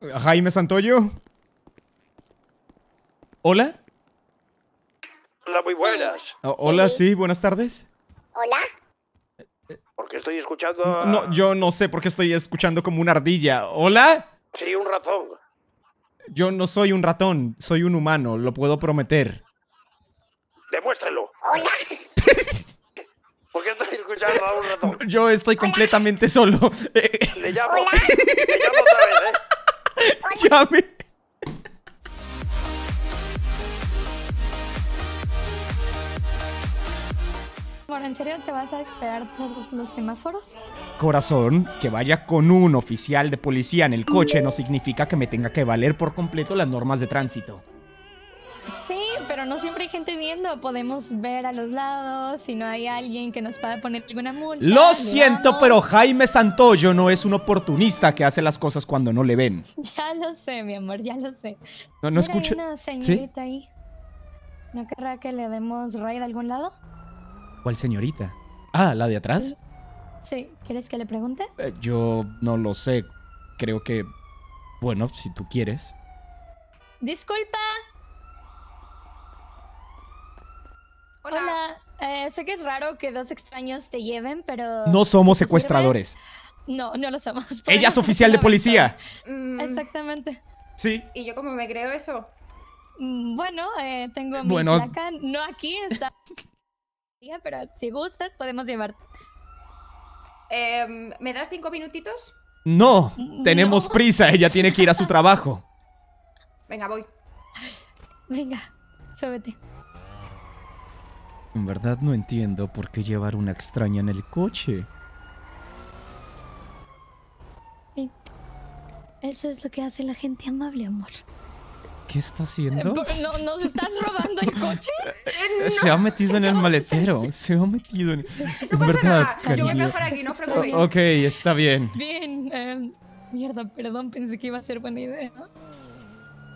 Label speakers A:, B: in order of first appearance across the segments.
A: Jaime Santoyo. Hola.
B: Hola, muy buenas.
A: Oh, hola, sí, buenas tardes.
B: Hola. Porque estoy escuchando a... No,
A: yo no sé por qué estoy escuchando como una ardilla. ¿Hola?
B: Sí, un ratón.
A: Yo no soy un ratón, soy un humano, lo puedo prometer.
B: Demuéstralo. Hola. ¿Por qué estoy escuchando
C: a un
A: ratón? Yo estoy completamente solo. ¿eh?
C: Llame.
D: Bueno, ¿en serio te vas a esperar todos los semáforos?
A: Corazón, que vaya con un oficial de policía en el coche no significa que me tenga que valer por completo las normas de tránsito.
D: Sí, pero no siempre hay gente viendo. Podemos ver a los lados si no hay alguien que nos pueda poner alguna multa. Lo siento, pero
A: Jaime Santoyo no es un oportunista que hace las cosas cuando no le ven.
D: Ya lo sé, mi amor, ya lo sé. No, no escucho. Hay una señorita ahí. ¿No querrá que le demos raid a algún lado?
A: ¿Cuál señorita? Ah, ¿la de atrás?
D: Sí. ¿Quieres que le pregunte? Eh,
A: yo no lo sé. Creo que... Bueno, si tú quieres.
D: Disculpa, Hola. Eh, sé que es raro que dos extraños te lleven, pero... No somos secuestradores. No, no lo somos. Ella es oficial de policía. Mm. Exactamente. Sí. ¿Y yo cómo me creo eso? Mm, bueno, eh, tengo mi bueno. No aquí está. pero si gustas, podemos llevarte.
E: Em, ¿Me das cinco minutitos?
A: No, mm, tenemos prisa. Ella tiene que ir a su trabajo.
E: Venga, voy. Venga,
D: súbete.
A: En verdad no entiendo por qué llevar una extraña en el coche.
D: Eso es lo que hace la gente amable, amor.
A: ¿Qué está haciendo? Eh,
D: ¿Nos estás robando el coche? Eh,
A: eh, se ha metido en el maletero. Se, ha metido en. No pasa Yo voy mejor aquí, no Ok, está bien.
D: Bien. Em, mierda, perdón, pensé que iba a ser buena idea.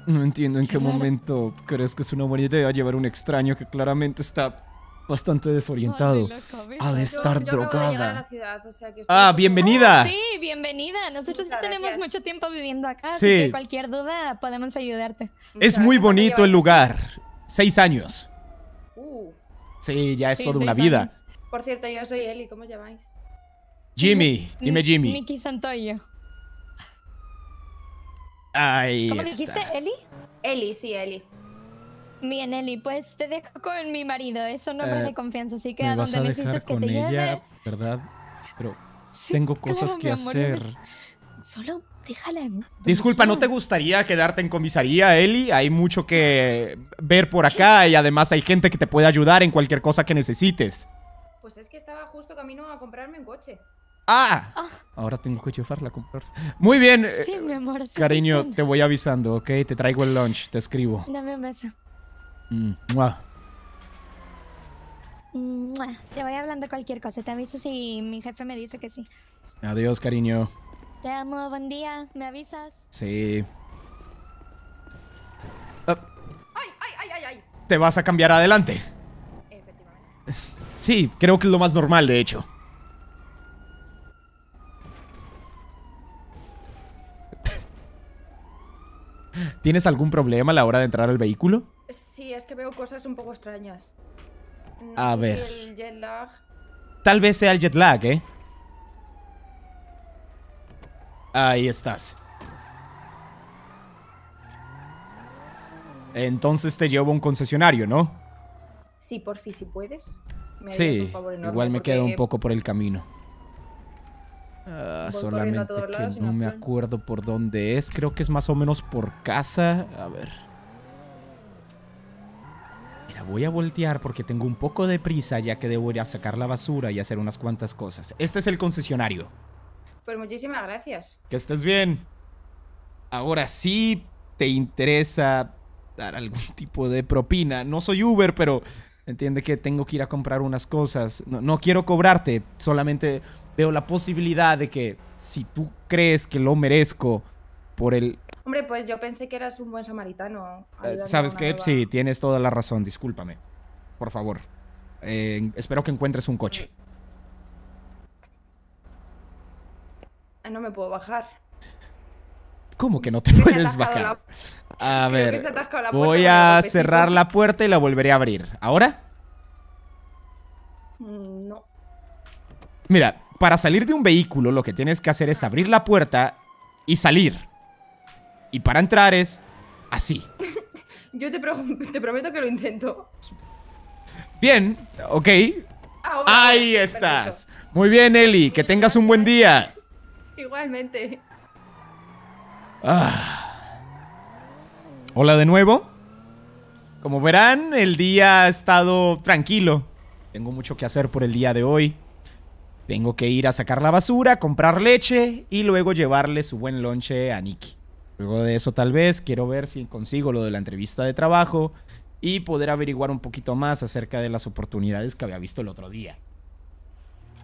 A: No entiendo en qué momento crees que es una buena idea llevar un extraño que claramente está bastante desorientado al estar drogada.
D: ah, bienvenida. Oh, sí, bienvenida. Nosotros sí tenemos mucho tiempo viviendo acá, sí. cualquier duda podemos ayudarte. Es muy bonito el lugar.
A: Seis años. Uh. Sí, ya es toda una vida.
D: Por cierto, yo soy Eli, ¿cómo os llamáis?
A: Jimmy, dime Jimmy.
D: Nicky Santoyo.
C: Ahí
A: ¿Cómo dijiste,
D: Eli? Eli, sí, Eli. Bien, Eli, pues te dejo con mi marido. eso no me eh, de confianza, así que a donde necesites que te ella,
A: ¿Verdad? Pero tengo cosas que hacer.
D: Solo déjala en.
A: Disculpa, ¿no te gustaría quedarte en comisaría, Eli? Hay mucho que ver por acá y además hay gente que te puede ayudar en cualquier cosa que necesites. Pues es que estaba justo
D: camino a comprarme un coche. ¡Ah! ah.
A: Ahora tengo que llevarla a comprarse. Muy bien. Sí, mi amor. Eh, cariño, te voy avisando, ¿ok? Te traigo el lunch, te escribo.
D: Dame un beso. Te voy hablando cualquier cosa. Te aviso si mi jefe me dice que sí.
A: Adiós, cariño.
D: Te amo. Buen día. ¿Me avisas?
A: Sí. Ah. Ay, ay, ay, Te vas a cambiar adelante. Sí, creo que es lo más normal, de hecho. ¿Tienes algún problema a la hora de entrar al vehículo?
E: es que veo cosas un poco extrañas. a ver.
A: Tal vez sea el jet lag, ¿eh? Ahí estás. Entonces te llevo a un concesionario, ¿no?
F: Sí, por fin, si puedes. Me sí, igual me quedo un poco
A: por el camino. Ah, solamente que no me acuerdo por dónde es. Creo que es más o menos por casa. A ver voy a voltear porque tengo un poco de prisa ya que debo ir a sacar la basura y hacer unas cuantas cosas. Este es el concesionario.
G: Pues muchísimas gracias.
A: Que estés bien. Ahora sí te interesa dar algún tipo de propina. No soy Uber, pero entiende que tengo que ir a comprar unas cosas. no quiero cobrarte, solamente veo la posibilidad de que si tú crees que lo merezco, el...
G: Hombre, pues yo pensé que eras un buen samaritano. Eh, ¿Sabes que Sí,
A: tienes toda la razón, discúlpame. Por favor. Eh, espero que encuentres un coche.
H: Ah, no me puedo bajar.
A: ¿Cómo que no te puedes bajar? A ver, voy a cerrar la puerta y la volveré a abrir. ¿Ahora?
F: Mm, no.
A: Mira, para salir de un vehículo lo que tienes que hacer es abrir la puerta y salir. Y para entrar es así.
E: Yo te, prometo que lo intento.
A: Bien, ok.
E: Ah, Ahí estás.
A: Muy bien, Eli. Que tengas un buen día.
E: Igualmente.
A: Ah. Hola de nuevo. Como verán, el día ha estado tranquilo. Tengo mucho que hacer por el día de hoy. Tengo que ir a sacar la basura, comprar leche y luego llevarle su buen lonche a Nicky. Luego de eso tal vez quiero ver si consigo lo de la entrevista de trabajo y poder averiguar un poquito más acerca de las oportunidades que había visto el otro día.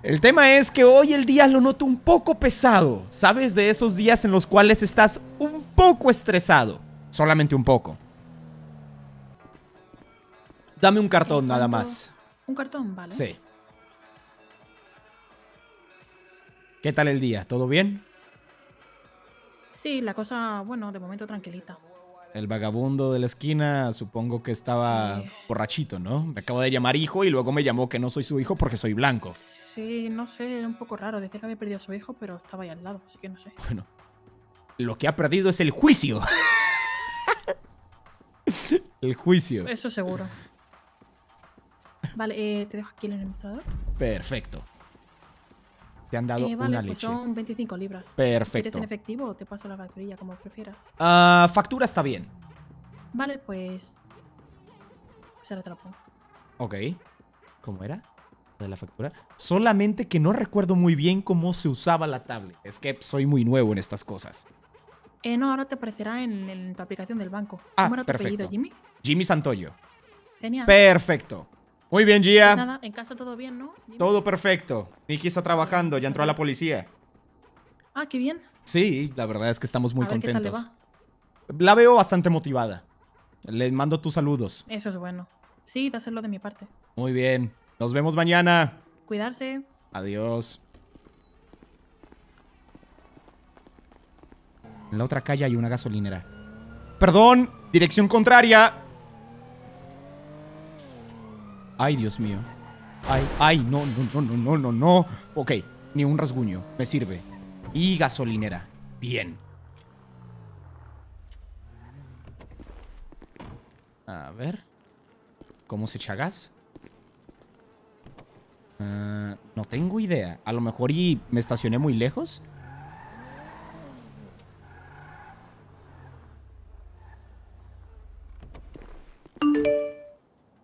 A: El tema es que hoy el día lo noto un poco pesado, ¿sabes? De esos días en los cuales estás un poco estresado, solamente un poco. Dame un cartón nada más.
E: Un cartón, vale. Sí.
A: ¿Qué tal el día? ¿Todo bien?
E: Sí, la cosa, bueno, de momento tranquilita.
A: El vagabundo de la esquina, supongo que estaba eh. borrachito, ¿no? Me acabo de llamar hijo y luego me llamó que no soy su hijo porque soy blanco.
E: Sí, no sé, era un poco raro. Decía que había perdido a su hijo, pero estaba ahí al lado, así que no sé. Bueno,
A: lo que ha perdido es el juicio. el juicio.
E: Eso seguro. Vale, eh, te dejo aquí el administrador.
A: Perfecto. Te han dado eh, una pues Son 25 libras. Perfecto. ¿Quieres en
E: efectivo o te paso la facturilla, como prefieras?
A: Ah, factura está bien.
E: Vale, pues. Se pues la atrapó.
A: Ok. ¿Cómo era? de la factura. Solamente que no recuerdo muy bien cómo se usaba la tablet. Es que soy muy nuevo en estas cosas.
E: Eh, no, ahora te aparecerá en, tu aplicación del banco. Ah, ¿Cómo era tu apellido, Jimmy?
A: Jimmy Santoyo. Genial. Perfecto. Muy bien, Gia. Pues
E: nada, en casa todo bien, ¿no? Todo
A: perfecto. Nikki está trabajando, ya entró a la policía. Ah, qué bien. Sí, la verdad es que estamos muy contentos. La veo bastante motivada. Le mando tus saludos.
E: Eso es bueno. Sí, hacerlo de mi parte.
A: Muy bien. Nos vemos mañana. Cuidarse. Adiós. En la otra calle hay una gasolinera. Perdón, dirección contraria. Ay, Dios mío. Ay, ay, no, no, no, no, no, no. Ok, ni un rasguño. Me sirve. Y gasolinera. Bien. A ver. ¿Cómo se echa gas? Ah, no tengo idea. A lo mejor y me estacioné muy lejos.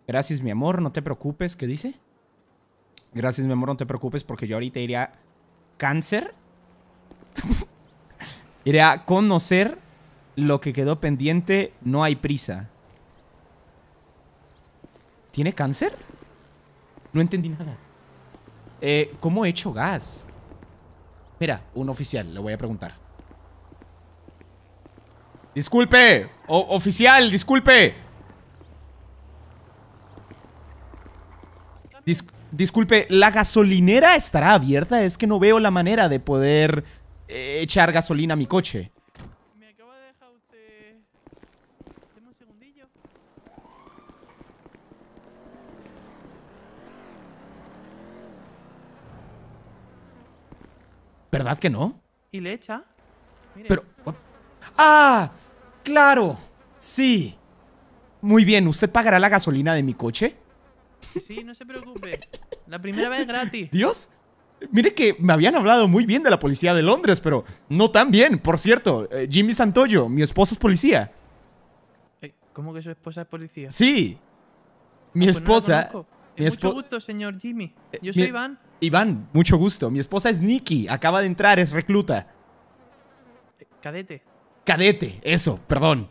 A: Gracias, mi amor, no te preocupes. ¿Qué dice? Gracias, mi amor, no te preocupes porque yo ahorita iría cáncer. iré a conocer lo que quedó pendiente. No hay prisa. ¿Tiene cáncer? No entendí nada. Eh, ¿Cómo he hecho gas? Espera, un oficial, le voy a preguntar. Disculpe, oficial, disculpe. Disculpe, ¿la gasolinera estará abierta? Es que no veo la manera de poder eh, echar gasolina a mi coche. ¿Verdad que no?
I: ¿Y le echa? Pero... Oh.
A: ¡Ah! ¡Claro! Sí. Muy bien, ¿usted pagará la gasolina de mi coche?
J: Sí, no se preocupe. La primera vez gratis. ¿Dios?
A: Mire que me habían hablado muy bien de la policía de Londres, pero no tan bien. Por cierto, eh, Jimmy Santoyo, mi esposo es policía.
I: Eh, ¿Cómo que su esposa es policía? Sí.
A: Mi ah, pues esposa...
I: mi mucho gusto, señor Jimmy. Eh, Yo soy Iván.
A: Iván, mucho gusto. Mi esposa es Nikki. Acaba de entrar, es recluta. Cadete. Cadete, eso, perdón.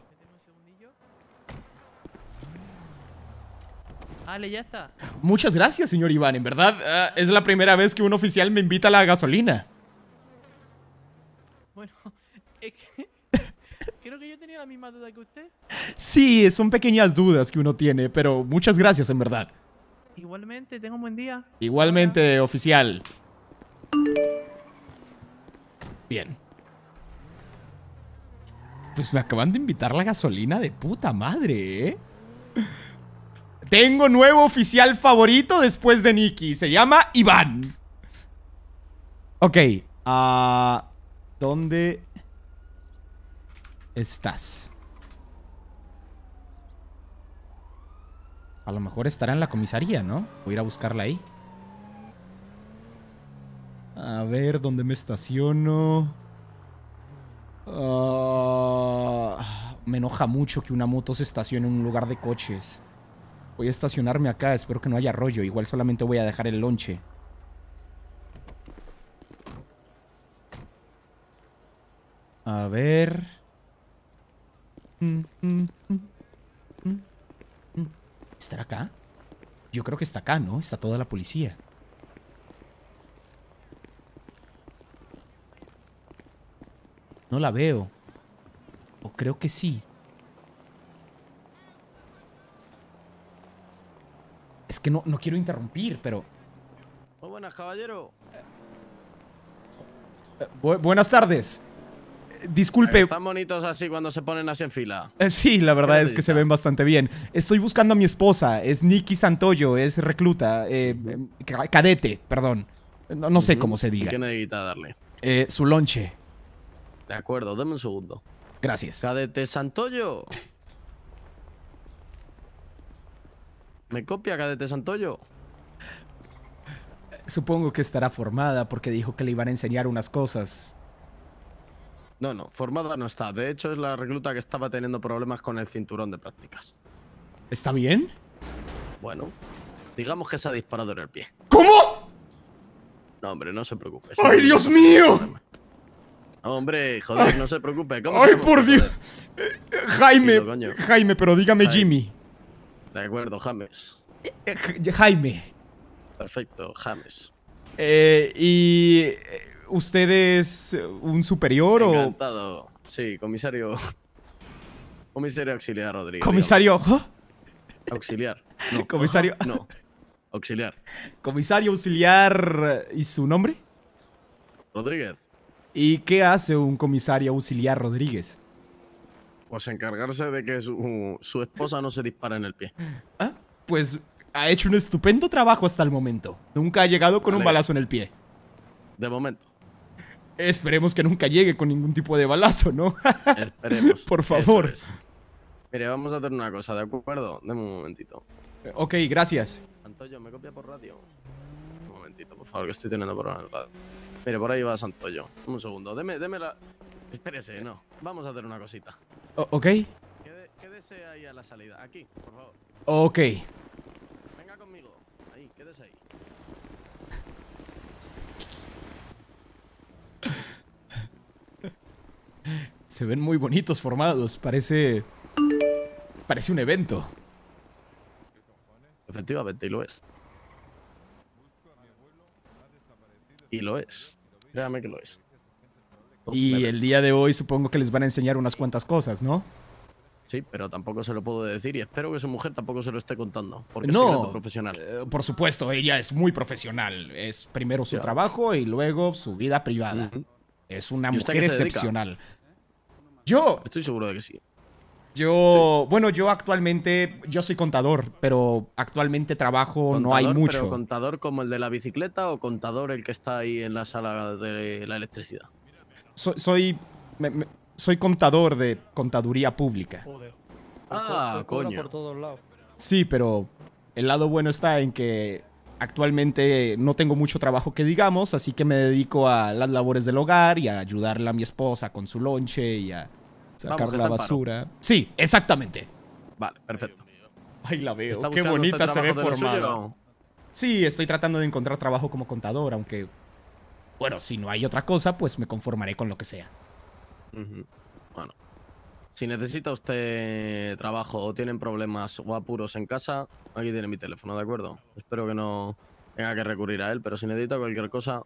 A: ya está. Muchas gracias, señor Iván. En verdad, ah, es la primera vez que un oficial me invita a la gasolina.
J: Bueno, que...
I: Creo que yo tenía la misma duda que usted.
A: Sí, son pequeñas dudas que uno tiene, pero muchas gracias, en verdad.
I: Igualmente, tenga un buen día.
A: Igualmente, oficial. Bien. Pues me acaban de invitar la gasolina de puta madre, ¿eh? Tengo nuevo oficial favorito después de Nicky. Se llama Iván. Ok. Ah, ¿Dónde estás? A lo mejor estará en la comisaría, ¿no? Voy a ir a buscarla ahí. A ver, ¿dónde me estaciono? Ah, me enoja mucho que una moto se estacione en un lugar de coches. Voy a estacionarme acá, espero que no haya rollo. Igual solamente voy a dejar el lonche.
H: A ver...
A: ¿Estará acá? Yo creo que está acá, ¿no? Está toda la policía. No la veo. O creo que sí. Es que no, quiero interrumpir, pero...
G: Muy buenas, caballero.
A: Eh, buenas tardes. Eh, disculpe. Están
G: bonitos así cuando se ponen así en fila. Eh,
A: sí, la verdad es que se ven bastante bien. Estoy buscando a mi esposa. Es Nikki Santoyo, es recluta. cadete, perdón. No, sé cómo se diga. ¿Qué
G: necesita darle?
A: su lonche.
G: De acuerdo, deme un segundo. Gracias. Cadete Santoyo. ¿Me copia, cadete Santoyo?
A: Supongo que estará formada porque dijo que le iban a enseñar unas cosas.
G: No, no, formada no está. De hecho, es la recluta que estaba teniendo problemas con el cinturón de prácticas. ¿Está bien? Bueno, digamos que se ha disparado en el pie. ¿Cómo? No, hombre, no se preocupe. ¡Ay, Dios mío! hombre, joder, no se preocupe. ¡Ay, por Dios!
C: Eh, Jaime, Jaime, pero dígame Jimmy.
G: De acuerdo,
A: James. Eh, eh, Jaime.
G: Perfecto, James.
A: Eh, ¿Y usted es un superior
G: o...? Sí, comisario... Comisario auxiliar, Rodríguez. ¿Comisario Auxiliar.
A: No. Comisario... No. Auxiliar. Comisario auxiliar... ¿Y su nombre? Rodríguez. ¿Y qué hace un comisario auxiliar Rodríguez?
G: Pues encargarse de que su, su esposa no se dispara en el pie.
C: Ah,
A: pues ha hecho un estupendo trabajo hasta el momento. Nunca ha llegado con un balazo en el pie. De momento. Esperemos que nunca llegue con ningún tipo de balazo, ¿no? Esperemos. Por favor.
G: Mire, vamos a hacer una cosa, ¿de acuerdo? Dame un momentito. Ok, gracias. Antoyo, ¿me copia por radio? Un momentito, por favor, que estoy teniendo el radio. Mire, por ahí va Santoyo. Un segundo, deme, deme la... Espérese, no. Vamos a hacer una cosita. ¿Ok? quédese ahí a la salida. Aquí, por favor. Ok. Venga conmigo. Ahí, quédese ahí.
A: Se ven muy bonitos formados. Parece... Parece un evento. Efectivamente, y lo es.
G: Y lo es. Créame que lo es.
A: Y el día de hoy supongo que les van a enseñar unas cuantas cosas, ¿no?
G: Sí, pero tampoco se lo puedo decir y espero que su mujer tampoco se lo esté contando,
A: porque no, profesional. Eh, por supuesto, ella es muy profesional. Es primero su trabajo y luego su vida privada. Es una mujer excepcional. Yo... Estoy seguro de que sí. Yo, bueno, yo actualmente, yo soy contador, pero actualmente trabajo, no hay mucho. Pero
G: ¿Contador como el de la bicicleta o contador el que está ahí en la sala de la electricidad?
A: soy, soy, contador de contaduría pública.
G: Ah, coño.
A: Sí, pero el lado bueno está en que actualmente no tengo mucho trabajo que digamos, así que me dedico a las labores del hogar y a ayudarle a mi esposa con su lonche y a sacar la basura. Sí, exactamente. Vale, perfecto. Ay, la veo. Qué bonita se ve formada. Sí, estoy tratando de encontrar trabajo como contador, aunque bueno, si no hay otra cosa, pues me conformaré con lo que sea.
G: Bueno, si necesita usted trabajo o tienen problemas o apuros en casa, aquí tiene mi teléfono, ¿de acuerdo? Espero que no tenga que recurrir a él, pero si necesita cualquier cosa...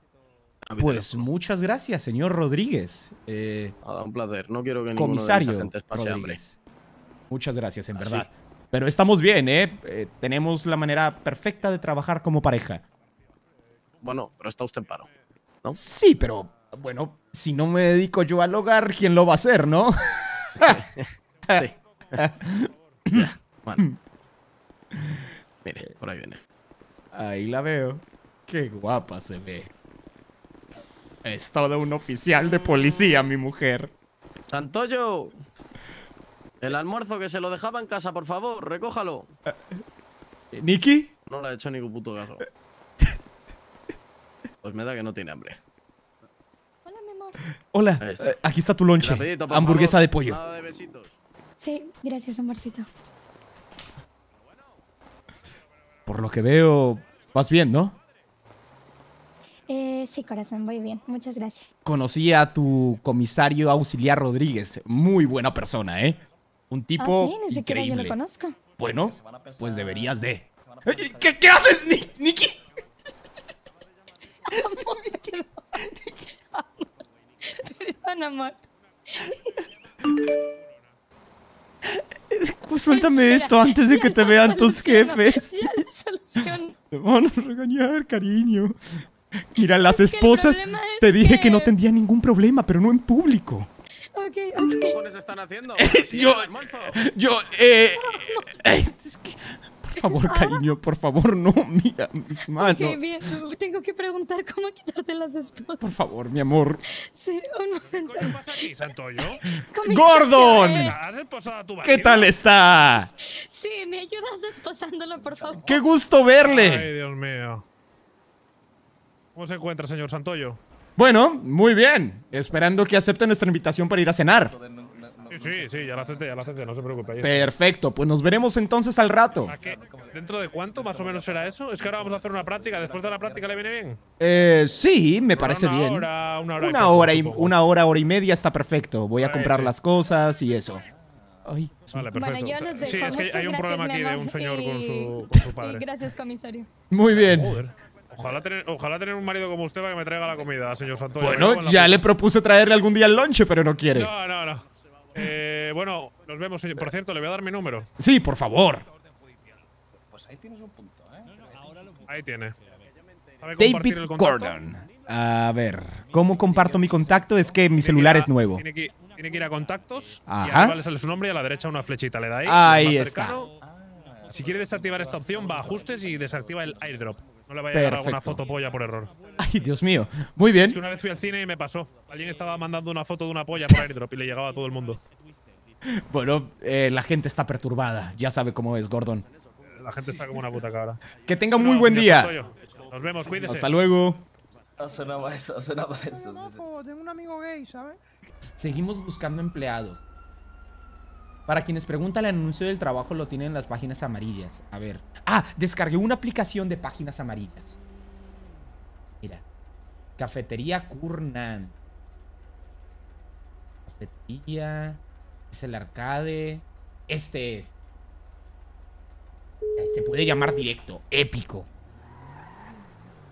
A: Pues muchas gracias, señor Rodríguez.
G: Eh, un placer. No quiero que ninguno de pase Hambre.
A: Muchas gracias, en verdad. Pero estamos bien, ¿eh? ¿eh? Tenemos la manera perfecta de trabajar como pareja.
G: Bueno, pero está usted en paro.
A: Sí, pero bueno, si no me dedico yo al hogar, ¿quién lo va a hacer, no? sí. Mire, eh, por ahí viene. Ahí la veo. Qué guapa se ve. Es todo un oficial de policía, mi mujer. Santoyo,
G: el almuerzo que se lo dejaba en casa, por favor, recójalo. Eh, eh, ¿Niki? No le ha hecho ningún puto caso. Pues me da que no
A: tiene hambre. Hola, mi amor. Hola, eh, aquí está tu lonche. hamburguesa de pollo.
D: Sí, gracias, amorcito.
A: Por lo que veo, vas bien, ¿no?
D: Eh, sí, corazón, voy bien. Muchas gracias.
A: Conocí a tu comisario auxiliar Rodríguez. Muy buena persona, ¿eh? Un tipo ah, increíble. lo conozco. Bueno, pues deberías
C: de. Eh, ¿Qué, qué haces, Nicky?
I: Pues Suéltame esto antes de que te vean tus jefes.
A: Te van a regañar, cariño. Mira, las esposas te dije que no tendría ningún problema, pero no en público.
D: ¿Qué cojones están haciendo? yo, yo, eh, eh, es
A: que... Por favor, cariño, por favor, no, mira mis manos. bien.
D: Tengo que preguntar cómo quitarte las esposas. Por
A: favor, mi amor.
J: Sí, un momento. pasa aquí, Santoyo? ¡Gordon! ¿Has ah, esposado a tu ¿Qué tal está? Sí, me ayudas desposándolo, por favor. ¡Qué gusto verle! Ay, Dios mío. ¿Cómo se encuentra, señor Santoyo?
A: Bueno, muy bien. Esperando que acepte nuestra invitación para ir a cenar
J: sí, sí, ya la acepté, ya la acepté, no se preocupe. Perfecto,
A: pues nos veremos entonces al rato.
J: ¿Dentro de cuánto más o menos será eso? Es que ahora vamos a hacer una práctica, ¿después de la práctica le viene bien?
A: Eh, sí, me parece bien. una hora, una hora, y, una hora, y media está perfecto. Voy a, comprar las cosas y eso.
J: vale,
D: perfecto. sí, es que hay un problema aquí de un señor con, su, padre. gracias, comisario.
J: Muy bien. Ojalá tener, un marido como usted para que me traiga la comida, señor Santoyo. Bueno, ya le
A: propuse traerle algún día el lonche, pero no quiere.
J: No, no, no. Eh, bueno, nos vemos. Por cierto, le voy a dar mi número.
A: Sí, por favor.
J: Pues ahí ¿eh? tiene. David Gordon.
A: A ver, ¿cómo comparto mi contacto? Es que mi celular es nuevo. Tiene
J: que, ir a contactos. Ajá. su nombre y a la derecha una flechita. Le da ahí. Ahí está. Si quiere desactivar esta opción, va a ajustes y desactiva el airdrop. No le vaya a dar una foto polla por error. Ay, Dios mío. Muy bien. una vez fui al cine y me pasó. Alguien estaba mandando una foto de una polla por airdrop y le llegaba a todo el mundo.
A: Bueno, eh, la gente está perturbada. Ya sabe cómo es, Gordon.
J: La gente está como una puta cabra. Que tenga muy buen día. Nos vemos, cuídense. Hasta luego. No sonaba
A: eso, no sonaba eso. Tengo un amigo gay, ¿sabes? Seguimos buscando empleados. Para quienes preguntan, el anuncio del trabajo lo tienen en las páginas amarillas. A ver. Ah, descargué una aplicación de páginas amarillas. Mira. Cafetería Kurnan. Cafetería. Es el arcade. Este es. Se puede llamar directo. Épico.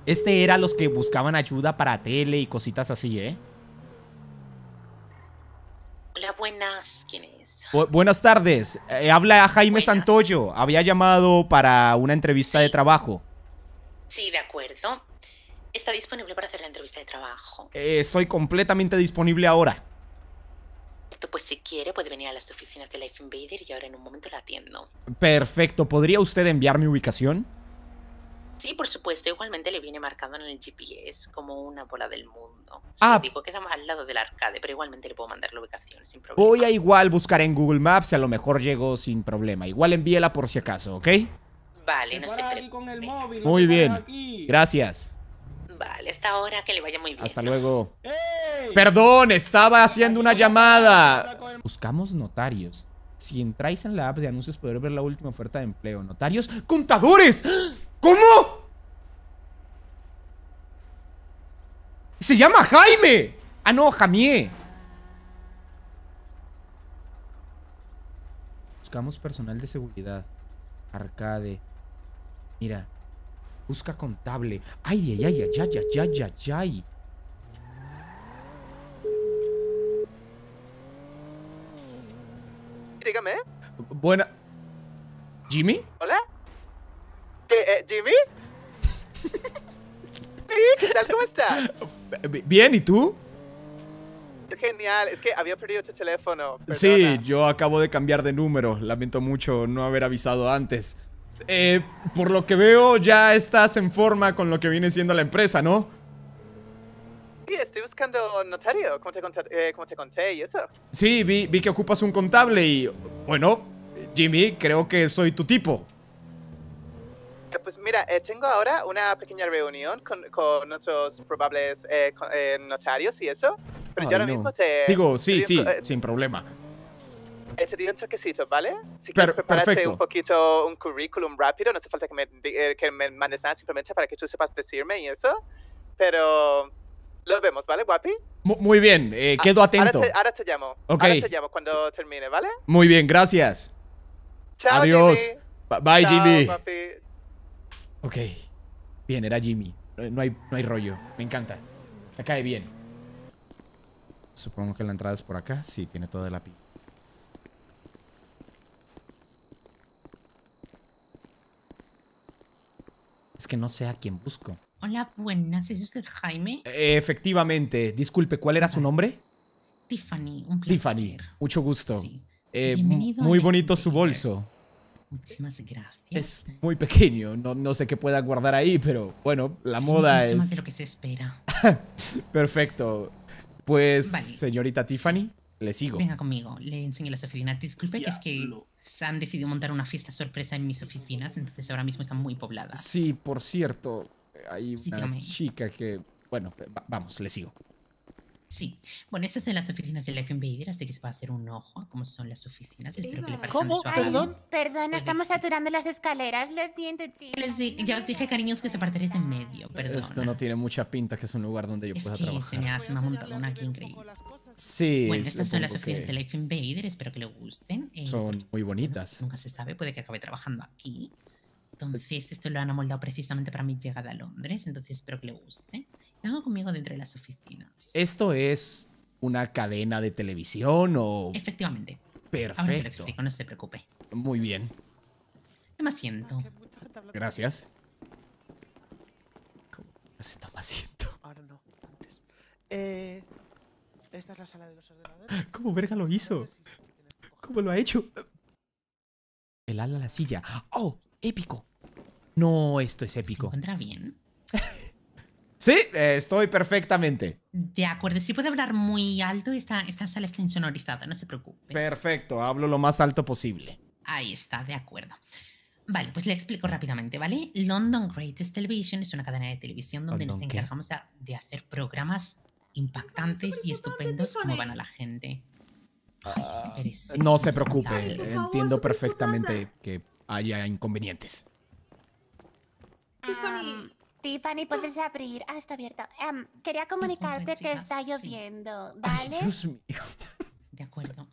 A: Este era los que buscaban ayuda para tele y cositas así, ¿eh? buenas. tardes. Eh, habla Jaime Santoyo. Había llamado para una entrevista de trabajo.
F: Sí, de acuerdo. ¿Está disponible para hacer la entrevista de trabajo?
A: Eh, estoy completamente disponible ahora.
F: Pues si quiere puede venir a las oficinas de Life Invader y ahora en un momento la atiendo.
A: Perfecto. ¿Podría usted enviar mi ubicación?
F: Sí, por supuesto, igualmente le viene marcado en el GPS como una bola del mundo. Ah. Digo, estamos al lado del arcade, pero igualmente le puedo mandar la ubicación sin problema. Voy a
A: igual buscar en Google Maps, a lo mejor llego sin problema. Igual envíela por si acaso, ¿ok?
F: Vale, no sé Muy bien,
A: gracias.
F: Vale, hasta ahora que le vaya muy bien. Hasta
A: luego. Perdón, estaba haciendo una llamada. Buscamos notarios. Si entráis en la app de anuncios podré ver la última oferta de empleo. Notarios, contadores. ¡Ah! ¿Cómo? Se llama Jaime. Ah, no, Jamie. Buscamos personal de seguridad. Arcade. Mira. Busca contable. Ay, ay, ay, ay, ay, ay, ay, ay, Dígame. Buena. ¿Jimmy?
I: ¿Hola? Eh, ¿Jimmy? ¿Qué tal? ¿Cómo estás?
A: Bien, ¿y tú?
I: Genial, es que había perdido tu teléfono. Sí,
A: yo acabo de cambiar de número. Lamento mucho no haber avisado antes. Eh, por lo que veo, ya estás en forma con lo que viene siendo la empresa, ¿no?
I: Sí, estoy buscando notario, como te conté, eh, como te conté y eso.
A: Sí, vi que ocupas un contable y, bueno, Jimmy, creo que soy tu tipo
I: pues mira, eh, tengo ahora una pequeña reunión con, con nuestros probables eh, eh, notarios y eso. Pero yo ahora mismo te... Digo, sí, sí,
A: sin problema.
I: Te digo un toquecito, ¿vale? Si quieres prepararte un poquito un currículum rápido, no hace falta que me, que me mandes nada, simplemente para que tú sepas decirme y eso. Pero lo vemos, ¿vale, guapi?
A: muy bien, ah, quedo atento. Ahora
I: te, llamo. Okay. Ahora te llamo cuando termine, ¿vale?
A: Muy bien, gracias.
I: Chao, Adiós.
A: Bye, Chao, Jimmy. Guapi. Ok. Bien, era Jimmy. No hay, no hay rollo. Me encanta. Me cae bien. Supongo que la entrada es por acá. Sí, tiene toda la pinta. Es que no sé a quién busco.
F: Hola, buenas. ¿Es usted Jaime?
A: Efectivamente. Disculpe, ¿cuál era su nombre? Tiffany. Un Tiffany. Mucho gusto. Eh, muy bonito su bolso.
F: Muchísimas gracias.
A: Es muy pequeño, no, sé qué pueda guardar ahí, pero bueno, la moda Mucho es... más de lo que se espera. Perfecto. Pues, señorita Tiffany, le sigo. Venga
F: conmigo, le enseño las oficinas. Disculpe, que es que se han decidido montar una fiesta sorpresa en mis oficinas, entonces ahora mismo están muy pobladas.
A: Sí, por cierto, hay una chica que... Bueno, vamos, le sigo.
F: Sí. Bueno, estas son las oficinas de del Invader así que se va a hacer un ojo a cómo son las oficinas. Espero que le ¿Cómo? Perdón. Perdón, pues estamos saturando las escaleras, Les ya os dije, cariños, que se partiréis en medio, perdón.
A: Esto no tiene mucha pinta que es un lugar donde
F: yo pueda trabajar. se me montado una aquí increíble. Sí. Bueno, estas son las oficinas de Life Invader, espero que le gusten. Eh, son muy bonitas. Nunca se sabe, puede que acabe trabajando aquí. Entonces, esto lo han amoldado precisamente para mi llegada a Londres, entonces espero que le guste. Tengo conmigo dentro de las oficinas.
A: ¿Esto es una cadena de televisión o...?
F: Efectivamente. Perfecto. Ahora lo explico, no se preocupe. Muy bien. Toma asiento. Gracias. ¿Cómo se toma asiento?
B: Ahora no, antes. Eh, esta es la sala de los ordenadores.
A: ¿Cómo verga lo hizo? ¿Cómo lo ha hecho? El ala a la silla. ¡Oh! ¡Épico! No, esto es épico. ¿Se encuentra bien? Sí, eh, estoy perfectamente.
F: De acuerdo, sí puede hablar muy alto y esta, esta sala está insonorizada, no se preocupe.
A: Perfecto, hablo lo más alto posible.
F: Ahí está, de acuerdo. Vale, pues le explico rápidamente, ¿vale? London Greatest Television es una cadena de televisión donde nos encargamos de, hacer programas impactantes y estupendos como van a la gente. Ah, no se preocupe, entiendo perfectamente
A: que haya inconvenientes.
F: Tiffany, ah. ¿puedes abrir? Ah, está abierto. Em, quería comunicarte que está lloviendo, ¿vale? Ay, Dios
J: mío. De
F: acuerdo.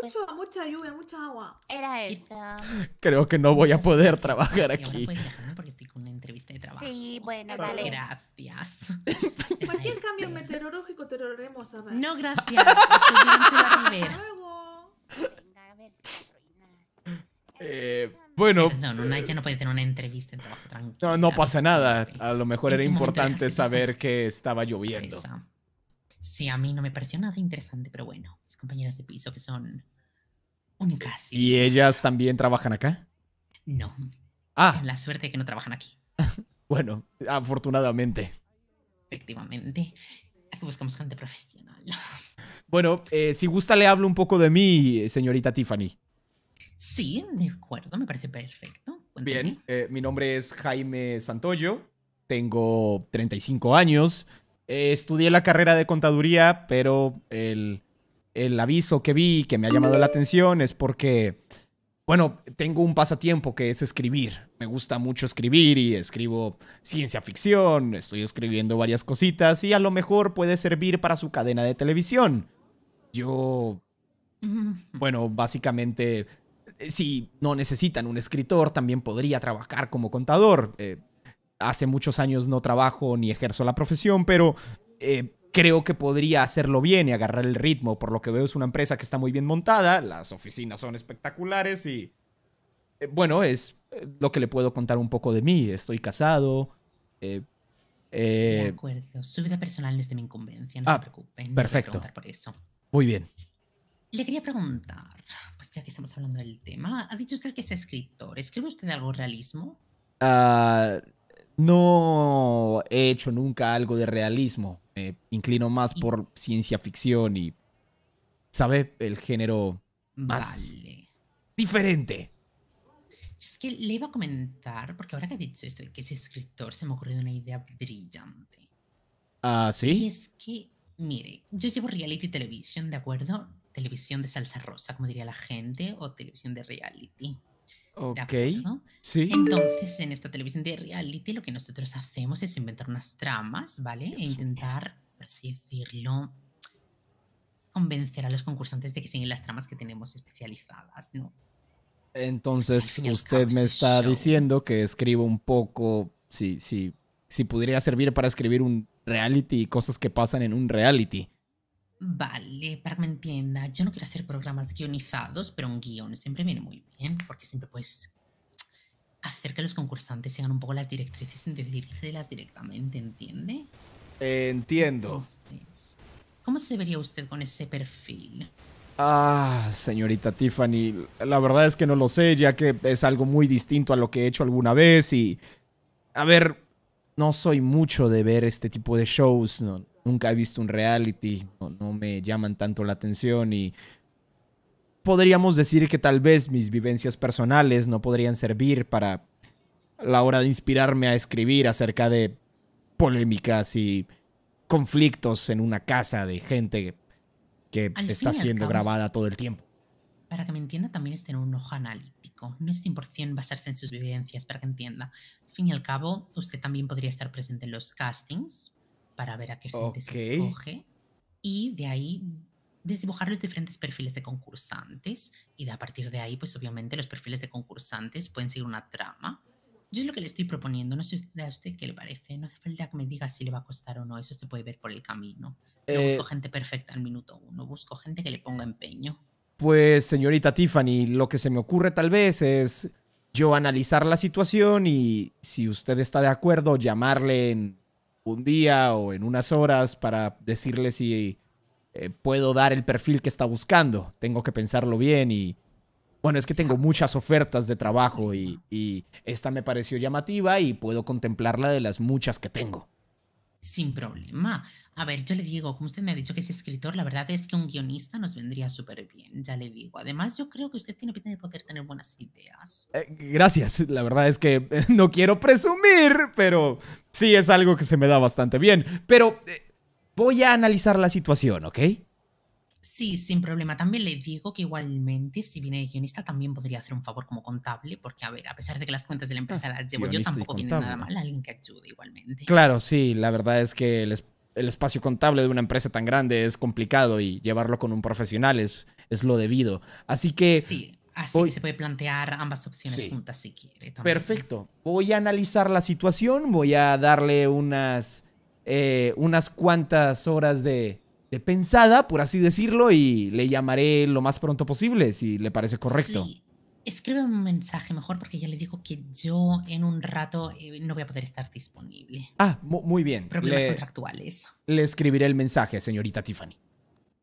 F: Pues. mucha lluvia, mucha agua. Era eso.
A: Creo que no voy a poder trabajar
F: aquí. Puedes porque estoy con una entrevista de trabajo. Sí, bueno, vale. Gracias.
E: Cualquier cambio meteorológico te lo haremos a ver. No, gracias.
F: Estoy Venga, a ver si eh... Bueno. No, puede una entrevista
A: No, pues, pasa nada. A lo mejor era importante saber que estaba lloviendo.
F: Sí, a mí no me pareció nada interesante, pero bueno, mis compañeras de piso que son únicas.
A: ¿Y ellas también trabajan acá?
F: No. Ah. La suerte que no trabajan aquí. bueno, afortunadamente. Efectivamente. Aquí buscamos gente profesional.
A: Bueno, eh, si gusta le hablo un poco de mí, señorita Tiffany.
F: Sí, de acuerdo, me parece perfecto. Bien, eh,
A: mi nombre es Jaime
F: Santoyo,
A: tengo 35 años, eh, estudié la carrera de contaduría, pero el, el aviso que vi que me ha llamado la atención es porque, bueno, tengo un pasatiempo que es escribir. Me gusta mucho escribir y escribo ciencia ficción, estoy escribiendo varias cositas y a lo mejor puede servir para su cadena de televisión. Yo bueno, básicamente eh, si no necesitan un escritor, también podría trabajar como contador. Eh, hace muchos años no trabajo ni ejerzo la profesión, pero eh, creo que podría hacerlo bien y agarrar el ritmo. Por lo que veo es una empresa que está muy bien montada, las oficinas son espectaculares y bueno, es lo que le puedo contar un poco de mí. Estoy casado. acuerdo,
F: su vida personal no es de mi incumbencia, no se ah, preocupen. Perfecto. por eso. Muy bien. Le quería preguntar, pues ya que estamos hablando del tema, ha dicho usted que es escritor. ¿Escribe usted algo realismo?
A: Ah, no he hecho nunca algo de realismo. Me inclino más por ciencia ficción y, ¿sabe? El género más
F: diferente. Es que le iba a comentar, porque ahora que ha dicho esto, que es escritor, se me ha una idea brillante.
A: Ah, sí. Y
F: es que, mire, yo llevo reality television, ¿de acuerdo? televisión de salsa rosa, como diría la gente, o televisión de reality. Ok. Sí. Entonces, en esta televisión de reality, lo que nosotros hacemos es inventar unas tramas, ¿vale? e intentar, por así decirlo, convencer a los concursantes de que siguen las tramas que tenemos especializadas, ¿no?
A: Entonces, usted me este está diciendo que escribo un poco, si, sí, podría servir para escribir un reality y cosas que pasan en un reality.
F: Vale, para que me entienda, yo no quiero hacer programas guionizados, pero un guión siempre viene muy bien, porque siempre puedes hacer que los concursantes hagan un poco las directrices sin decírselas directamente, ¿entiende?
A: entiendo.
F: ¿Cómo se vería usted con ese perfil?
A: Ah, señorita Tiffany, la verdad es que no lo sé, ya que es algo muy distinto a lo que he hecho alguna vez y... A ver, no soy mucho de ver este tipo de shows, ¿no? nunca he visto un reality, no, me llaman tanto la atención y podríamos decir que tal vez mis vivencias personales no podrían servir para la hora de inspirarme a escribir acerca de polémicas y conflictos en una casa de gente que está siendo grabada todo el tiempo.
F: Para que me entienda también es tener un ojo analítico, no es 100% basarse en sus vivencias para que entienda. Al fin y al cabo, usted también podría estar presente en los castings, para ver a qué gente se escoge y de ahí desdibujar los diferentes perfiles de concursantes y de a partir de ahí, pues obviamente los perfiles de concursantes pueden seguir una trama. Yo es lo que le estoy proponiendo, no sé usted, a usted qué le parece, no hace falta que me diga si le va a costar o no, eso se puede ver por el camino. Yo eh, busco gente perfecta al minuto uno, busco gente que le ponga empeño.
A: Pues señorita Tiffany, lo que se me ocurre tal vez es yo analizar la situación y si usted está de acuerdo, llamarle en un día o en unas horas para decirle si eh, puedo dar el perfil que está buscando. Tengo que pensarlo bien y... Bueno, es que tengo muchas ofertas de trabajo y, y esta me pareció llamativa y puedo contemplarla de las muchas que tengo.
F: Sin problema. A ver, yo le digo, como usted me ha dicho que es escritor, la verdad es que un guionista nos vendría súper bien, ya le digo. Además, yo creo que usted tiene pinta de poder tener buenas ideas. Eh, gracias,
A: la verdad es que no quiero presumir, pero sí es algo que se me da bastante bien. Pero eh, voy a analizar la situación, ¿ok?
F: Sí, sin problema. También le digo que igualmente, si viene de guionista, también podría hacer un favor como contable, porque, a ver, a pesar de que las cuentas de la ah, empresa las llevo yo, tampoco viene nada mal alguien que ayude
A: igualmente. Claro, sí, la verdad es que les el espacio contable de una empresa tan grande es complicado y llevarlo con un profesional es, es lo debido. Así que...
F: Sí, así se puede plantear ambas opciones juntas si quiere. Perfecto.
A: Voy a analizar la situación, voy a darle unas, eh, unas cuantas horas de, de, pensada, por así decirlo, y le llamaré lo más pronto posible, si le parece correcto
F: escribe un mensaje mejor porque ya le digo que yo en un rato eh, no voy a poder estar disponible. Ah, muy bien. Problemas contractuales.
A: Le escribiré el mensaje, señorita Tiffany.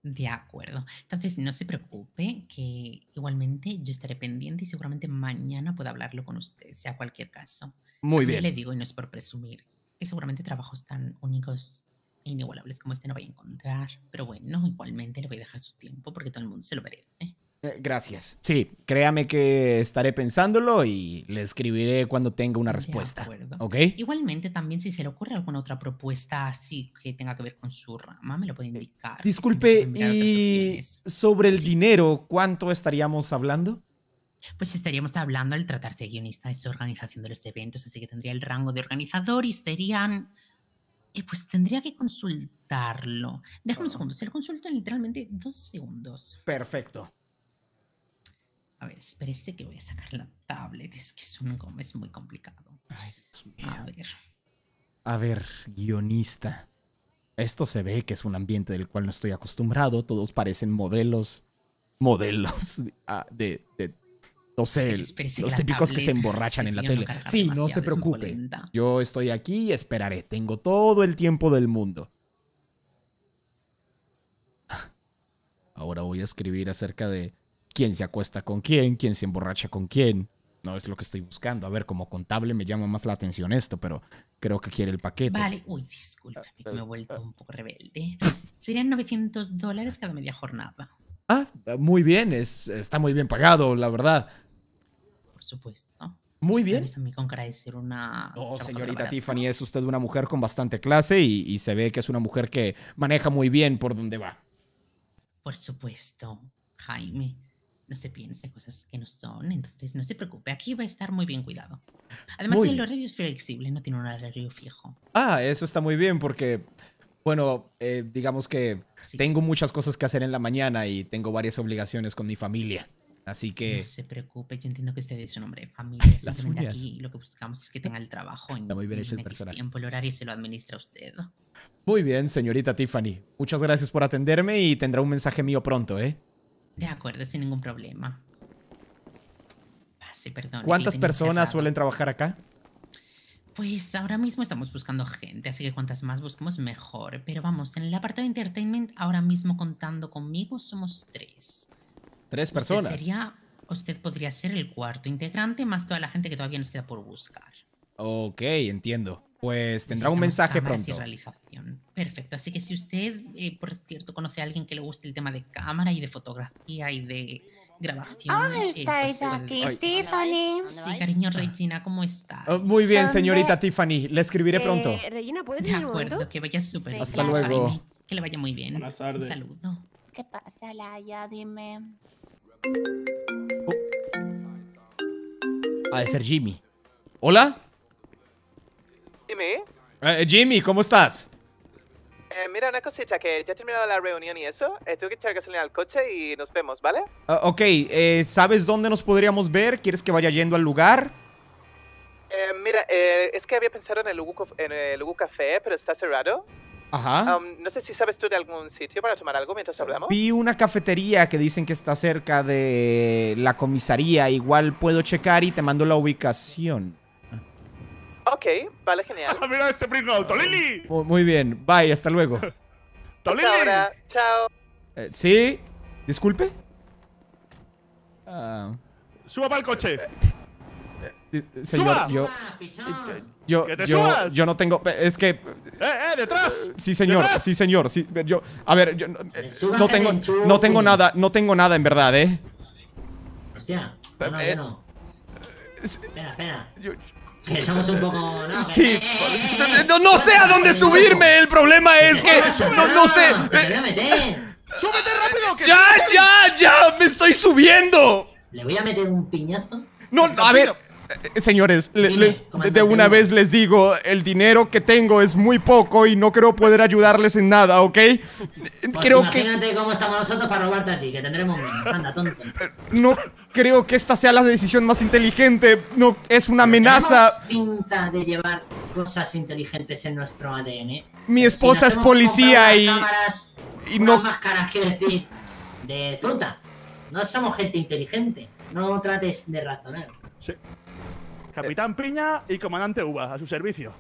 F: De acuerdo. Entonces, no se preocupe, que igualmente yo estaré pendiente y seguramente mañana puedo hablarlo con usted, sea cualquier caso. Muy bien. bien. le digo, y no es por presumir, que seguramente trabajos tan únicos e inigualables como este no voy a encontrar. Pero bueno, igualmente le voy a dejar su tiempo porque todo el mundo se lo merece. Eh, gracias.
A: Sí, créame que estaré pensándolo y le escribiré cuando tenga una respuesta. ¿Ok?
F: Igualmente, también si se le ocurre alguna otra propuesta así que tenga que ver con su rama, me lo puede eh, indicar. Disculpe,
A: ¿y sobre el dinero cuánto estaríamos hablando?
F: Pues estaríamos hablando al tratarse de guionista, es organización de los eventos, así que tendría el rango de organizador y serían eh, pues tendría que consultarlo. Déjame un segundo, se lo consulto en literalmente dos segundos. Perfecto. A ver, espérese que voy a sacar la tablet. Es que es, un, es muy complicado. Ay, Dios mío. A ver.
A: A ver, guionista. Esto se ve que es un ambiente del cual no estoy acostumbrado. Todos parecen modelos. Modelos de, ah, de, este los típicos que se emborrachan en la tele. sí, no se preocupe. Yo estoy aquí y esperaré. Tengo todo el tiempo del mundo. Ahora voy a escribir acerca de quién se acuesta con quién, quién se emborracha con quién. No es lo que estoy buscando. A ver, como contable me llama más la atención esto, pero creo que quiere el paquete. Vale,
F: uy, discúlpame, me he vuelto un poco rebelde. Serían 900 dólares cada media jornada.
A: Ah, muy bien, está muy bien pagado, la verdad.
F: Por supuesto. Muy bien. Me con una. No, señorita Tiffany, es
A: usted una mujer con bastante clase y, y se ve que es una mujer que maneja muy bien por donde va.
F: Por supuesto, Jaime no se piense cosas que no son, entonces no se preocupe, aquí va a estar muy bien cuidado. Además, el horario es flexible, no tiene un horario fijo.
A: Ah, eso está muy bien porque, bueno, eh, digamos que tengo muchas cosas que hacer en la mañana y tengo varias obligaciones con mi
F: familia. Así que... No se preocupe, yo entiendo que usted es un hombre de familia. Las Aquí lo que buscamos es que tenga el trabajo. Está muy bien hecho el personal. tiempo, el horario se lo administra usted. Muy bien, señorita
A: Tiffany. Muchas gracias por atenderme y tendrá un mensaje mío pronto, ¿eh?
F: De acuerdo, sin ningún problema. perdón. ¿Cuántas personas
A: suelen trabajar acá?
F: Pues ahora mismo estamos buscando gente, así que cuantas más busquemos mejor. Pero vamos, en el apartado de entertainment, ahora mismo contando conmigo, somos tres.
A: Tres personas. sería,
F: usted podría ser el cuarto integrante, más toda la gente que todavía nos queda por buscar.
A: Ok, entiendo pues tendrá un mensaje pronto.
F: Perfecto, así que si usted, eh, por cierto, conoce a alguien que le guste el tema de cámara y de fotografía y de grabación. Ah, eh, estáis pues aquí, Tiffany. Sí, cariño, ah. Regina, ¿cómo estás? Oh,
A: muy bien, señorita Tiffany, le escribiré eh, pronto. Eh, Regina, ¿puedes De acuerdo, que vaya súper bien Hasta luego.
F: que le vaya muy bien. Buenas Un saludo. ¿Qué pasa, Laia?
I: Dime. Oh.
A: Ha de ser Jimmy. ¿Hola? Eh, Jimmy, ¿cómo estás?
I: Eh, mira, una cosita, que ya terminó la reunión y eso. Eh, tengo que echar al coche y nos vemos, ¿vale?
A: Ah, ok, ¿sabes dónde nos podríamos ver? ¿Quieres que vaya yendo al lugar?
I: mira, es que había pensado en el, Ubu Café, pero está cerrado.
A: Ajá. Um,
I: no sé si sabes tú de algún sitio para tomar algo mientras hablamos. Vi
A: una cafetería que dicen que está cerca de la comisaría. Igual puedo checar y te mando la ubicación.
I: Ok, vale, genial. Ah, mira este
A: Muy, muy, bien, bye, hasta luego.
I: Tolili. Ahora, chao.
A: Eh, sí, disculpe. Ah.
K: Suba para el coche. Eh,
A: eh, señor, ¡Suba! yo.
L: Yo, ¿Que te yo, subas?
A: yo no tengo. Es que. ¡Eh,
L: eh, detrás! Sí, señor,
A: sí, señor. Sí, yo, a ver, yo,
L: no tengo, no tengo nada,
A: no tengo nada en verdad, eh.
L: Hostia, no, no, Espera, espera. Que somos un poco. No, sí. Eh,
A: eh, eh, no, sé a dónde subirme. El problema es que.
L: No, no sé. ¡Súbete
C: rápido!
A: ¡Ya, ya, ya! ¡Me estoy subiendo!
L: Le voy a meter un piñazo.
A: No, a ver, eh, señores, les, de una vez les digo, el dinero que tengo es muy poco y no creo poder ayudarles en nada, ¿ok? Pues
L: creo imagínate cómo estamos nosotros para robarte a ti, que tendremos menos, anda, tonto. Eh,
A: no creo que esta sea la decisión más inteligente, no, es una amenaza.
L: pinta de llevar cosas inteligentes en nuestro ADN. Mi esposa es policía y... y no... máscaras, quiero decir, de fruta. No somos gente inteligente, no trates de razonar. Sí. Capitán Piña y
K: Comandante Uva, a su servicio.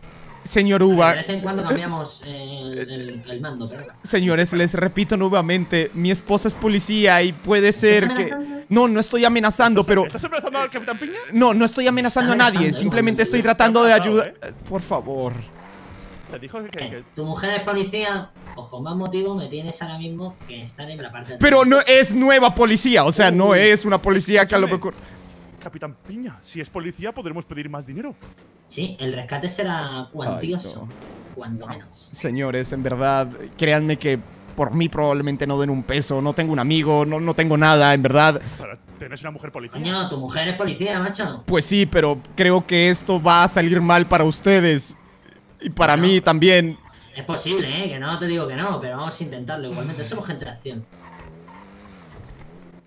K: Señor Uva. De vez en cuando cambiamos eh, el, mando, ¿verdad?
A: Señores, les repito nuevamente, mi esposa es policía y puede ser que. No, no estoy amenazando, pero. ¿Estás
L: amenazando al Capitán Piña?
A: No, no estoy amenazando a nadie, simplemente estoy tratando de ayudar. ¿eh? Por favor.
L: Eh, tu mujer es policía. Ojo, más motivo me tienes ahora mismo que estar en la parte de Pero no
A: es nueva policía, o sea, no es una policía que a lo mejor.
K: Capitán Piña, si es policía podremos pedir más dinero.
L: Sí, el rescate será cuantioso, cuanto menos.
A: Señores, en verdad, créanme que por mí probablemente no den un peso, no tengo un amigo, no, tengo nada, en verdad.
L: ¿Tenés una mujer policía? tu mujer es policía, macho.
A: Pues sí, pero creo que esto va a salir mal para ustedes. Y para mí también.
L: Es posible, ¿eh? Que no te digo que no, pero vamos a intentarlo igualmente. Somos gente de acción.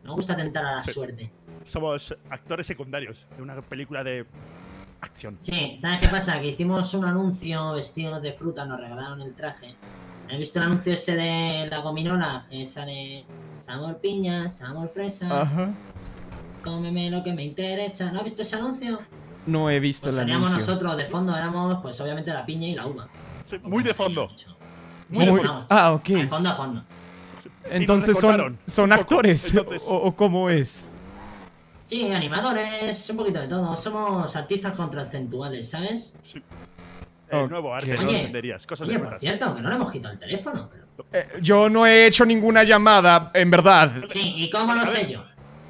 L: No gusta tentar a la suerte
K: somos actores secundarios de una película de acción. Sí, ¿sabes qué pasa? Que
L: hicimos un anuncio vestidos de fruta, nos regalaron el traje. ¿Has visto el anuncio ese de la gominola? Esa sale sabor piña, sabor fresa. Ajá. Cómeme lo que me interesa. ¿No has visto ese anuncio?
A: No he visto pues el anuncio. nosotros
L: de fondo, éramos pues obviamente la piña y la uva. muy de fondo. Muy, de fondo. Ah, ok. De fondo a fondo.
A: Entonces son, son actores, o, cómo es.
L: Sí, animadores, un poquito de todo. Somos artistas contracentuales, ¿sabes? Sí. El oh, nuevo arte, no entenderías. Cosas oye, por cierto, no le hemos quitado el teléfono.
A: Eh, yo no he hecho ninguna llamada, en verdad.
L: Sí, ¿y cómo lo sé yo?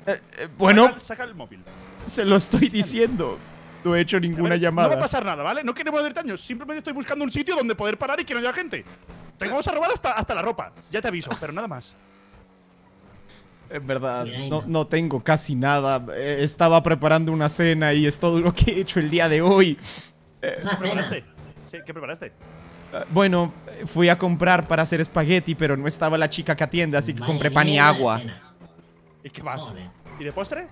L: Eh, eh, bueno… Saca, el móvil.
A: Se lo estoy diciendo. No he hecho ninguna llamada. No va a pasar
K: nada, ¿vale? No queremos hacer daño. Simplemente estoy buscando un sitio donde poder parar y que no haya gente. Te vamos a robar hasta, hasta la ropa. Ya te aviso, pero nada más.
A: En verdad, no, tengo casi nada. Eh, estaba preparando una cena y es todo lo que he hecho el día de hoy.
K: ¿Qué eh, preparaste? Sí, ¿qué preparaste? Eh,
A: bueno, fui a comprar para hacer espagueti, pero no estaba la chica que atiende, así que compré pan y agua.
K: ¿Y qué más?
L: ¿Y de postre?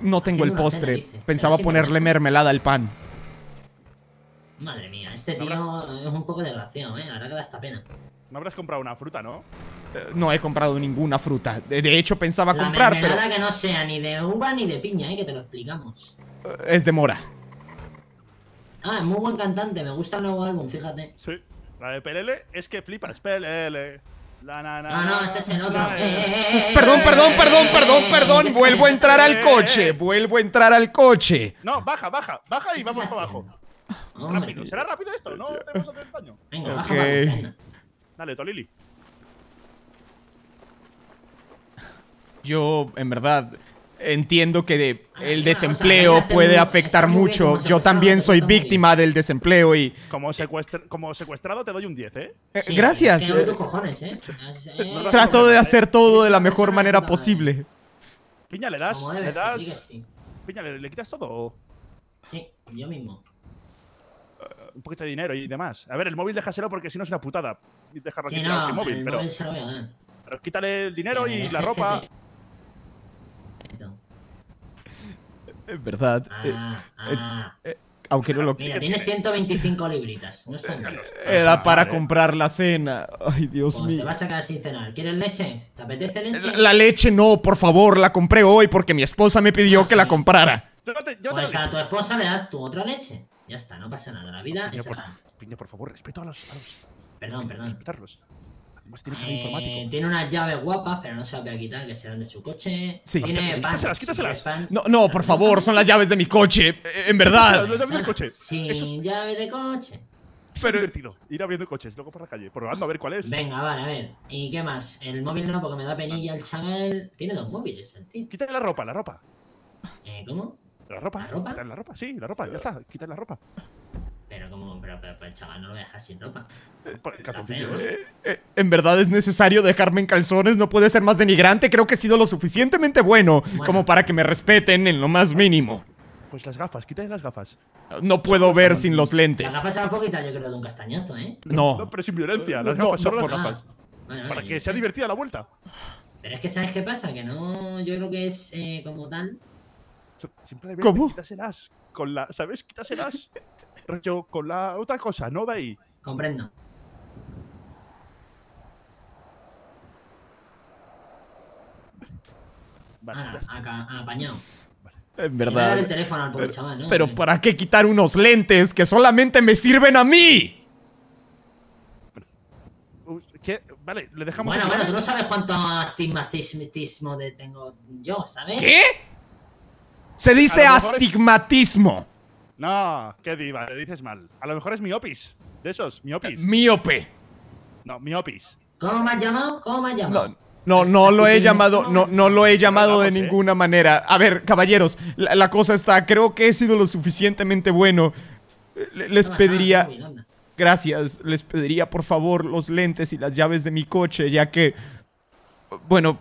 A: No tengo el postre. Pensaba ponerle mermelada al pan.
L: Madre mía, este tío es un poco desgraciado, ¿eh? Ahora que da esta pena. No habrás comprado una fruta, ¿no? Eh,
A: no he comprado ninguna fruta. De hecho, pensaba la comprar, pero. que no sea
L: ni de uva ni de piña, ¿eh? Que te lo explicamos.
K: Eh, es de mora.
L: Ah, es muy buen cantante. Me gusta el nuevo álbum, fíjate. Sí.
K: La de Pelele es que flipas. Pelele. La, no, no, ese es el otro. perdón, eh, perdón, perdón, perdón, perdón. Vuelvo a entrar al coche.
A: Vuelvo a entrar al coche.
K: No, baja, baja. Baja y vamos para abajo. ¿Será rápido esto? No tenemos otro Venga, Dale, Tolili.
A: Yo, en verdad,
K: entiendo que ah, el desempleo puede afectar mucho. Yo
A: también soy víctima del desempleo y...
K: Como, secuestrado te doy un 10, ¿eh? eh gracias. Cojones,
L: ¿eh? eh Trato de ¿eh? hacer todo
A: de la mejor manera posible.
K: Piña, ¿le das? ¿Le das? le quitas todo? Sí, yo mismo un poquito de dinero y demás. A ver, el móvil déjaselo porque si no es una putada. Dejarlo sí, no, sin móvil, pero. pero quítale el dinero y la ropa.
L: Es
A: verdad. Ah, eh, ah. Eh, eh, aunque no lo Mira,
L: tiene 125 libritas. No está Era para comprar
A: la cena. Ay, Dios pues mío. Te
L: vas a quedar sin cenar. ¿Quieres leche? ¿Te apetece leche? La,
A: leche no, por favor. La compré hoy porque mi esposa me pidió ah, que la comprara.
L: pues a tu esposa le das tu otra leche. Ya está, no pasa nada. La vida es por, por favor, respeto a los. perdón, perdón. Respetarlos. tiene, eh, tiene unas llaves guapas, pero no se las voy a quitar, que serán de su coche. Sí, tiene quítaselas, quítaselas.
A: No, no, por favor, son las llaves de mi coche. Eh, en verdad. Las llaves del
L: coche. Sin
K: llaves de coche. Pero es divertido. Ir abriendo coches, luego por la calle, probando a ver cuál es. Venga, vale, a ver.
L: ¿Y qué más? El móvil no, porque me da penilla el chaval. Tiene dos móviles el tío. Quítale la ropa, la ropa. Eh, ¿Cómo? La ropa, ¿La ropa? la ropa, sí, la ropa, ya está, quitar la ropa. Pero como, pero, el chaval no lo deja sin ropa. Eh, eh, eh,
K: en
A: verdad es necesario dejarme en calzones, no puede ser más denigrante, creo que he sido lo suficientemente bueno, como para que me respeten en lo más mínimo.
K: Pues las gafas, quítale las gafas.
A: No puedo ver sin los lentes. Las gafas
L: a poquita, yo creo, de un castañazo, ¿eh. No. no pero sin violencia, las gafas no, las gafas. Ah, para que sea divertida la vuelta. Pero es que, ¿sabes qué pasa? Que no, yo creo que es como tal
K: ¿Cómo? quitaselas con la, ¿sabes?
L: quitaselas.
K: Yo con la otra cosa, no de ahí. Comprendo.
L: Vale, ah, acá, ah, apañado. En verdad. pero, chaval, ¿para
A: qué quitar unos lentes que solamente me sirven a mí?
L: ¿Qué? Vale, le dejamos. Bueno, bueno, tú no sabes cuánto astigmatismo tengo yo, ¿sabes? ¿Qué? Se dice
A: astigmatismo.
L: No, qué diva,
K: le dices mal. A lo mejor es miopis. De esos, miopis. Eh, miope. No, miopis.
L: ¿Cómo me has llamado? ¿Cómo me has llamado? No.
A: No, lo he llamado, no, no lo he llamado de ¿eh? ninguna manera. A ver, caballeros, la cosa está, creo que he sido lo suficientemente bueno. Les pediría, gracias, les pediría por favor los lentes y las llaves de mi coche, ya que, bueno,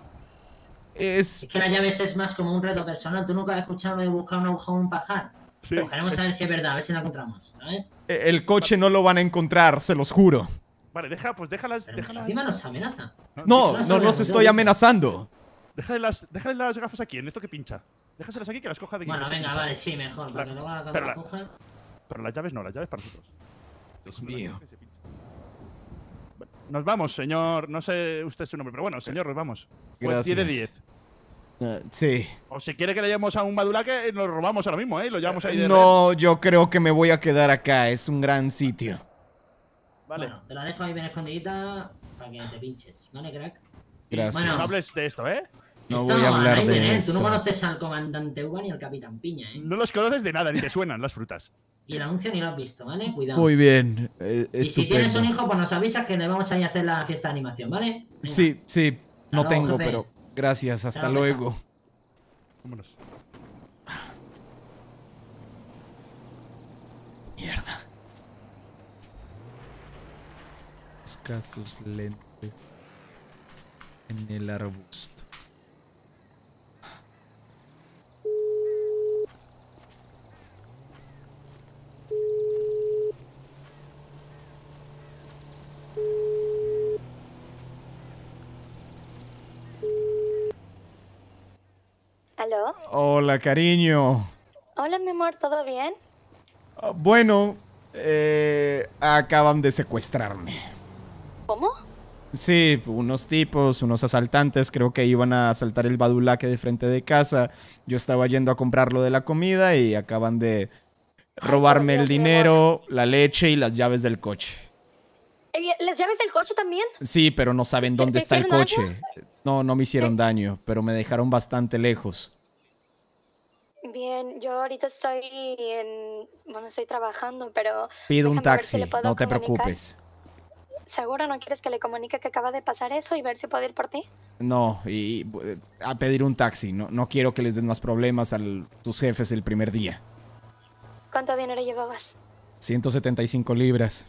L: es... que la llave es más como un reto personal. Tú nunca has escuchado de buscar una agujero o un pajar. Sí. Pues queremos saber si es verdad, a ver si la encontramos. ¿sabes?
A: E, el coche no lo van a encontrar, se los juro.
L: Vale, deja, pues déjalas. Encima nos amenaza. No, no, los estoy amenazando.
K: Déjale las, gafas aquí, en esto que pincha. Déjaselas aquí que las coja de aquí. Bueno, venga, vale, sí, mejor. Porque no va a pero, pero las llaves no, las llaves para nosotros. Dios mío. Nos vamos, señor. No sé usted su nombre, pero bueno, señor, nos vamos. Gracias. tiene 10.
A: Eh, sí.
K: O si quiere que le llevemos a un madulaque eh, Nos robamos ahora mismo, ¿eh? Lo ahí No,
A: yo creo que me voy a quedar acá. Es un gran sitio.
L: Vale. Bueno, te la dejo ahí bien escondidita para que no te pinches, ¿vale, crack? Gracias. no hables de esto, ¿eh? No voy a hablar de eh, esto. Tú no conoces al comandante Uva ni al capitán Piña, ¿eh? No los
K: conoces de nada, ni te suenan las frutas.
L: Y el anuncio ni lo has visto, ¿vale? Cuidado. Muy bien. y si tienes un hijo, pues nos avisas que le vamos a ir a hacer la fiesta de animación, ¿vale?
A: Sí, sí. No tengo, pero Gracias, hasta luego.
L: Vámonos.
C: Mierda.
A: Busca sus lentes en el arbusto. Hola, cariño.
D: Hola, mi amor, ¿todo bien?
A: Ah, bueno, eh, acaban de secuestrarme. ¿Cómo? Sí, unos tipos, unos asaltantes, creo que iban a asaltar el badulaque de frente de casa. Yo estaba yendo a comprar lo de la comida y acaban de robarme el dinero, la leche y las llaves del coche.
D: ¿Las llaves del coche también?
A: Sí, pero no saben dónde está el coche. No, no me hicieron daño, pero me dejaron bastante lejos.
D: Bien, yo ahorita estoy en. Bueno, estoy trabajando, pero. Pido un taxi, no te preocupes. ¿Seguro no quieres que le comunique que acaba de pasar eso y ver si puedo ir por ti?
A: No, y, eh, a pedir un taxi. No, no quiero que les den más problemas a tus jefes el primer día.
D: ¿Cuánto dinero llevabas?
A: 175 libras.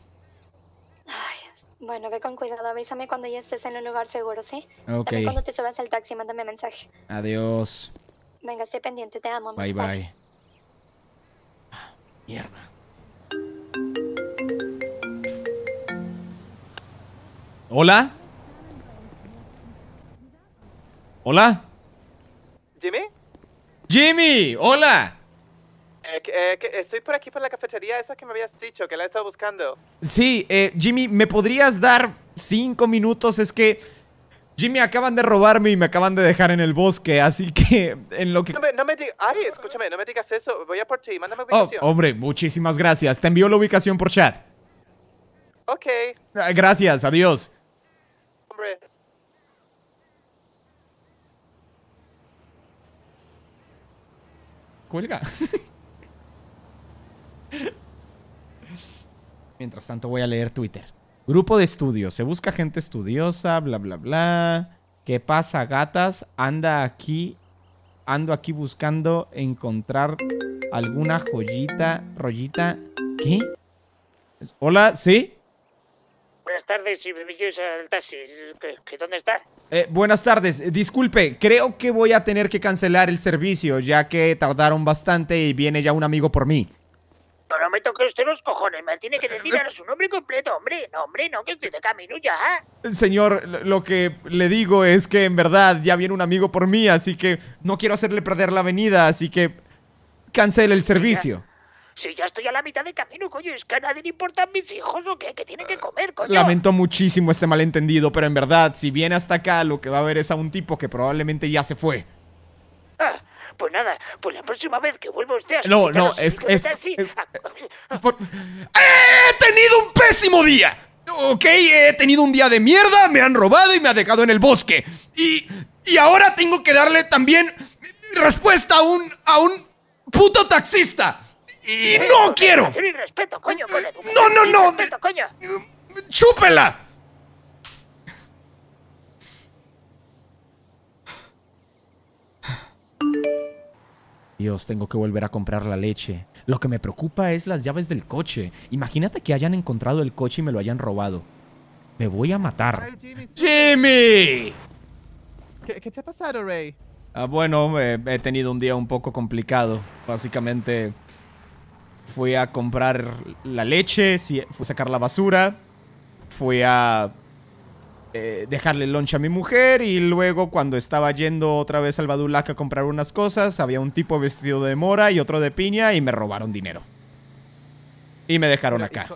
D: Ay, bueno, ve con cuidado. Avísame cuando ya estés en un lugar seguro, ¿sí? Ok. cuando te subas al taxi, mándame mensaje.
A: Adiós.
D: Venga, sé pendiente, te amo. Bye,
A: bye. Ah, mierda. ¿Hola? ¿Hola? ¿Jimmy? ¡Jimmy! ¡Hola!
I: Eh, eh, estoy por aquí por la cafetería esa que me habías dicho, que la he estado buscando.
A: Sí, eh, Jimmy, ¿me podrías dar cinco minutos? Es que Jimmy, acaban de robarme y me acaban de dejar en el bosque, así que en lo que... No
I: me, digas... escúchame, no me digas eso. Voy a por ti, mándame oh, ubicación.
A: hombre, muchísimas gracias. Te envío la ubicación por chat.
I: Ok. Ah,
A: gracias, adiós. Hombre. Cuelga. Mientras tanto voy a leer Twitter. Grupo de estudios. Se busca gente estudiosa, bla, bla, bla. ¿Qué pasa, gatas? Anda aquí. Ando aquí buscando encontrar alguna joyita, rollita. ¿Qué? Hola, ¿sí?
L: Buenas tardes, y al taxi. ¿Qué, dónde está?
A: Eh, buenas tardes, eh, disculpe, creo que voy a tener que cancelar el servicio ya que tardaron bastante y viene ya un amigo por mí.
L: Pero me usted los cojones, me tiene que eh, decir ahora su nombre completo, hombre. No, hombre, no, que estoy
A: de camino ya. Eh, señor, lo que le digo es que en verdad ya viene un amigo por mí, así que no quiero hacerle perder la avenida, así que cancele el servicio.
L: sí, ya estoy a la mitad de camino, coño,
F: es que a nadie le importan mis hijos o qué, que tienen que comer, coño.
A: Lamento muchísimo este malentendido, pero en verdad, si viene hasta acá, lo que va a ver es a un tipo que probablemente ya se fue.
F: Ah.
L: Pues nada, pues la próxima vez que vuelva usted a No, no, es que. ¡Eh! ¡He tenido
A: un pésimo día! Ok, he tenido un día de mierda, me han robado y me ha dejado en el bosque. Y. Y ahora tengo que darle también respuesta a un. a un puto taxista. Y no pues, quiero.
C: no, no, no. Eh, chúpela.
A: Dios, tengo que volver a comprar la leche. Lo que me preocupa es las llaves del coche. Imagínate que hayan encontrado el coche y me lo hayan robado. Me voy a matar.
M: Jimmy!
I: ¿Qué, te ha pasado, Ray?
A: Ah, bueno, eh, he tenido un día un poco complicado. Básicamente fui a comprar la leche, fui a sacar la basura, fui a eh, dejarle el a mi mujer y luego cuando estaba yendo otra vez al Badulac a comprar unas cosas, había un tipo vestido de mora y otro de piña y me robaron dinero. Y me dejaron acá.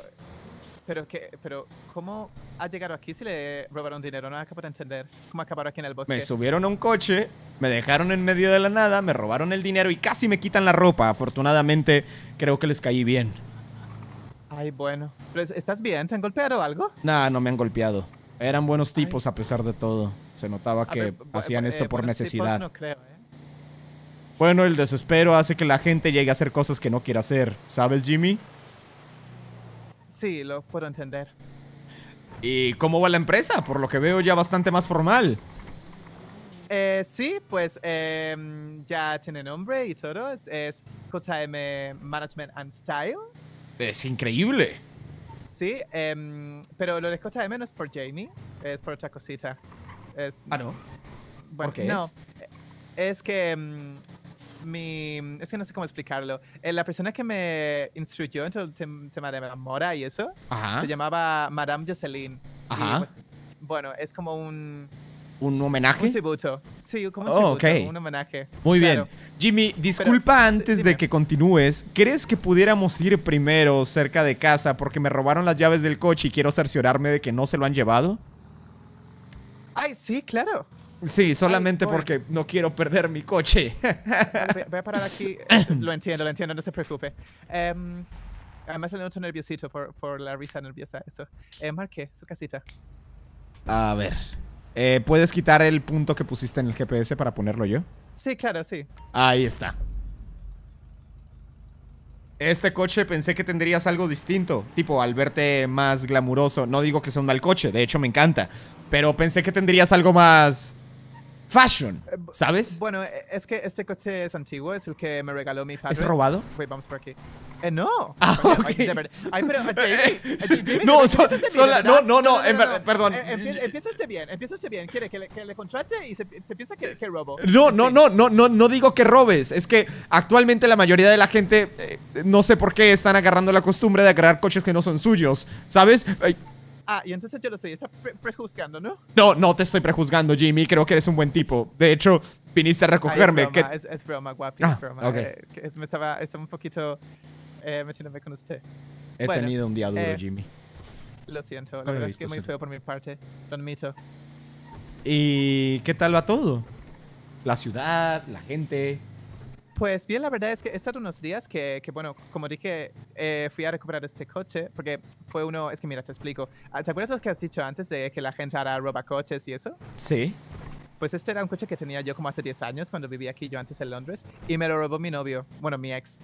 I: Pero, que, pero, ¿cómo ha llegado aquí si le robaron dinero? No acabo de entender. ¿Cómo acabaron aquí en el bosque? Me
A: subieron a un coche, me dejaron en medio de la nada, me robaron el dinero y casi me quitan la ropa. Afortunadamente, creo que les caí bien.
I: Ay, bueno. ¿Pero ¿Estás bien? ¿Te han golpeado algo?
A: Nah, no me han golpeado. Eran buenos tipos a pesar de todo. Se notaba que hacían esto eh, por necesidad. ¿eh? Bueno, el desespero hace que la gente llegue a hacer cosas que no quiere hacer. ¿Sabes, Jimmy?
I: Sí, lo puedo entender.
A: ¿Y cómo va la empresa? Por lo que veo ya bastante más formal.
I: Eh, sí, pues em, ya tiene nombre y todo. Es, es JM Management and Style.
A: Es increíble.
I: Sí, em, pero lo de escucha de menos por Jamie, es por otra cosita. Es, ah, no. Bueno, ¿Por qué no. Es, es que em, mi. Es que no sé cómo explicarlo. Eh, la persona que me instruyó en todo el tema de mora y eso se llamaba Madame Jocelyn. Ajá. Pues, bueno, es como un
A: un homenaje. Un
I: tributo. Sí, como un, oh, un homenaje.
A: Muy bien. Jimmy, disculpa antes de que continúes. ¿Crees que pudiéramos ir primero cerca de casa porque me robaron las llaves del coche y quiero cerciorarme de que no se lo han llevado?
I: Ay, sí, claro.
A: Sí, solamente porque no quiero perder mi coche.
I: Voy, a parar aquí. Eh, lo entiendo, lo entiendo, no se preocupe. Em, además, le noto nerviosito por, la risa nerviosa. Eso. Eh, su casita.
A: A ver. Eh, ¿Puedes quitar el punto que pusiste en el GPS para ponerlo yo?
I: Sí, claro, sí.
A: Ahí está. Este coche pensé que tendrías algo distinto, tipo al verte más glamuroso. No digo que sea un mal coche, de hecho me encanta, pero pensé que tendrías algo más fashion, eh, ¿sabes?
I: Bueno, e, es que este coche es antiguo, es el que me regaló mi padre. ¿Es robado? vamos por aquí. Eh, no. Ah, pero, no, no, no, no, perdón. Eh, empieza usted bien, empieza usted bien. Quiere que le, contrate y se, piensa que, que, robo. No,
A: no, no, no, no, digo que robes. Es que actualmente la mayoría de la gente, no sé por qué, están agarrando la costumbre de agarrar coches que no son suyos, ¿sabes?
I: Ah, y entonces yo lo soy. está prejuzgando, ¿no?
A: No, no te estoy prejuzgando, Jimmy. Creo que eres un buen tipo. De hecho, viniste a recogerme. es, broma, es, guapi, es ah, broma.
I: Eh, me estaba, un poquito eh, metiéndome con usted. He tenido un día duro, eh, Jimmy. Lo siento, la verdad es que es muy feo por mi parte, lo admito. ¿Y qué tal va todo? La ciudad, la gente. Pues bien, la verdad es que he estado unos días que, bueno, como dije, eh, fui a recuperar este coche, porque fue uno, es que mira, te explico. Ah, ¿Te acuerdas lo que has dicho antes de que la gente ahora roba coches y eso? Sí. Pues este era un coche que tenía yo como hace 10 años, cuando vivía aquí yo antes en Londres, y me lo robó mi novio, bueno, mi ex.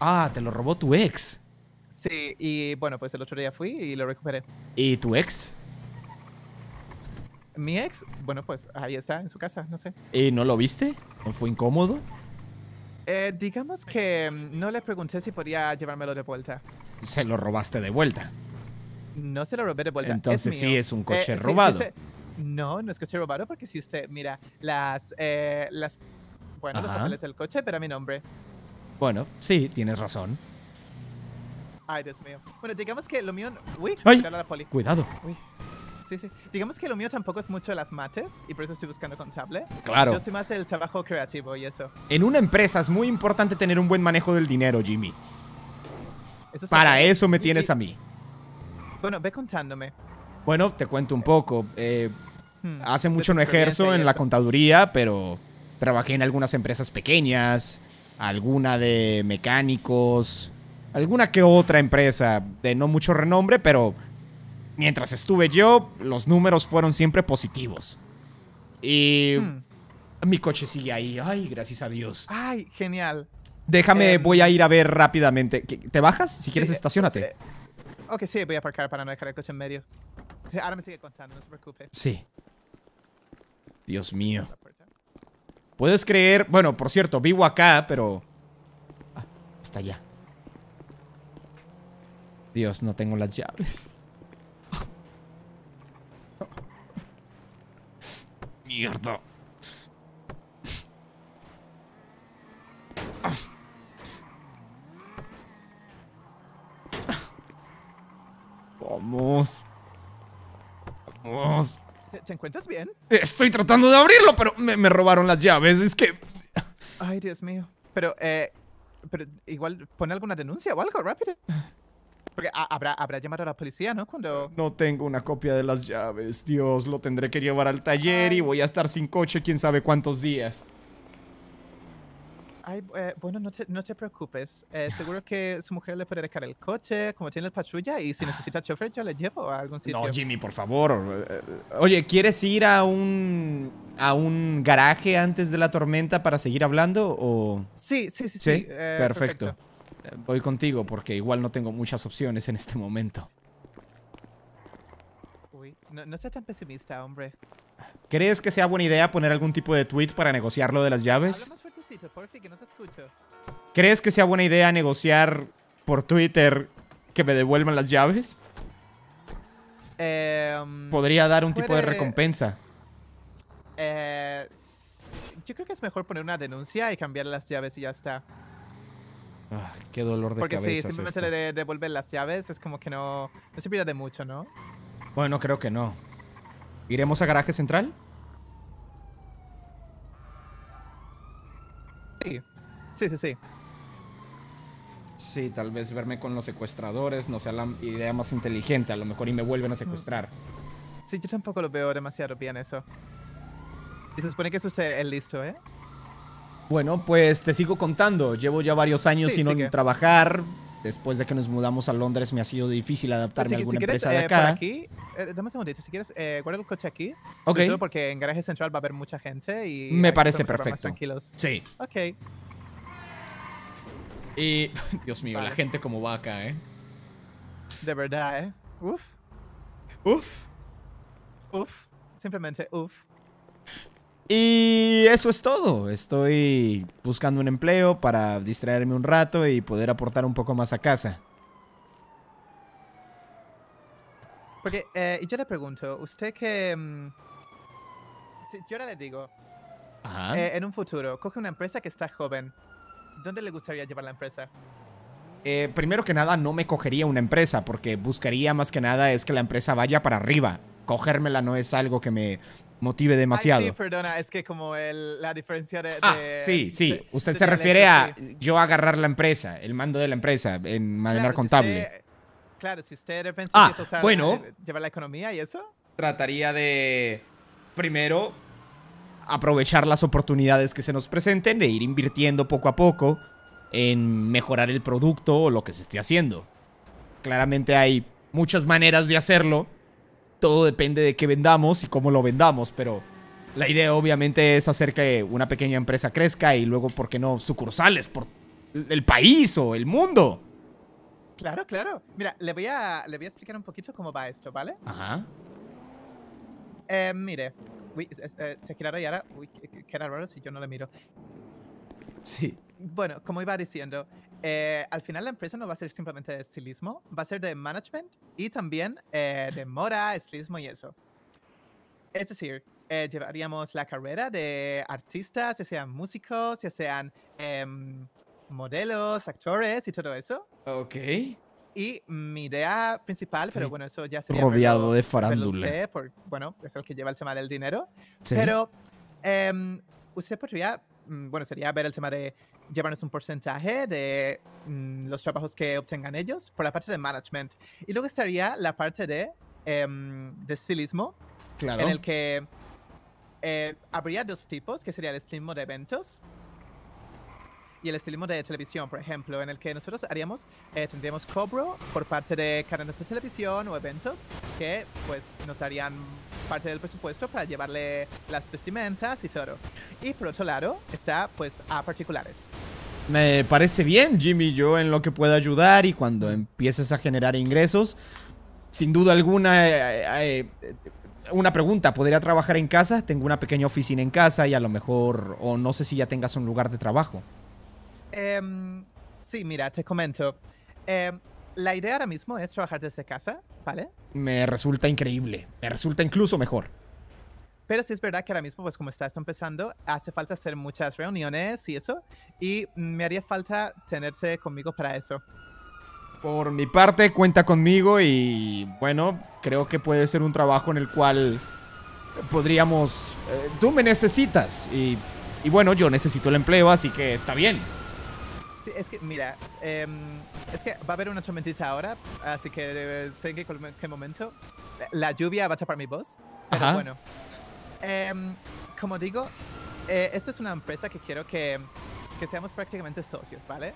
A: Ah, te lo robó tu ex.
I: Sí, y bueno, pues el otro día fui y lo recuperé.
A: ¿Y tu ex?
I: Mi ex, bueno, pues ahí está, en su casa, no sé.
A: ¿Y no lo viste? ¿No fue incómodo?
I: Eh, digamos que mm, no le pregunté si podía llevármelo de vuelta.
A: Se lo robaste de vuelta.
I: No se lo robé de vuelta. Entonces sí es un eh, coche robado. no, no es coche robado porque si usted mira las, eh, las bueno, los papeles del coche, pero a mi nombre.
A: Bueno, sí, tienes razón.
I: Ay, Dios mío. Bueno, digamos que lo mío. Uy, Cuidado. Uy. Digamos que lo mío tampoco es mucho las mates y por eso estoy buscando contable. Claro. Yo soy más el trabajo creativo y eso. En
A: una empresa es muy importante tener un buen manejo del dinero, Jimmy. Para eso me tienes a mí.
I: Bueno, ve contándome.
A: Bueno, te cuento un poco. Eh, hmm. hace mucho no ejerzo en la contaduría, pero trabajé en algunas empresas pequeñas, alguna de mecánicos, alguna que otra empresa de no mucho renombre, pero mientras estuve yo, los números fueron siempre positivos. Y hmm. mi coche sigue ahí. Ay, gracias a Dios.
I: Ay, genial. Déjame, em, voy a
A: ir a ver rápidamente. ¿Te bajas? Si quieres, eh, estacionate.
I: Eh, ok, sí, voy a aparcar para no dejar el coche en medio. Ahora me sigue contando, no se preocupe. Sí.
A: Dios mío. ¿Puedes creer? Bueno, por cierto, vivo acá, pero... Ah, está allá. Dios, no tengo las llaves. mierda. Vamos. Vamos.
I: ¿Te encuentras bien?
A: Estoy tratando de abrirlo, pero me, me robaron las llaves. Es que...
I: Ay, Dios mío. Pero, eh, pero igual pone alguna denuncia o algo, rápido. Porque habrá, habrá llamado a la policía, ¿no?
A: Cuando... No tengo una copia de las llaves. Dios, lo tendré que llevar al taller y voy a estar sin coche quién sabe cuántos días.
I: Ay, eh, bueno, no te, preocupes. Eh, seguro que su mujer le puede dejar el coche, como tiene el patrulla, y si necesita chofer, yo le llevo a algún sitio. No, Jimmy, por favor. Eh,
A: oye, ¿quieres ir a un, a un garaje antes de la tormenta para seguir hablando? O... Sí, sí, sí. Sí, perfecto. Voy contigo porque igual no tengo muchas opciones en este momento.
I: Uy, no, seas tan pesimista, hombre.
A: ¿Crees que sea buena idea poner algún tipo de tweet para negociar lo de las llaves?
I: que no te escucho.
A: ¿Crees que sea buena idea negociar por Twitter que me devuelvan las llaves?
I: Em, Podría dar un tipo de recompensa. Eh, yo creo que es mejor poner una denuncia y cambiar las llaves y ya está.
A: Ah, qué dolor de cabeza. Porque si simplemente
I: le devuelven las llaves, es como que no, se se de mucho, ¿no?
A: Bueno, creo que no. ¿Iremos a garaje central? Sí, sí, sí. Sí, sí tal vez verme con los secuestradores no sea la idea más inteligente, a lo mejor y me vuelven a secuestrar.
I: Sí, yo tampoco lo veo demasiado bien eso. Y se supone que eso es el listo, ¿eh?
A: Bueno, pues te sigo contando. Llevo ya varios años sin trabajar. Después de que nos mudamos a Londres me ha sido difícil adaptarme a alguna empresa de eh, acá.
I: aquí, eh, dame un segundito. Si quieres, eh, guarda el coche aquí. Ok. porque en Garaje Central va a haber mucha gente y... Me parece perfecto. Tranquilos. Sí. Ok.
A: Y... Dios mío, la gente como va acá, ¿eh?
I: De verdad, ¿eh? Uf. Uf. Uf. Simplemente uf.
A: Y eso es todo. Estoy buscando un empleo para distraerme un rato y poder aportar un poco más a casa.
I: Porque, eh, y yo le pregunto, usted que... Mm, yo ahora le digo, eh, en un futuro, coge una empresa que está joven. ¿Dónde le gustaría llevar la empresa?
A: Eh, primero que nada, no me cogería una empresa porque buscaría más que nada es que la empresa vaya para arriba cogérmela no es algo que me motive demasiado. sí,
I: perdona, es que como la diferencia de, ah,
A: sí, sí. Usted se refiere a yo agarrar la empresa, el mando de la empresa en manera Contable. claro,
I: si usted ah, bueno, eh, llevar la economía y eso. Trataría de, primero,
A: aprovechar las oportunidades que se nos presenten, de ir invirtiendo poco a poco en mejorar el producto o lo que se esté haciendo. Claramente hay muchas maneras de hacerlo todo depende de qué vendamos y cómo lo vendamos, pero la idea obviamente es hacer que una pequeña empresa crezca y luego, ¿por qué no? Sucursales por el país o el mundo.
I: Claro, claro. Mira, le voy a, le voy a explicar un poquito cómo va esto, ¿vale? Ajá. Eh, mire, uy, eh, se aclaró y ahora, uy, queda raro si yo no le miro. Sí. Bueno, como iba diciendo, eh, al final la empresa no va a ser simplemente de estilismo, va a ser de management y también eh, de moda, estilismo y eso. Es decir, eh, llevaríamos la carrera de artistas, ya sean músicos, ya sean em, modelos, actores y todo eso. Ok. Y mi idea principal, pero bueno, eso ya sería... Rodeado de farándula. bueno, es el que lleva el tema del dinero. Pero em, usted podría, mm, bueno, sería ver el tema de llevarnos un porcentaje de mm, los trabajos que obtengan ellos por la parte de management. Y luego estaría la parte de, eh, de estilismo, en el que eh, habría dos tipos, que sería el estilismo de eventos, y el estilismo de televisión, por ejemplo, en el que nosotros haríamos, eh, tendríamos cobro por parte de canales de televisión o eventos que pues nos harían parte del presupuesto para llevarle las vestimentas y todo. Y por otro lado está pues a particulares.
A: Me parece bien, Jimmy, yo en lo que pueda ayudar y cuando empieces a generar ingresos, sin duda alguna... Eh, eh, una pregunta, ¿podría trabajar en casa? Tengo una pequeña oficina en casa y a lo mejor, o no sé si ya tengas un lugar de trabajo.
I: Em, sí, mira, te comento. Em, la idea ahora mismo es trabajar desde casa, ¿vale?
A: Me resulta increíble. Me resulta incluso mejor.
I: Pero sí es verdad que ahora mismo, pues como está esto empezando, hace falta hacer muchas reuniones y eso. Y me haría falta tenerse conmigo para eso.
A: Por mi parte, cuenta conmigo y bueno, creo que puede ser un trabajo en el cual podríamos... Eh, tú me necesitas y, y bueno, yo necesito el empleo, así que está bien
I: es que, mira, em, es que va a haber una tormentiza ahora, así que eh, sé en qué, momento. La lluvia va a tapar mi voz, pero bueno. Em, como digo, eh, esta es una empresa que quiero que, seamos prácticamente socios, ¿vale?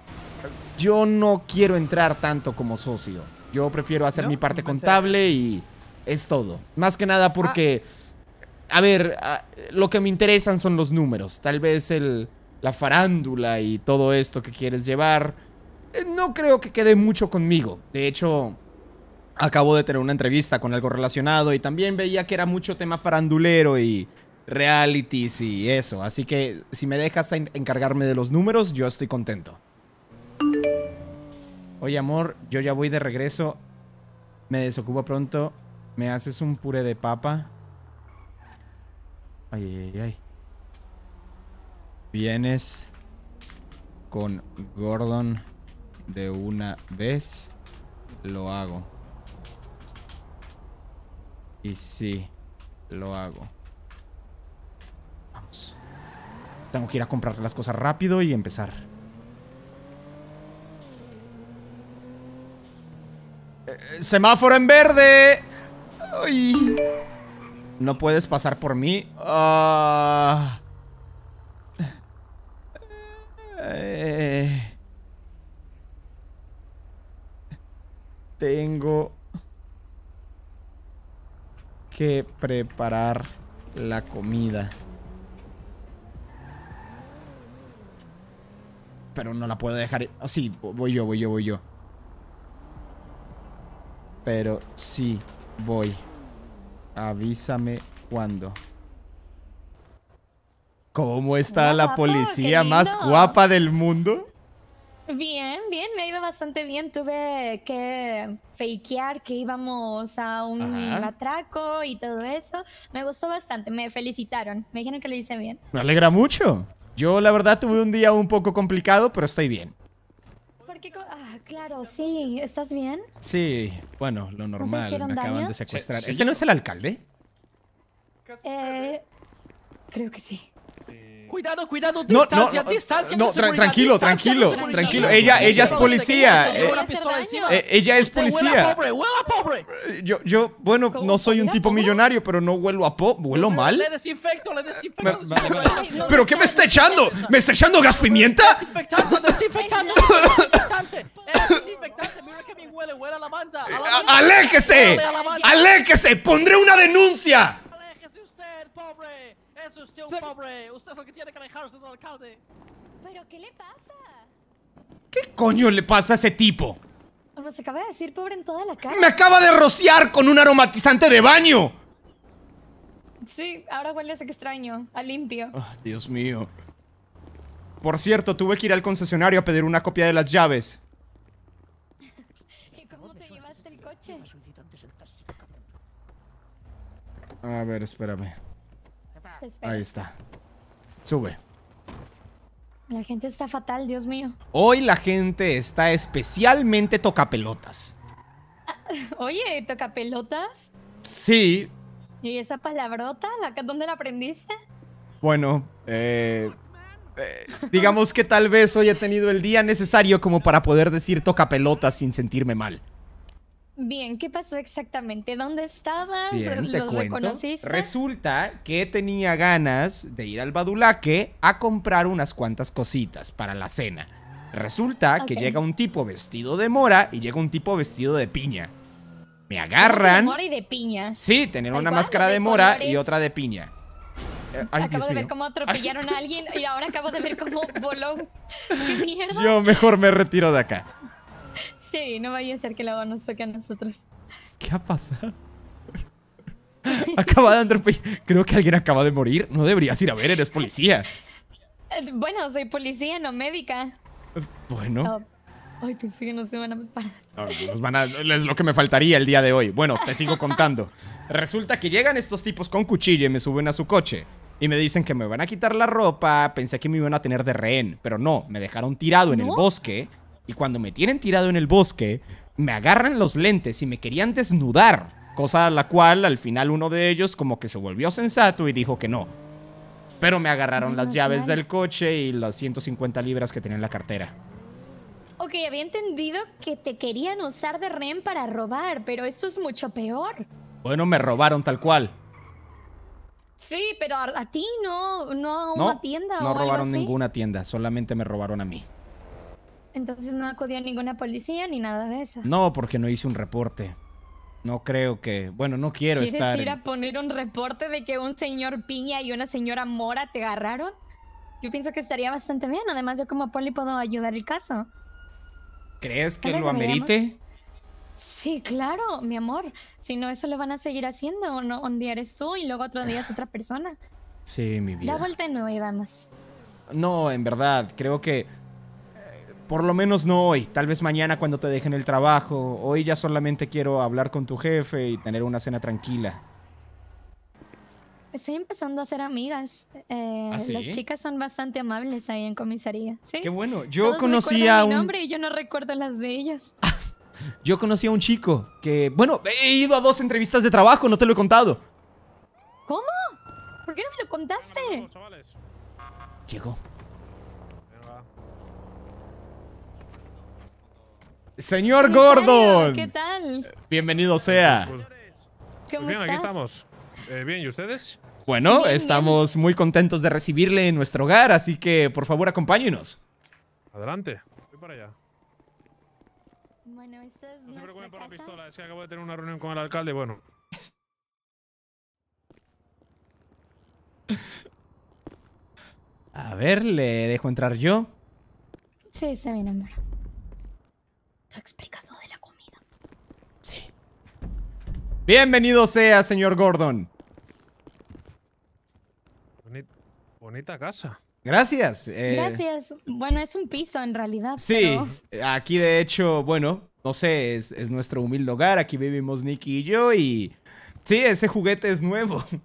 A: Yo no quiero entrar tanto como socio. Yo prefiero hacer mi parte contable y es todo. Más que nada ah. porque, a ver, lo que me interesan son los números. Tal vez el la farándula y todo esto que quieres llevar, eh, no creo que quede mucho conmigo. De hecho, acabo de tener una entrevista con algo relacionado y también veía que era mucho tema farandulero y realities y eso. Así que si me dejas encargarme de los números, yo estoy contento. Oye, amor, yo ya voy de regreso. Me desocupo pronto. ¿Me haces un puré de papa? Ay, ay, ay vienes con Gordon de una vez, lo hago. Y sí, lo hago. Vamos. Tengo que ir a comprar las cosas rápido y empezar. Eh, ¡Semáforo en verde! No puedes pasar por mí. Ah. Eh, tengo que preparar la comida. Pero no la puedo dejar... Así oh, sí, voy yo, voy yo, voy yo. Pero sí, voy. Avísame cuándo. ¿Cómo está la policía más guapa del mundo?
D: Bien, bien, me ha ido bastante bien. Tuve que fakear que íbamos a un atraco y todo eso. Me gustó bastante, me felicitaron, me dijeron que lo hice bien.
A: Me alegra mucho. Yo la verdad tuve un día un poco complicado, pero estoy bien.
D: Ah, claro, sí, ¿estás bien?
A: Sí, bueno, lo normal, me acaban de secuestrar. ¿Ese no es el alcalde?
D: Eh, creo que sí. Eh, cuidado, cuidado, distancia, no, no, distancia. No, tra tranquilo, tranquilo, tranquilo. Ella, ella es policía. ella es policía.
A: Eh,
I: huele a pobre,
A: eh, Yo, yo, bueno, no soy un tipo millonario, pero no huelo a po, huelo mal. Le
I: desinfecto, le desinfecto. ¿Pero
A: qué me está echando? ¿Me está echando gas pimienta?
E: me huele, huele a lavanda. ¡Aléjese!
A: ¡Aléjese! ¡Pondré una denuncia! ¡Aléjese usted, pobre! ¡Es usted un pobre! ¡Usted es el que tiene que dejarse el alcalde! ¿Pero qué le pasa? ¿Qué coño le pasa a ese tipo?
D: acaba de decir pobre en toda la ¡Me acaba de rociar
A: con un aromatizante de baño!
D: Sí, ahora que extraño, a limpio. Ah,
A: Dios mío. Por cierto, tuve que ir al concesionario a pedir una copia de las llaves.
D: ¿Y cómo te llevaste
L: el coche?
A: A ver, espérame. Ahí está. Sube.
D: La gente está fatal, Dios mío.
A: Hoy la gente está especialmente tocapelotas.
D: Oye, ¿tocapelotas?
A: Sí.
D: ¿Y esa palabrota? ¿Dónde la aprendiste?
A: Bueno, eh, eh, digamos que tal vez hoy he tenido el día necesario como para poder decir tocapelotas sin sentirme mal.
D: Bien, ¿qué pasó exactamente? ¿Dónde estabas? Bien, te
A: Resulta que tenía ganas de ir al Badulaque a comprar unas cuantas cositas para la cena. Resulta que llega un tipo vestido de mora y llega un tipo vestido de piña. Me agarran. De mora
D: y de piña. Sí,
A: tener una máscara de, mora y otra de piña. Eh, acabo de ver cómo
D: atropellaron a alguien y ahora acabo de ver cómo voló. Yo mejor me retiro de acá. Sí, no vaya a ser que la agua nos toque a nosotros.
A: ¿Qué ha pasado? Acaba de Creo que alguien acaba de morir. No deberías ir a ver, eres policía.
D: Eh, bueno, soy policía, no médica. Bueno. Oh, ay, pensé que se a parar.
A: No, se van a... Es lo que me faltaría el día de hoy. Bueno, te sigo contando. Resulta que llegan estos tipos con cuchillo y me suben a su coche. Y me dicen que me van a quitar la ropa. Pensé que me iban a tener de rehén. Pero no, me dejaron tirado en el bosque. Y cuando me tienen tirado en el bosque, me agarran los lentes y me querían desnudar. Cosa a la cual al final uno de ellos como que se volvió sensato y dijo que no. Pero me agarraron las llaves del coche y las 150 libras que tenía en la cartera.
D: Ok, había entendido que te querían usar de rehén para robar, pero eso es mucho peor.
A: Bueno, me robaron tal cual.
D: Sí, pero a, ti no, no a una tienda. No robaron ninguna
A: tienda, solamente me robaron a mí.
D: Entonces no acudió ninguna policía ni nada de eso. No,
A: porque no hice un reporte. No creo que. Bueno, no quiero estar. ¿Quieres ir a
D: poner un reporte de que un señor Piña y una señora Mora te agarraron? Yo pienso que estaría bastante bien. Además, yo como poli puedo ayudar el caso.
A: ¿Crees que lo amerite?
D: Sí, claro, mi amor. Si no, eso lo van a seguir haciendo. Uno, un día eres tú y luego otro día es otra persona.
A: Sí, mi vida. La vuelta
D: no íbamos.
A: No, en verdad, creo que por lo menos no hoy, tal vez mañana cuando te dejen el trabajo. Hoy ya solamente quiero hablar con tu jefe y tener una cena tranquila.
D: Estoy empezando a ser amigas. Eh, ¿Ah, las chicas son bastante amables ahí en comisaría. ¿sí? Qué bueno. Yo conocía conocí a un... hombre y yo no recuerdo las de ellas.
A: yo conocí a un chico que... Bueno, he ido a dos entrevistas de trabajo, no te lo he contado.
D: ¿Cómo? ¿Por qué no me lo contaste?
A: Llegó. Señor Gordon. ¿Qué
D: tal?
A: Bienvenido sea. ¿Cómo
J: pues bien, aquí estamos. Eh, bien, ¿y ustedes?
A: Bueno, estamos muy contentos de recibirle en nuestro hogar, así que por favor acompáñenos.
J: Adelante, voy para allá. Bueno, esta es No se preocupen por la pistola, es que acabo de tener una reunión con el alcalde, bueno.
A: A ver, le dejo entrar yo.
D: Sí, está bien, amor explicado de la comida?
A: Sí. Bienvenido sea, señor Gordon.
J: Bonita, casa.
A: Gracias. Eh.
D: Gracias. Bueno, es un piso en realidad. Sí,
A: aquí de hecho, bueno, no sé, es, nuestro humilde hogar. Aquí vivimos Nicky y yo y... Sí, ese juguete es nuevo.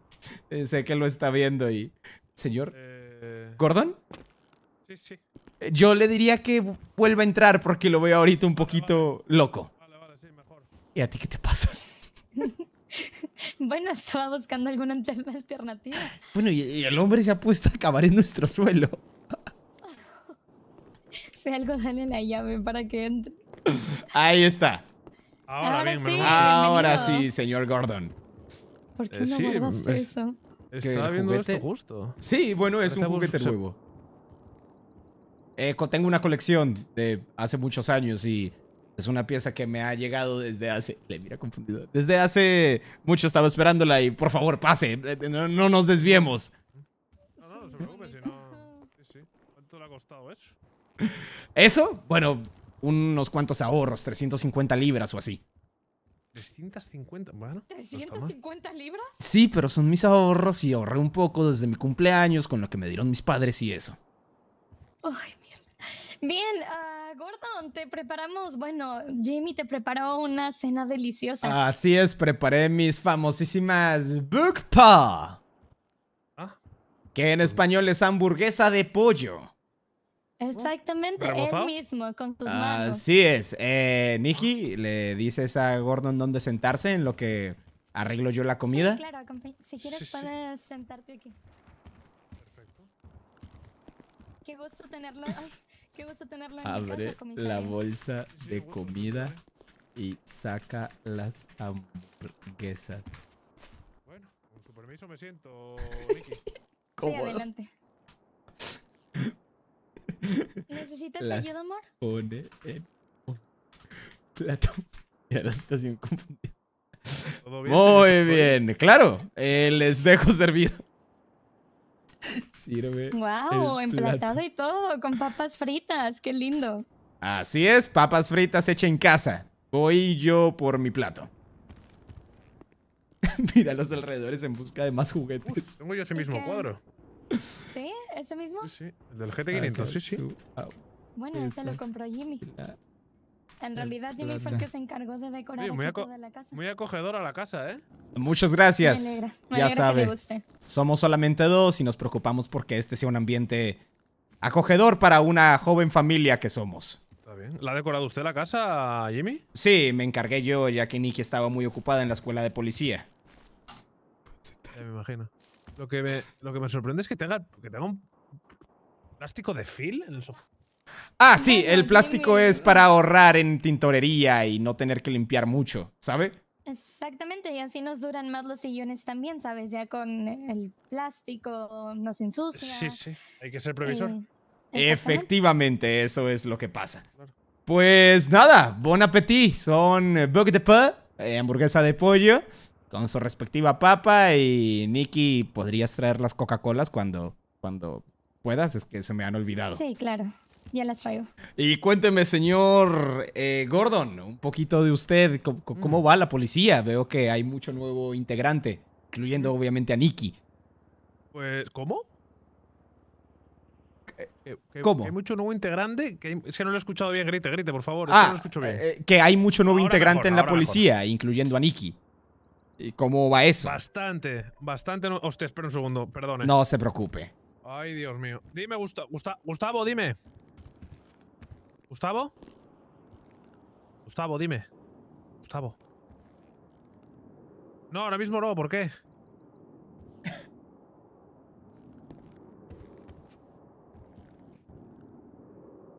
A: Eh, sé que lo está viendo y... Señor... Eh. ¿Gordon? Sí, sí. Yo le diría que vuelva a entrar porque lo veo ahorita un poquito loco. Vale, vale, sí, mejor. ¿Y a ti qué te pasa?
D: bueno, estaba buscando alguna alternativa.
A: Bueno, y, el hombre se ha puesto a acabar en nuestro suelo.
D: si algo, dale la llave para que entre.
A: Ahí está. Ahora, bien, sí, Ahora sí, señor Gordon.
D: ¿Por qué eh, no sí, eso?
A: Estaba viendo esto justo. Sí, bueno, es un juguete nuevo. Eh, tengo una colección de hace muchos años y es una pieza que me ha llegado desde hace... Le mira confundido. Desde hace mucho estaba esperándola y por favor pase, eh, eh, no, nos desviemos. No, no, no se preocupe, si no... ¿Cuánto le ha costado eso? ¿Eso? Bueno, unos cuantos ahorros, 350 libras o así.
J: 350, bueno. ¿350 libras?
A: Sí, pero son mis ahorros y ahorré un poco desde mi cumpleaños con lo que me dieron mis padres y eso.
J: Ay,
D: Bien, ah, Gordon, te preparamos, bueno, Jimmy te preparó una cena deliciosa.
A: Así es, preparé mis famosísimas ¡Bugpa! ¿Ah? Que en español es hamburguesa de pollo.
D: Oh, Exactamente, él mismo, con tus manos. Así
A: es. Eh, Nikki, ¿le dices a Gordon dónde sentarse en lo que arreglo yo la comida? Sí,
D: claro, si quieres puedes sentarte aquí. Perfecto. Qué gusto tenerlo.
J: Qué gusto tenerla Abre la bolsa de comida
A: y saca las hamburguesas.
J: Bueno, con su permiso me siento, Vicky. ¿Cómo? Sí, adelante.
D: ¿Necesitas ayuda, amor? Pone el
A: plato. Ya la situación confundida. Muy bien, bien. claro. Eh, les dejo servido. Sirve. ¡Wow! Emplatado
D: y todo, con papas fritas. ¡Qué lindo!
A: Así es, papas fritas hechas en casa. Voy yo por mi plato. Mira los alrededores en busca de más juguetes.
D: tengo yo ese mismo cuadro. ¿Sí? ¿Ese mismo? Sí, sí.
J: El del GT500, sí, sí. Ah, bueno, ese lo
D: compró Jimmy. En realidad, Jimmy fue el que se encargó de decorar
J: toda la casa. Muy acogedora la casa, ¿eh? Muchas gracias. ya sabes.
A: Somos solamente dos y nos preocupamos porque este sea un ambiente acogedor para una joven familia que somos.
J: Está bien. ¿La ha decorado usted la casa, Jimmy? Sí, me encargué yo,
A: ya que Nikki estaba muy ocupada en la escuela de policía.
J: me imagino. Lo que me, lo que me sorprende es que tenga, que tenga un plástico de fil en el sofá.
A: Ah, sí, el plástico es para ahorrar en tintorería y no tener que limpiar mucho,
J: ¿sabe?
D: Exactamente, y así nos duran más los sillones también, ¿sabes? Ya con el plástico nos ensucia. Sí, sí,
J: hay que ser previsor. Eh, efectivamente,
A: eso es lo que pasa. Pues nada, bon appétit. Son bug de pollo, eh, hamburguesa de pollo, con su respectiva papa. Y Nicky, podrías traer las Coca-Colas cuando, cuando puedas, es que se me han olvidado.
D: Sí, claro ya las traigo.
A: Y cuénteme, señor eh, Gordon, un poquito de usted. Mm. ¿Cómo, va la policía? Veo que hay mucho nuevo integrante, incluyendo obviamente a Nicky.
J: Pues, ¿cómo? Eh, ¿Cómo? hay mucho nuevo integrante. Que es que no lo he escuchado bien. Grite, grite, por favor. Ah, que no ah, escucho bien. Eh,
A: que hay mucho nuevo integrante en la policía, incluyendo a Nicky. ¿Y cómo va eso?
J: Bastante, bastante. No, hostia, espera un segundo, perdone. No se preocupe. Ay, Dios mío. Dime, Gustavo, Gustavo dime. ¿Gustavo? Gustavo, dime. Gustavo. No, ahora mismo no, ¿por qué?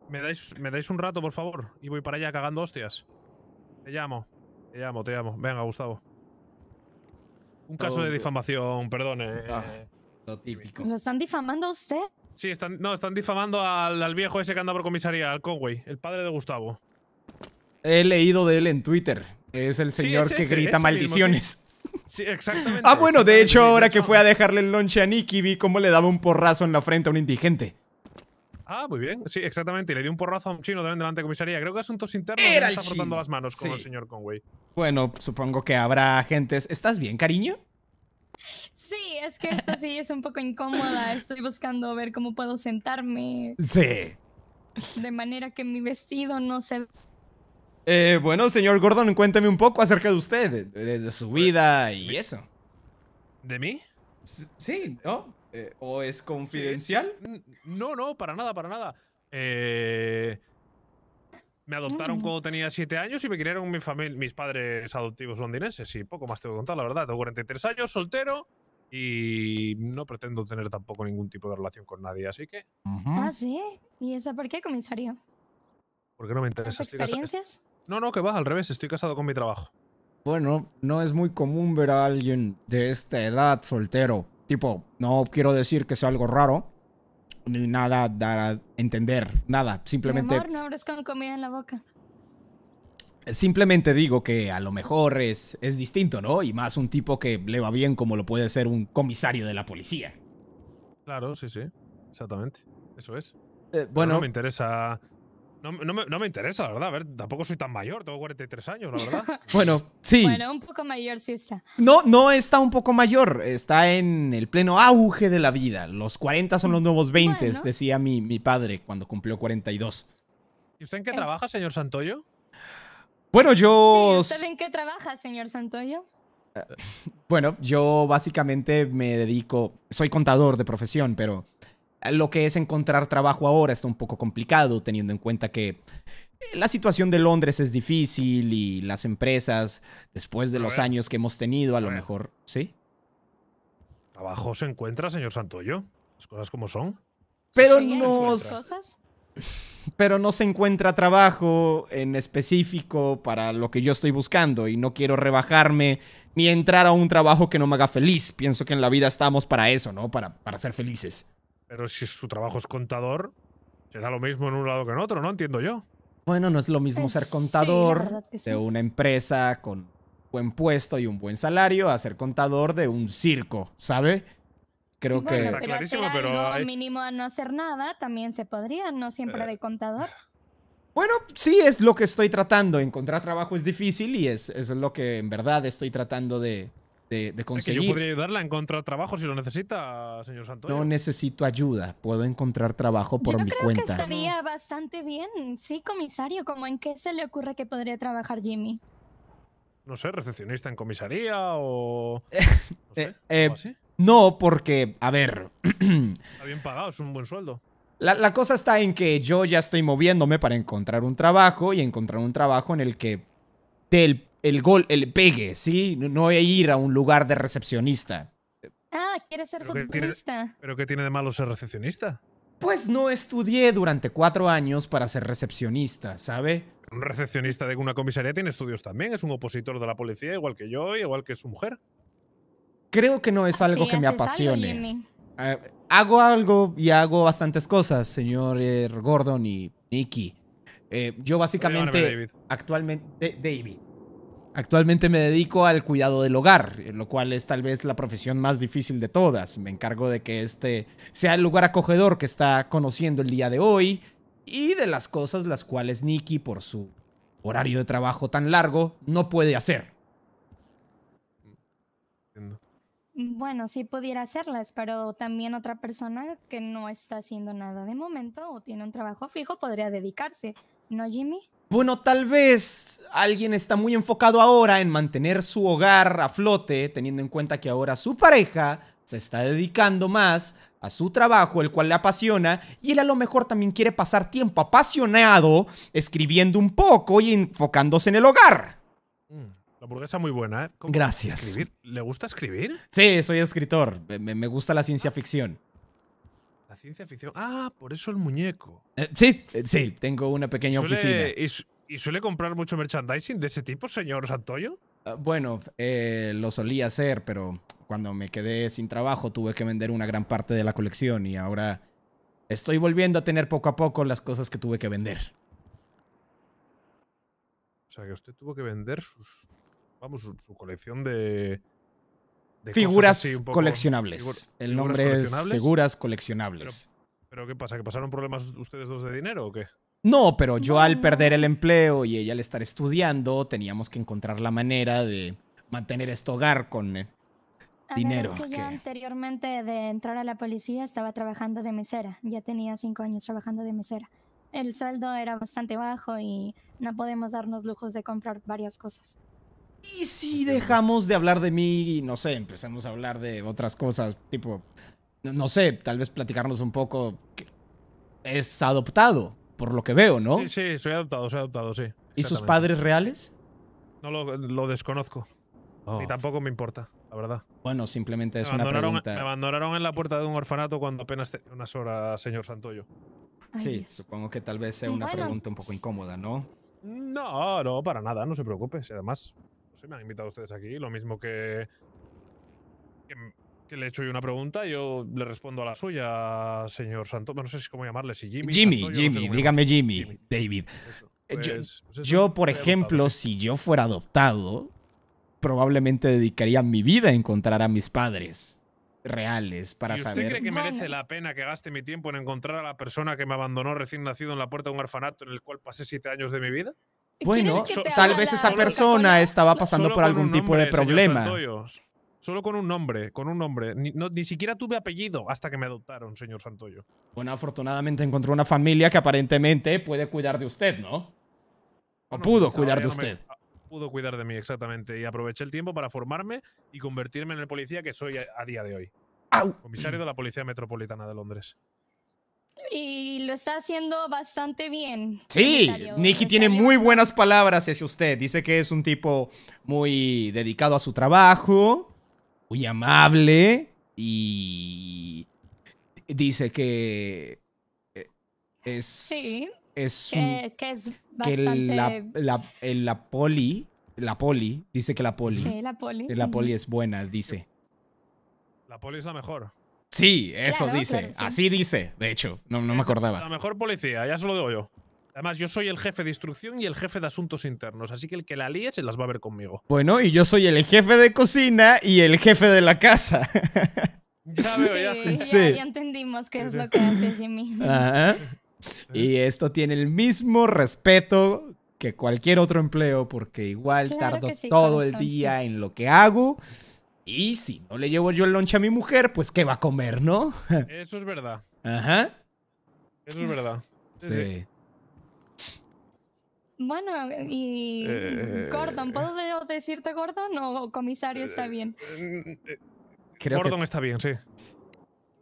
J: ¿Me dais, me dais un rato, por favor, y voy para allá cagando hostias. Te llamo, te llamo, te llamo. Venga, Gustavo. Un caso de difamación, perdone. Eh. Ah, lo típico. ¿Lo están difamando a usted? Sí, están, no, están difamando al, viejo ese que anda por comisaría, al Conway, el padre de Gustavo.
A: He leído de él en Twitter. Es el señor que grita maldiciones.
J: sí. exactamente. Ah, bueno, de hecho, ahora que
A: fue a dejarle el lonche a Nicky, vi cómo le daba un porrazo en la frente a un indigente.
J: Ah, muy bien. Sí, exactamente. le dio un porrazo a un chino delante de comisaría. Creo que asuntos internos está frotando las manos con el señor Conway.
A: Bueno, supongo que habrá agentes. ¿Estás bien, cariño?
D: Sí, es que esta sí es un poco incómoda. Estoy buscando ver cómo puedo sentarme. Sí. De manera que mi vestido no se...
A: Eh, bueno, señor Gordon, cuéntame un poco acerca de usted, de, su vida y eso.
J: ¿De mí? Sí, ¿no? Eh, ¿O es confidencial? No, no, para nada, para nada. Eh... Me adoptaron cuando tenía 7 años y me criaron mi mis padres adoptivos londinenses. Y poco más te voy a contar, la verdad. Tengo 43 años, soltero y no pretendo tener tampoco ningún tipo de relación con nadie, así que.
D: Ah, sí. ¿Y eso por qué, comisario?
J: Porque no me interesa. ¿Experiencias? No, no, que va, al revés. Estoy casado con mi trabajo.
A: Bueno, no es muy común ver a alguien de esta edad soltero. Tipo, no quiero decir que sea algo raro, ni nada dar a entender, nada, simplemente...
D: no con comida en la boca.
A: Simplemente digo que a lo mejor es, es distinto, ¿no? Y más un tipo que le va bien como lo puede ser un comisario de la
J: policía. Claro, sí, sí, exactamente, eso es. Eh, bueno, me interesa no, me, interesa, la verdad. A ver, tampoco soy tan mayor, tengo 43 años, la verdad.
C: bueno,
A: sí. Bueno,
D: un poco mayor sí está.
A: No, no está un poco mayor, está en el pleno auge de la vida. Los 40 son los nuevos 20, decía mi, padre cuando cumplió 42.
J: ¿Y usted en qué trabaja, señor Santoyo?
A: Bueno, yo... Sí, ¿Usted
J: en qué
D: trabaja, señor Santoyo? Eh,
A: bueno, yo básicamente me dedico, soy contador de profesión, pero lo que es encontrar trabajo ahora está un poco complicado, teniendo en cuenta que eh, la situación de Londres es difícil y las empresas, después de los años que hemos tenido, a, lo mejor, ¿sí?
J: Trabajo se encuentra, señor Santoyo. Las cosas como son.
C: Pero no.
A: Pero no se encuentra trabajo en específico para lo que yo estoy buscando y no quiero rebajarme ni entrar a un trabajo que no me haga feliz. Pienso que en la vida estamos para eso,
J: ¿no? Para, para ser felices. Pero si su trabajo es contador, será lo mismo en un lado que en otro, ¿no? Entiendo yo.
A: Bueno, no es lo mismo pues ser contador de una empresa con buen puesto y un buen salario a ser contador de un circo, ¿sabe? Creo bueno, que está clarísimo, pero al
D: mínimo a no hacer nada también se podría, no siempre eh. de contador.
A: Bueno, sí, es lo que estoy tratando. Encontrar trabajo es difícil y es, es lo que en verdad estoy tratando de, de, conseguir. Que yo
J: podría ayudarla a encontrar trabajo si lo
A: necesita,
J: señor santo No
A: necesito ayuda, puedo encontrar trabajo por yo mi creo cuenta. Que estaría
D: bastante bien, sí, comisario. ¿Cómo en qué se le ocurre que podría trabajar Jimmy?
J: No sé, recepcionista en comisaría o. Eh, eh, no, porque,
A: a ver.
J: Está bien pagado, es un buen sueldo.
A: La, cosa está en que yo ya estoy moviéndome para encontrar un trabajo y encontrar un trabajo en el que del el gol, el pegue, ¿sí? No, ir a un lugar de recepcionista.
D: Ah, quiere ser ¿Pero
J: ¿Pero qué tiene de malo ser recepcionista? Pues no estudié durante cuatro años para ser recepcionista, ¿sabe? Un recepcionista de una comisaría tiene estudios también, es un opositor de la policía, igual que yo, igual que su mujer.
A: Creo que no es algo que me apasione. Ah, hago algo y hago bastantes cosas, señor eh, Gordon y Nicky. Eh, yo básicamente, actualmente, David, Actualmente me dedico al cuidado del hogar, lo cual es tal vez la profesión más difícil de todas. Me encargo de que este sea el lugar acogedor que está conociendo el día de hoy y de las cosas las cuales Nicky, por su horario de trabajo tan largo, no puede hacer.
D: Bueno, sí pudiera hacerlas, pero también otra persona que no está haciendo nada de momento o tiene un trabajo fijo podría dedicarse ¿No, Jimmy?
A: Bueno, tal vez alguien está muy enfocado ahora en mantener su hogar a flote, teniendo en cuenta que ahora su pareja se está dedicando más a su trabajo, el cual le apasiona, y él a lo mejor también quiere pasar tiempo apasionado escribiendo un poco y enfocándose en el hogar.
J: Mm, la burguesa muy buena, ¿eh? Gracias. ¿Le gusta escribir?
A: Sí, soy escritor. me gusta la ciencia ficción
J: ciencia ficción. Ah, por eso el muñeco.
A: Eh, sí, eh, sí, tengo una pequeña oficina.
J: Y, suele comprar mucho merchandising de ese tipo, señor Santoyo?
A: Ah, bueno, eh, lo solía hacer, pero cuando me quedé sin trabajo tuve que vender una gran parte de la colección y ahora estoy volviendo a tener poco a poco las cosas que tuve que vender.
J: O sea, que usted tuvo que vender sus, vamos, su colección de, figuras coleccionables. el nombre es figuras coleccionables. Pero, ¿qué pasa? ¿Que pasaron problemas ustedes dos de dinero o qué?
A: No, pero yo al perder el empleo y ella al estar estudiando, teníamos que encontrar la manera de mantener este hogar con eh,
D: dinero. anteriormente de entrar a la policía estaba trabajando de mesera. Ya tenía cinco años trabajando de mesera. El sueldo era bastante bajo y no podemos darnos lujos de comprar varias cosas.
A: Y si dejamos de hablar de mí y no sé, empezamos a hablar de otras cosas, tipo, no, sé, tal vez platicarnos un poco. es adoptado, por lo
J: que veo, ¿no? Sí, sí, soy adoptado, soy adoptado, sí. ¿Y sus padres reales? No lo, desconozco. Oh. Y tampoco me importa, la verdad.
A: Bueno, simplemente es una pregunta. Me
J: abandonaron en la puerta de un orfanato cuando apenas tenía unas horas, señor Santoyo. sí, supongo que tal vez sea una pregunta un poco incómoda, ¿no? No, no, para nada, no se preocupe. Además, no me han invitado ustedes aquí, lo mismo que, le he hecho yo una pregunta, yo le respondo a la suya, señor Santos. no sé cómo llamarle, si Jimmy. Jimmy, Jimmy, dígame
A: Jimmy, David. Eh, yo, pues, pues por ejemplo, si yo fuera adoptado, probablemente dedicaría mi vida a encontrar a mis padres reales para ¿Y usted cree que merece
J: la pena que gaste mi tiempo en encontrar a la persona que me abandonó recién nacido en la puerta de un orfanato en el cual pasé siete años de mi vida? Bueno, tal vez esa persona estaba pasando
A: por algún tipo de problema.
J: Solo con un nombre, con un nombre. Ni, siquiera tuve apellido hasta que me adoptaron, señor Santoyo.
A: Bueno, afortunadamente encontré una familia que aparentemente puede
J: cuidar de usted, ¿no? O pudo cuidar de usted. pudo cuidar de mí, exactamente. Y aproveché el tiempo para formarme y convertirme en el policía que soy a, día de hoy. Comisario de la Policía Metropolitana de Londres
D: y lo está haciendo bastante bien.
A: Sí, Nicky tiene muy buenas palabras hacia usted. Dice que es un tipo muy dedicado a su trabajo, muy amable y dice que eh, es... es que, es bastante... la, poli, la poli, dice que la poli. la poli. la poli es buena, dice.
J: La poli es la mejor.
A: Sí, eso dice. Así dice, de hecho. No, me eh, acordaba. La
J: mejor policía, ya se lo digo yo. Además, yo soy el jefe de instrucción y el jefe de asuntos internos, así que el que la líe se las va a ver conmigo.
A: Bueno, y yo soy el jefe de cocina y el jefe de la casa.
J: ya veo,
A: ya. Sí,
D: entendimos qué es lo que hace Jimmy. Ajá.
A: Y esto tiene el mismo respeto que cualquier otro empleo, porque igual tardo todo el día en lo que hago. Y si no le llevo yo el lonche a mi mujer, pues ¿qué va a comer, no?
J: Eso es verdad. Ajá. Eso es verdad. Sí.
D: Bueno, y eh, Gordon, ¿puedo eh. decirte Gordon o comisario está eh, bien?
J: Creo Gordon está bien, sí.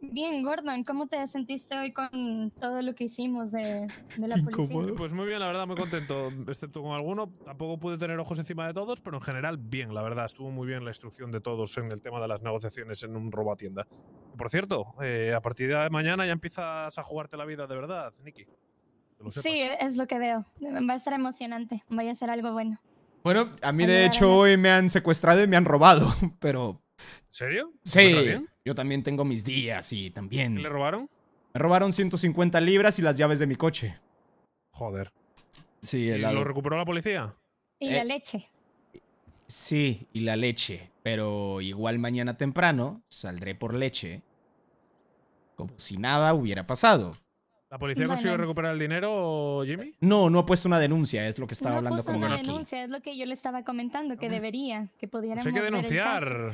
D: Bien, Gordon, ¿cómo te sentiste hoy con todo lo que hicimos de, la policía?
J: Pues muy bien, la verdad, muy contento, excepto con alguno. Tampoco pude tener ojos encima de todos, pero en general, bien, la verdad. Estuvo muy bien la instrucción de todos en el tema de las negociaciones en un robo a tienda. Por cierto, eh, a partir de mañana ya empiezas a jugarte la vida de verdad, Nicky. Sí,
D: es lo que veo. Va a ser emocionante. voy a ser algo bueno.
A: Bueno, a mí de hecho hoy me han secuestrado y me han robado, pero ¿Serio? Sí. Yo también tengo mis
J: días y
A: también. ¿Le robaron? Me robaron 150 libras y las llaves de mi coche. Joder. Sí, ¿Y lo
J: recuperó la policía?
D: Y la eh, leche.
A: Sí, y la leche. Pero igual mañana temprano saldré por leche. Como si nada hubiera pasado.
J: ¿La policía consiguió recuperar el dinero, Jimmy?
A: No, no ha puesto una denuncia, es lo que estaba hablando con No una denuncia,
D: es lo que yo le estaba comentando, que ah. debería, que pudiéramos. Pues hay que denunciar.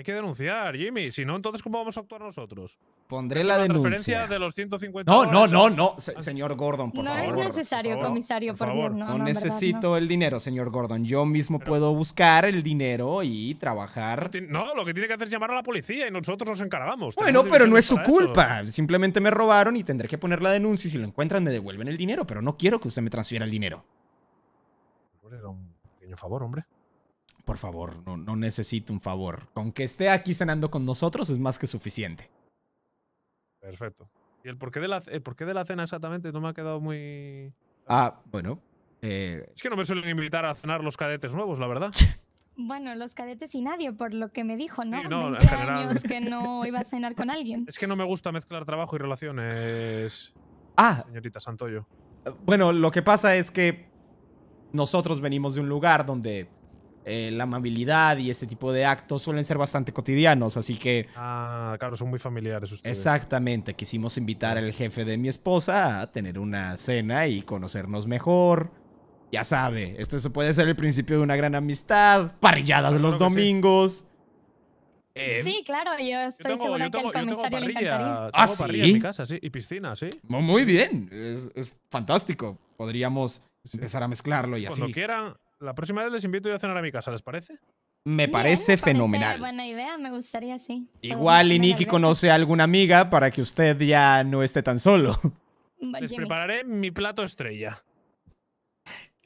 J: Hay que denunciar, Jimmy. Si no, entonces, ¿cómo vamos a actuar nosotros? Pondré la, denuncia. de los 150 ah. no, no, no,
A: no, señor Gordon, por favor. No es
D: necesario, comisario, por, favor. no, necesito
A: el dinero, señor Gordon. Yo mismo puedo buscar el dinero y trabajar.
J: No, lo que tiene que hacer es llamar a la policía y nosotros nos encargamos. Bueno, pero no es su culpa.
A: Simplemente me robaron y tendré que poner la denuncia y si lo encuentran me devuelven el dinero. Pero no quiero que usted me transfiera el dinero.
J: Era un pequeño favor, hombre
A: por favor, no, necesito un favor. Con que esté aquí cenando con nosotros es más que suficiente.
J: Perfecto. ¿Y el porqué de la, de la cena exactamente no me ha quedado muy... Ah, bueno. Eh, es que no me suelen invitar a cenar los cadetes nuevos, la verdad.
D: Bueno, los cadetes y nadie, por lo que me dijo, ¿no? Sí, no que no iba a cenar con alguien.
J: Es que no me gusta mezclar trabajo y relaciones. Ah. Señorita Santoyo.
A: Bueno, lo que pasa es que nosotros venimos de un lugar donde eh, la amabilidad y este tipo de actos suelen ser bastante cotidianos, así que... Ah, claro, son muy familiares ustedes. Exactamente, quisimos invitar al jefe de mi esposa a tener una cena y conocernos mejor. Ya sabe, esto puede ser el principio de una gran amistad, parrilladas los domingos.
J: Sí.
D: Em, claro, yo estoy segura que el comisario le encantaría.
J: Ah, y piscina, sí.
A: Oh, muy bien, es, fantástico. Podríamos empezar a mezclarlo y así. Cuando
J: quieran, la próxima vez les invito yo a cenar a mi casa, ¿les parece?
A: Me parece fenomenal.
D: buena idea, me gustaría, sí. Igual y conoce a
A: alguna amiga para que usted ya no esté tan solo.
J: Les prepararé mi plato estrella.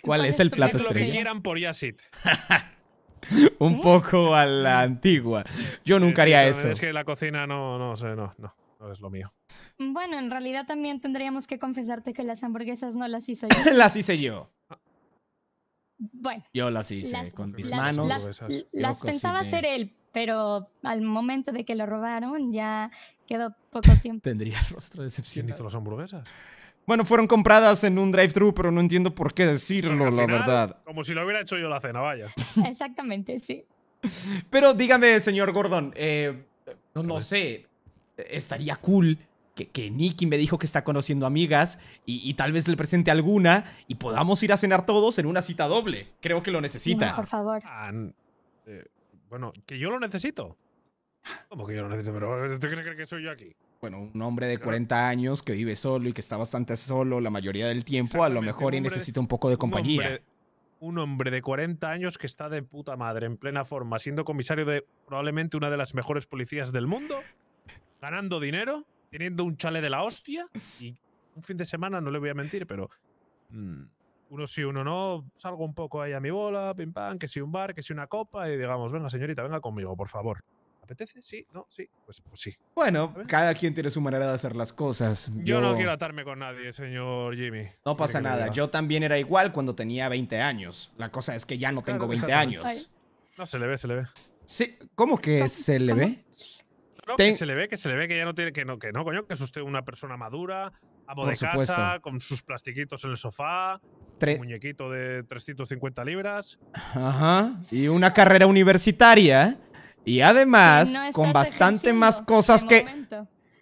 A: ¿Cuál es el plato estrella?
J: Lo que por Yasit.
A: Un poco a la ah. antigua. Yo nunca haría eso. Es
J: que la cocina no, no no, no, no es lo mío.
D: Bueno, en realidad también tendríamos que confesarte que las hamburguesas no las hice yo. las hice yo. Yo las hice con mis
J: manos.
A: Las, pensaba hacer
D: él, pero al momento de que lo robaron ya quedó poco tiempo.
A: Tendría rostro de decepción. hizo las hamburguesas? Bueno, fueron compradas en un drive-thru, pero no entiendo por qué decirlo, la verdad.
D: Como
J: si lo hubiera hecho yo la cena, vaya.
D: Exactamente, sí.
A: Pero dígame, señor Gordon, eh, no sé, estaría cool que, Nicky me dijo que está conociendo amigas y, tal vez le presente alguna y podamos ir a cenar todos en una cita doble. Creo que lo necesita. por
J: favor. Eh, bueno, que yo lo necesito. ¿Cómo que yo lo necesito? Pero ¿tú crees que soy yo aquí?
A: Bueno, un hombre de 40 años que vive solo y que está bastante solo la mayoría del tiempo, a lo mejor y necesita un poco de compañía. Un hombre,
J: un hombre de 40 años que está de puta madre, en plena forma, siendo comisario de probablemente una de las mejores policías del mundo, ganando dinero teniendo un chale de la hostia y un fin de semana, no le voy a mentir, pero mm, uno sí, uno no, salgo un poco ahí a mi bola, pim pam, que si un bar, que si una copa y digamos, venga señorita, venga conmigo, por favor. ¿Apetece? Sí, no, sí, pues, pues sí. Bueno,
A: cada quien tiene su manera de hacer las cosas. Yo... no quiero
J: atarme con nadie, señor Jimmy. No pasa nada, yo
A: también era igual cuando tenía 20 años. La cosa es que ya no tengo 20 años.
J: No, se le ve, se le ve. Sí, ¿cómo que se le ve? que se le ve, que se le ve que ya no tiene, que no, que no, coño, que es usted una persona madura, amo modo de casa, con sus plastiquitos en el sofá, muñequito de 350 libras.
A: Ajá. Y una carrera universitaria. ¿eh? Y además, con bastante más cosas que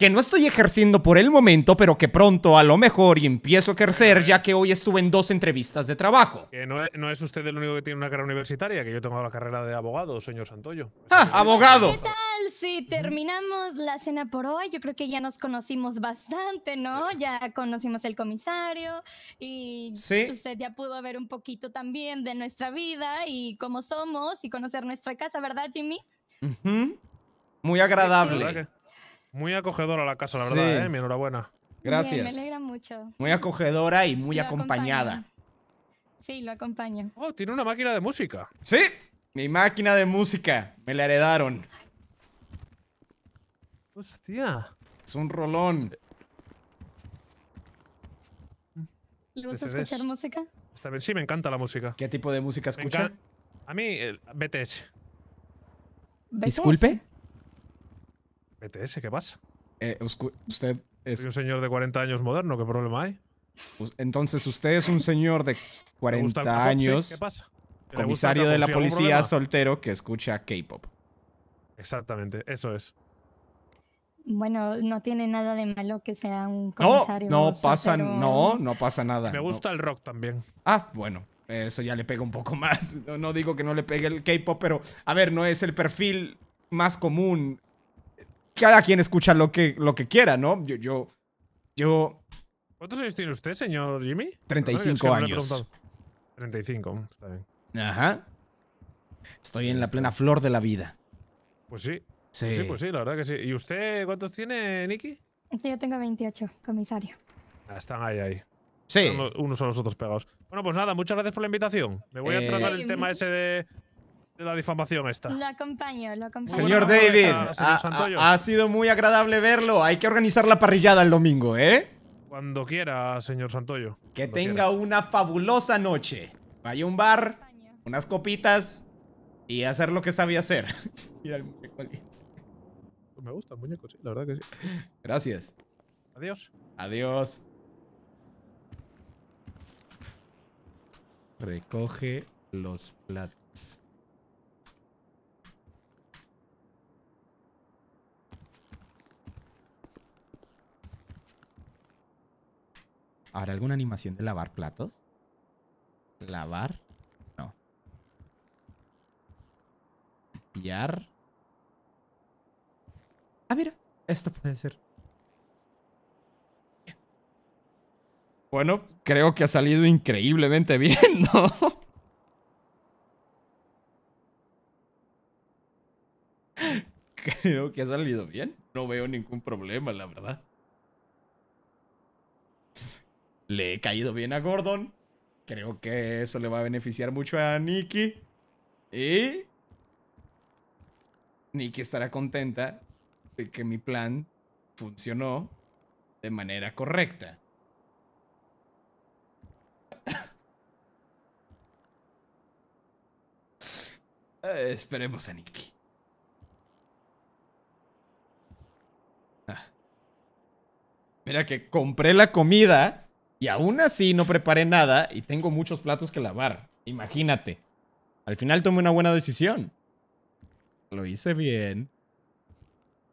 A: que no estoy ejerciendo por el momento, pero que pronto a lo mejor y empiezo a ejercer, ya que hoy
J: estuve en dos entrevistas de trabajo. que no, es, no, es, usted el único que tiene una carrera universitaria, que yo tengo la carrera de abogado, señor Santoyo. ¡Ah, abogado! ¿Qué
D: tal si terminamos la cena por hoy? Yo creo que ya nos conocimos bastante, ¿no? Ya conocimos el comisario y usted ya pudo ver un poquito también de nuestra vida y cómo somos y conocer nuestra casa, ¿verdad, Jimmy?
J: Muy agradable. Muy acogedora la casa, la verdad, ¿eh? Mi enhorabuena. Gracias. me alegra mucho. Muy acogedora y muy acompañada.
D: Sí, lo acompaño. Oh,
J: tiene una máquina de música. Sí, mi
A: máquina de música. Me la heredaron. Hostia.
J: Es un rolón.
D: ¿Le este gusta escuchar música?
J: sí, me encanta la música. ¿Qué tipo de música escucha? A mí, BTS.
A: ¿Disculpe?
J: ETS, ¿qué pasa? Eh, usted es... Soy un señor de 40 años moderno, ¿qué problema hay? Entonces usted es un señor de 40 años, ¿Qué pasa? comisario de la policía soltero que escucha K-pop. Exactamente, eso es.
D: Bueno, no tiene nada de malo que sea un comisario. No, no pasa,
J: no, no pasa nada. Me gusta
A: el rock también. Ah, bueno, eso ya le pega un poco más. No, no digo que no le pegue el K-pop, pero a ver, no es el perfil más común cada quien escucha lo que,
J: lo que quiera, ¿no? Yo, yo, yo... ¿Cuántos años tiene usted, señor Jimmy? 35 años. 35, está bien. Ajá. Estoy en la plena flor de la vida. Pues, pues sí. Sí. Pues sí, la verdad que sí. ¿Y usted cuántos tiene, Nicky?
D: Este, yo tengo 28, comisario.
J: Ah, están ahí, ahí. Sí. Unos a los otros pegados. Bueno, pues nada, muchas gracias por la invitación. Me voy a eh, tratar el tema ese de la difamación esta. Lo acompaño, lo acompaño. Señor David, ha, sido muy agradable verlo.
A: Hay que organizar la parrillada el domingo, ¿eh?
J: Cuando quiera, señor Santoyo. Que tenga
A: una fabulosa noche. Vaya a un bar, unas copitas y hacer lo que sabía hacer.
J: Me gusta el muñeco, la verdad que sí.
A: Gracias. Adiós. Adiós. Recoge los platos. ¿Habrá alguna animación de lavar platos? ¿Lavar? No. ¿Pillar? Ah, mira. Esto puede ser. Bueno, creo que ha salido increíblemente bien, ¿no? creo que ha salido bien. No veo ningún problema, la verdad. Le he caído bien a Gordon. Creo que eso le va a beneficiar mucho a Nikki. Y... Nikki estará contenta de que mi plan funcionó de manera correcta. Eh, esperemos a Nikki. Ah. Mira que compré la comida y aún así no preparé nada y tengo muchos platos que lavar. Imagínate. Al final tomé una buena decisión. Lo hice bien.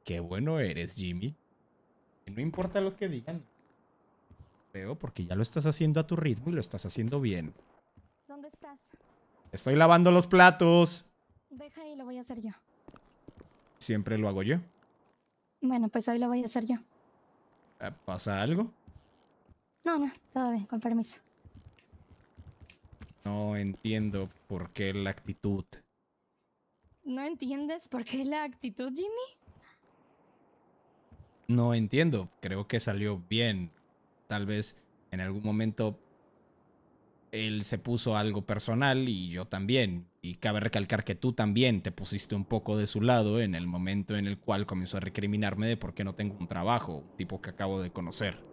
A: Qué bueno eres, Jimmy. no importa lo que digan. Veo porque ya lo estás haciendo a tu ritmo y lo estás haciendo bien. ¿Dónde estás? Estoy lavando los platos. lo voy a hacer yo. Siempre lo hago yo.
D: Bueno, pues hoy lo voy a hacer yo.
A: Ah, ¿Pasa algo?
D: No, no, todo bien, con permiso.
A: No entiendo por qué la actitud.
D: ¿No entiendes por qué la actitud, Jimmy?
A: No entiendo, creo que salió bien. Tal vez en algún momento él se puso algo personal y yo también. Y cabe recalcar que tú también te pusiste un poco de su lado en el momento en el cual comenzó a recriminarme de por qué no tengo un trabajo, tipo que acabo de conocer.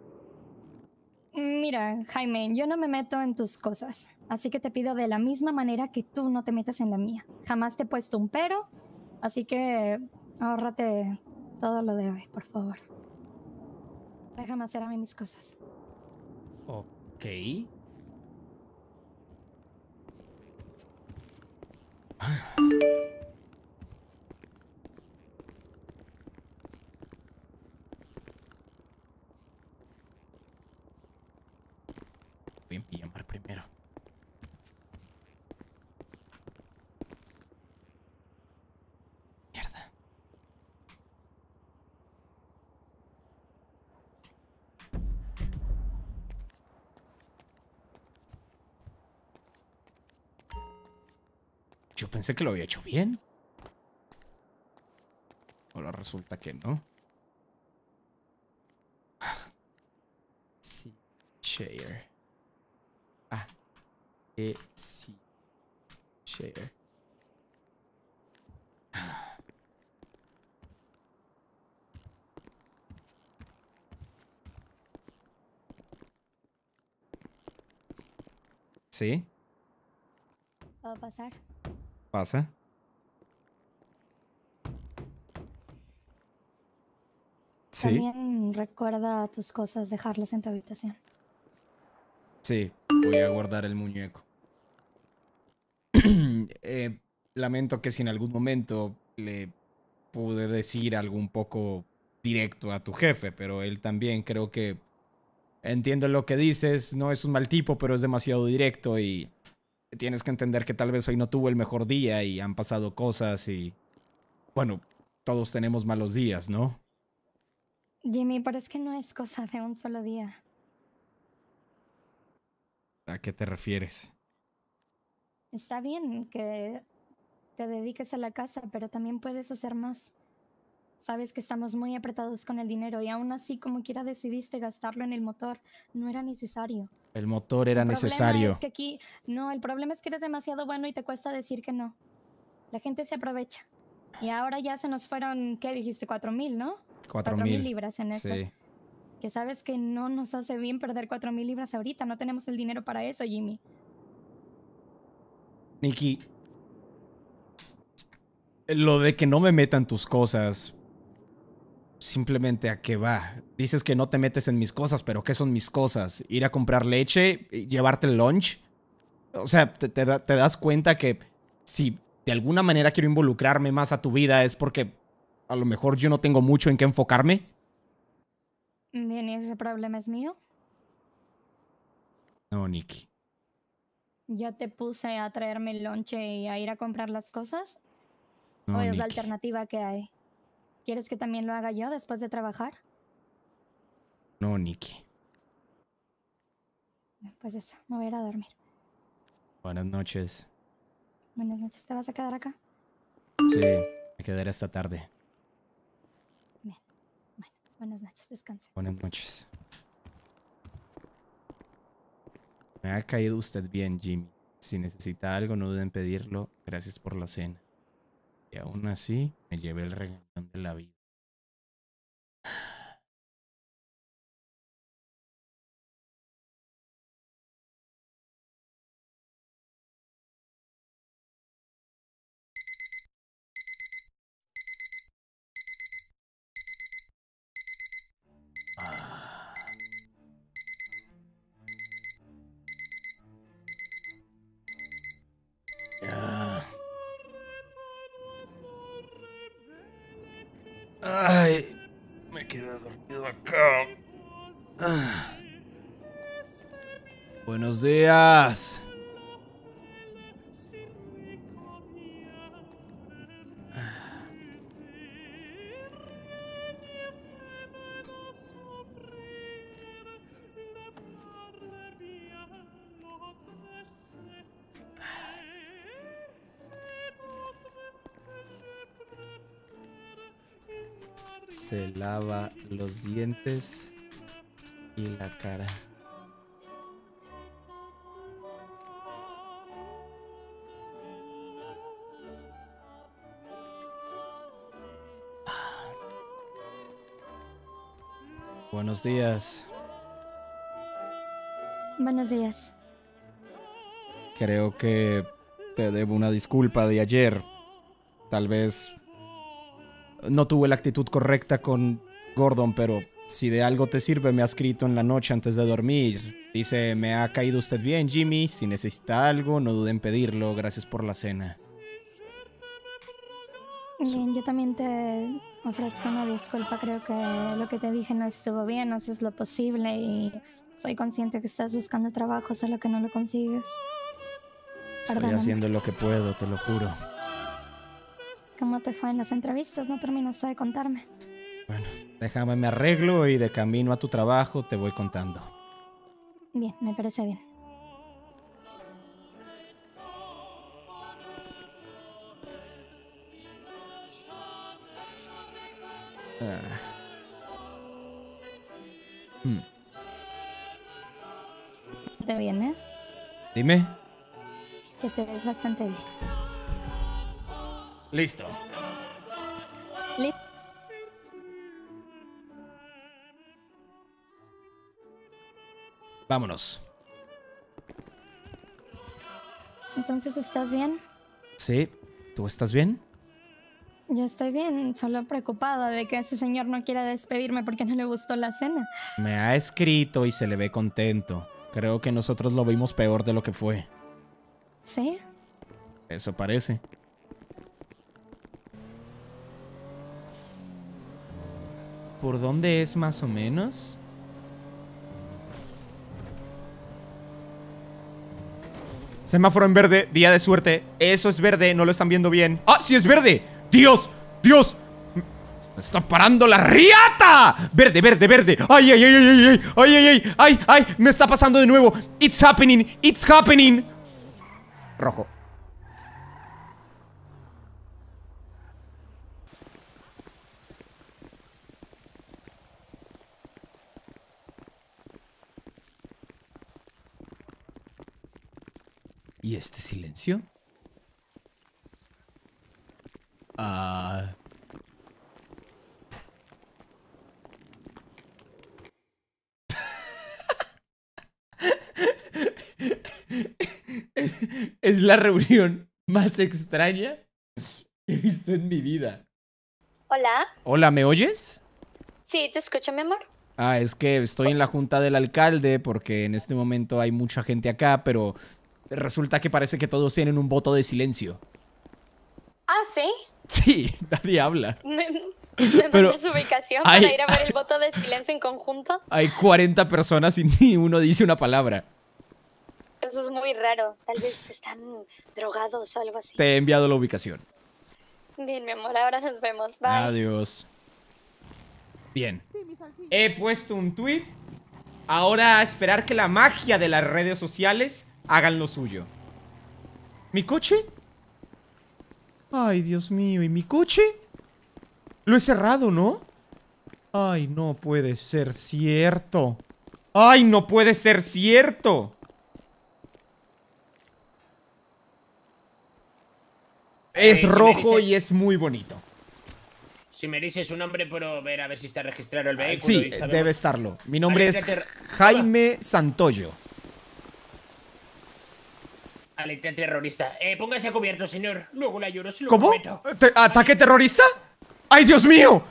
D: Mira, Jaime, yo no me meto en tus cosas, así que te pido de la misma manera que tú no te metas en la mía. Jamás te he puesto un pero, así que ahórrate todo lo de hoy, por favor. Déjame hacer a mí mis cosas.
H: Ok.
A: pensé que lo había hecho bien. Ahora resulta que no. Sí. Share. Ah. E sí. Share. Sí. ¿Puedo pasar? Pasa. Sí.
D: También recuerda tus cosas, dejarlas en tu habitación.
A: Sí, voy a guardar el muñeco. Eh, lamento que si en algún momento le pude decir algo un poco directo a tu jefe, pero él también creo que entiendo lo que dices, no es un mal tipo, pero es demasiado directo y tienes que entender que tal vez hoy no tuvo el mejor día y han pasado cosas y, bueno, todos tenemos malos días, ¿no?
D: Jimmy, pero es que no es cosa de un solo día.
A: ¿A qué te refieres?
D: Está bien que te dediques a la casa, pero también puedes hacer más. Sabes que estamos muy apretados con el dinero y aún así, como quiera, decidiste gastarlo en el motor. No era necesario.
A: El motor era el
D: necesario. Es que aquí, no, el problema es que eres demasiado bueno y te cuesta decir que no. La gente se aprovecha. Y ahora ya se nos fueron, ¿qué dijiste? Cuatro mil, ¿no? Cuatro mil libras en eso. Que sabes que no nos hace bien perder cuatro mil libras ahorita. No tenemos el dinero para eso, Jimmy.
C: Nikki,
A: lo de que no me metan tus cosas simplemente a qué va. Dices que no te metes en mis cosas, pero ¿qué son mis cosas? Ir a comprar leche, llevarte el lunch. O sea, te, das cuenta que si de alguna manera quiero involucrarme más a tu vida es porque a lo mejor yo no tengo mucho en qué enfocarme.
D: bien ¿Y ese problema es mío? No, Nikki. ya te puse a traerme el lunch y a ir a comprar las cosas. ¿O es la alternativa que hay? ¿Quieres que también lo haga yo después de trabajar?
A: No, Nicky.
D: Pues eso, me voy a ir a dormir.
A: Buenas noches.
D: Buenas noches, ¿te vas a quedar acá? Sí,
A: me quedaré esta tarde.
D: bueno, buenas noches, descansa.
A: Buenas noches. Me ha caído usted bien, Jimmy. Si necesita algo, no duden en pedirlo. Gracias por la cena.
C: Y aún así me llevé el regalón de la vida.
A: se lava los dientes y la cara. buenos días.
D: Buenos días.
A: Creo que te debo una disculpa de ayer. Tal vez no tuve la actitud correcta con Gordon, pero si de algo te sirve, me ha escrito en la noche antes de dormir. Dice, me ha caído usted bien, Jimmy. Si necesita algo, no dude en pedirlo. Gracias por la cena.
D: Bien, yo también te ofrezco una disculpa. Creo que lo que te dije no estuvo bien, haces lo posible y soy consciente que estás buscando trabajo, solo que no lo consigues. Estoy haciendo
A: lo que puedo, te lo juro.
D: ¿Cómo te fue en las entrevistas? No terminaste de contarme.
A: Bueno, déjame, me arreglo y de camino a tu trabajo te voy contando.
D: Bien, me parece bien. Ah. Hmm. ¿Te viene? Dime. Que te ves bastante bien. Listo. Listo. Vámonos. Entonces, ¿estás bien?
A: Sí. ¿Tú estás bien?
D: Yo estoy bien, solo preocupada de que ese señor no quiera despedirme porque no le gustó la cena.
A: Me ha escrito y se le ve contento. Creo que nosotros lo vimos peor de lo que fue. ¿Sí? Eso parece. ¿Por dónde es más o menos? Semáforo en verde, día de suerte. Eso es verde, no lo están viendo bien. ¡Ah, sí es verde! Dios, Dios. Me está parando la riata. Verde, verde, verde. Ay, ay, ay, ay, ay, ay, ay, ay, ay, ay. Me está pasando de nuevo. It's happening, it's happening. Rojo. ¿Y este silencio? Ah es la reunión más extraña que he visto en mi vida. Hola. Hola, ¿me oyes?
D: Sí, te escucho, mi amor.
A: Ah, es que estoy en la junta del alcalde porque en este momento hay mucha gente acá, pero resulta que parece que todos tienen un voto de silencio. Ah, sí. Sí, nadie habla.
D: ¿Me, mandas su ubicación para ir a ver el voto de silencio en conjunto? Hay
A: 40 personas y ni uno dice una palabra.
D: Eso es muy raro. Tal vez están drogados o algo así.
A: Te he enviado la ubicación.
D: Bien, mi amor, ahora nos vemos.
A: Adiós. Bien. He puesto un tweet. Ahora a esperar que la magia de las redes sociales hagan lo suyo. ¿Mi coche? Ay, Dios mío, ¿y mi coche? Lo he cerrado, ¿no? Ay, no puede ser cierto. ¡Ay, no puede ser cierto! Es rojo y es muy bonito.
M: Si me dices un nombre, puedo ver a ver si está registrado el ah, vehículo. sí,
A: eh, debe estarlo. Mi nombre es Jaime Santoyo
L: terrorista. Eh, póngase cubierto, señor. Luego lo ¿Cómo? Eh,
A: ¿Ataque terrorista? ¡Ay, Dios mío!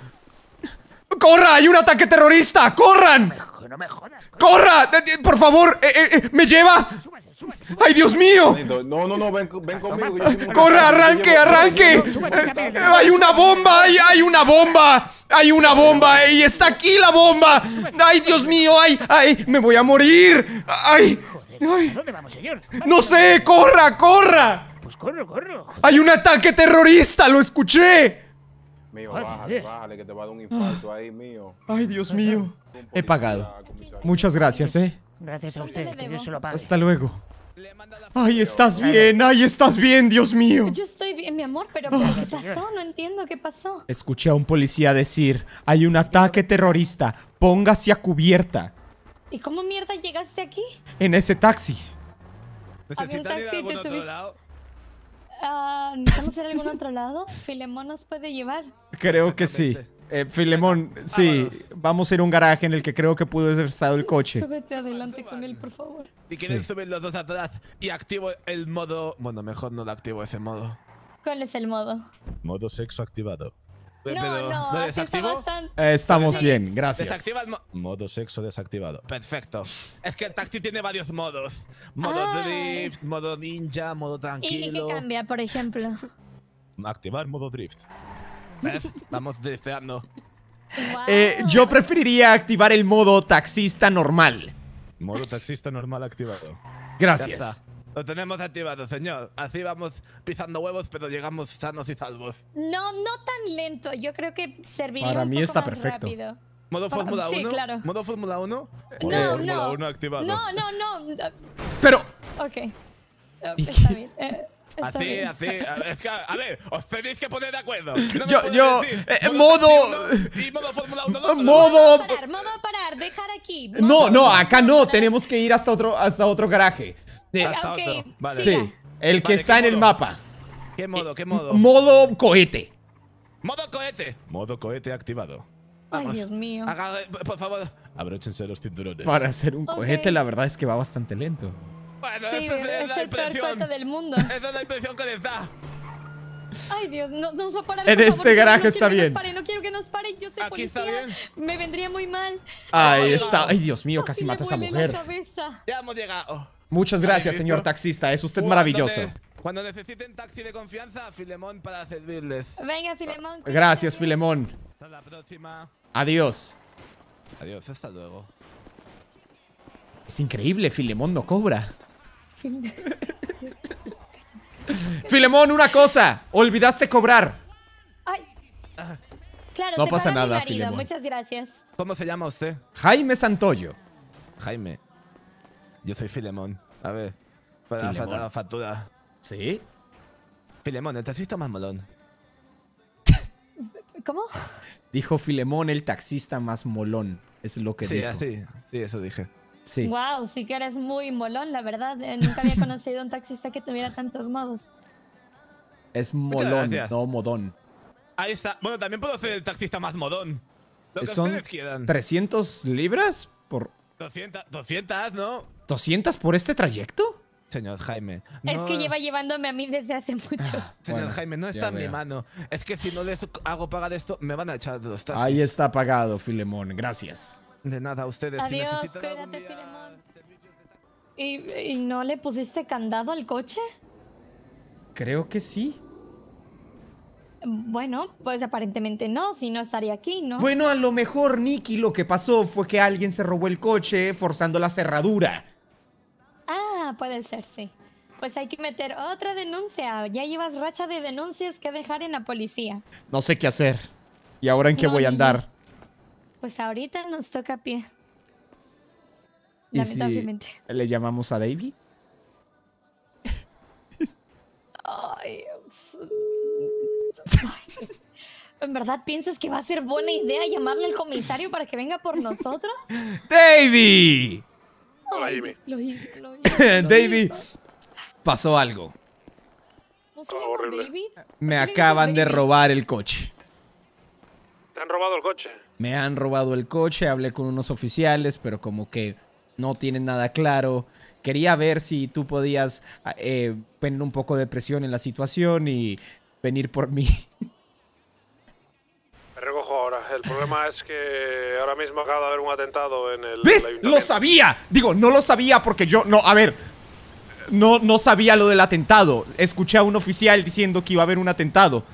A: ¡Corra! ¡Hay un ataque terrorista! ¡Corran! No me jodas. ¡Corra! Eh, eh, ¡Por favor! ¡Me lleva! ¡Ay, Dios mío!
M: No, no, no, ven,
A: ven conmigo. ¡Corra, arranque, arranque! ¡Hay una bomba! ¡Hay, hay una bomba! ¡Hay una bomba! ¡Y está aquí la bomba! ¡Ay, Dios mío! ¡Ay, ay! ¡Me voy a morir! ¡Ay! ¡No sé! ¡Corra, corra! Pues corro, corro. ¡Hay un ataque terrorista! ¡Lo escuché! Ay, Dios mío. He pagado. Muchas gracias, ¿eh?
L: Gracias a usted, Dios lo
I: Hasta
A: luego. Ay, estás bien, ay, estás bien, Dios mío. Yo
D: estoy bien, mi amor, pero ¿qué pasó? No entiendo qué pasó.
A: Escuché a un policía decir, hay un ataque terrorista, póngase a cubierta.
D: ¿Y cómo mierda llegaste aquí?
A: En ese taxi.
D: ¿Necesitan pues taxi ir ah, a algún otro lado? vamos a ir a algún otro lado? Filemón nos puede llevar.
A: Creo que sí. Eh, Filemón, sí, vamos a ir a un garaje en el que creo que pudo haber estado el coche.
D: Súbete adelante con él, por favor. Si
A: quieren
M: subir los dos atrás y activo el modo... Bueno, mejor no lo activo ese modo.
D: ¿Cuál es el modo?
M: Modo sexo activado. ¿lo desactivo?
D: Eh, estamos bien,
M: gracias. modo sexo desactivado. Perfecto. Es que el taxi tiene varios modos. Modo ah.
D: drift, modo ninja, modo tranquilo. ¿Y qué cambia, por ejemplo?
M: Activar modo drift. ¿Ves? Vamos drifteando. Eh, yo preferiría
A: activar el modo taxista normal. Modo taxista normal activado. Gracias.
M: Lo tenemos activado, señor. Así vamos pisando huevos, pero llegamos sanos y salvos.
D: No, no tan lento. Yo creo que serviría Para un mí poco está más perfecto. Rápido. ¿Modo Fórmula 1? sí, Claro.
M: ¿Modo Fórmula 1? Modo
D: no, Fórmula 1 activado. No, no, no. Pero... Ok. Oh, está bien. Eh,
M: está así, bien. así. Es que, a ver, os tenéis que poner de
C: acuerdo. No yo, yo. Eh, modo. Y modo Fórmula 1. No, modo.
A: Modo parar, modo parar, dejar aquí. Modo, no, no, acá no. Tenemos que ir hasta otro, hasta otro garaje.
M: Ah, sí, el que
A: está en el mapa.
M: ¿Qué modo? ¿Qué modo?
A: Modo
M: cohete. Modo cohete. Modo cohete activado. Ay, Dios mío. Haga, eh, por favor, abróchense los cinturones. Para ser
A: un cohete, la verdad es que va bastante lento.
D: Bueno, es, la el impresión. del mundo. Esa es la impresión que les da. Ay, Dios, no, este nos va a parar. En este garaje está bien. no quiero que nos yo sé Aquí está
A: bien. Me vendría muy mal. Ahí está. Ay, Dios mío, casi mata a esa mujer. Ya hemos llegado. Muchas gracias, señor taxista. Es usted maravilloso.
M: Cuando necesiten taxi de confianza, Filemón para servirles. Venga,
A: Filemón. Gracias, Filemón. Hasta la próxima. Adiós.
M: Adiós, hasta luego.
A: Es increíble, Filemón no cobra. Filemón, una cosa. Olvidaste cobrar.
D: no pasa nada, Filemón. Muchas gracias.
A: ¿Cómo se llama
M: usted? Jaime Santoyo. Jaime. Yo soy Filemón. A ver.
A: Para la
M: factura. ¿Sí? Filemón, el taxista más molón.
A: ¿Cómo? Dijo Filemón, el taxista más molón. Es lo que sí, dijo. Sí, eso dije. Sí.
D: Wow, sí que eres muy molón, la verdad. Eh, nunca había conocido un taxista que tuviera tantos modos.
A: Es molón, no modón.
M: Ahí está. Bueno, también puedo ser el taxista más modón.
A: Son 300 libras por 200, 200, ¿no? ¿200 por este trayecto? Señor Jaime. Es
D: que lleva llevándome a mí desde hace mucho. Ah,
M: Señor Jaime, no está en mi mano. Es que si no les hago pagar esto, me van a echar los Ahí
A: está pagado, Filemón. Gracias. De nada, ustedes. Filemón.
D: ¿Y no le pusiste candado al coche?
A: Creo que sí.
D: Bueno, pues aparentemente no, si no estaría aquí, ¿no? Bueno, a
A: lo mejor, Nicky, lo que pasó fue que alguien se robó el coche forzando la cerradura.
D: Ah, puede ser, sí. Pues hay que meter otra denuncia. Ya llevas racha de denuncias que dejar en la policía.
A: No sé qué hacer. ¿Y ahora en qué voy a andar?
D: Pues ahorita nos toca pie. Lamentablemente.
A: ¿Le llamamos a Davy?
D: Ay, ¿En verdad piensas que va a ser buena idea llamarle al comisario para que venga por nosotros?
H: ¡Davy! Hola,
D: Lo
A: pasó algo. Oh, me acaban de robar el coche.
J: ¿Te han robado el coche?
A: Me han robado el coche, hablé con unos oficiales, pero como que no tienen nada claro. Quería ver si tú podías eh, eh, poner un poco de presión en la situación y venir por mí.
J: El problema es que ahora mismo acaba de haber un atentado en el. ¿Ves? ¡Lo
A: sabía! Digo, no lo sabía porque yo. No, a ver. No, no sabía lo del atentado. Escuché a un oficial diciendo que iba a haber un atentado.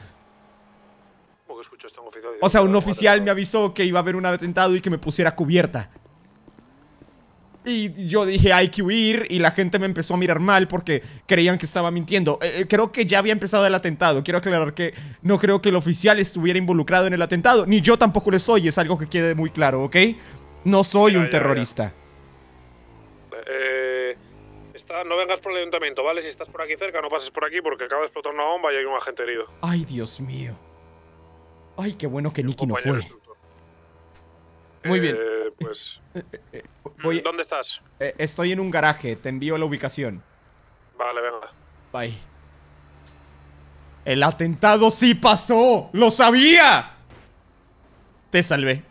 A: ¿Cómo que escuchaste a un oficial? O sea, un oficial me avisó que iba a haber un atentado y que me pusiera cubierta. Y yo dije, hay que huir. Y la gente me empezó a mirar mal porque creían que estaba mintiendo. Eh, eh, creo que ya había empezado el atentado. Quiero aclarar que no creo que el oficial estuviera involucrado en el atentado. Ni yo tampoco lo estoy. Es algo que quede muy claro, ¿ok? No soy un terrorista.
J: Eh, no vengas por el ayuntamiento, ¿vale? Si estás por aquí cerca, no pases por aquí porque acaba de explotar una bomba y hay un agente herido.
A: Ay, Dios mío. Ay, qué bueno que Nicky no fue. Muy bien.
J: Eh, pues, ¿Dónde estás?
A: Eh, estoy en un garaje, te envío la ubicación. Vale, venga. Bye. El atentado sí pasó, lo sabía. Te salvé.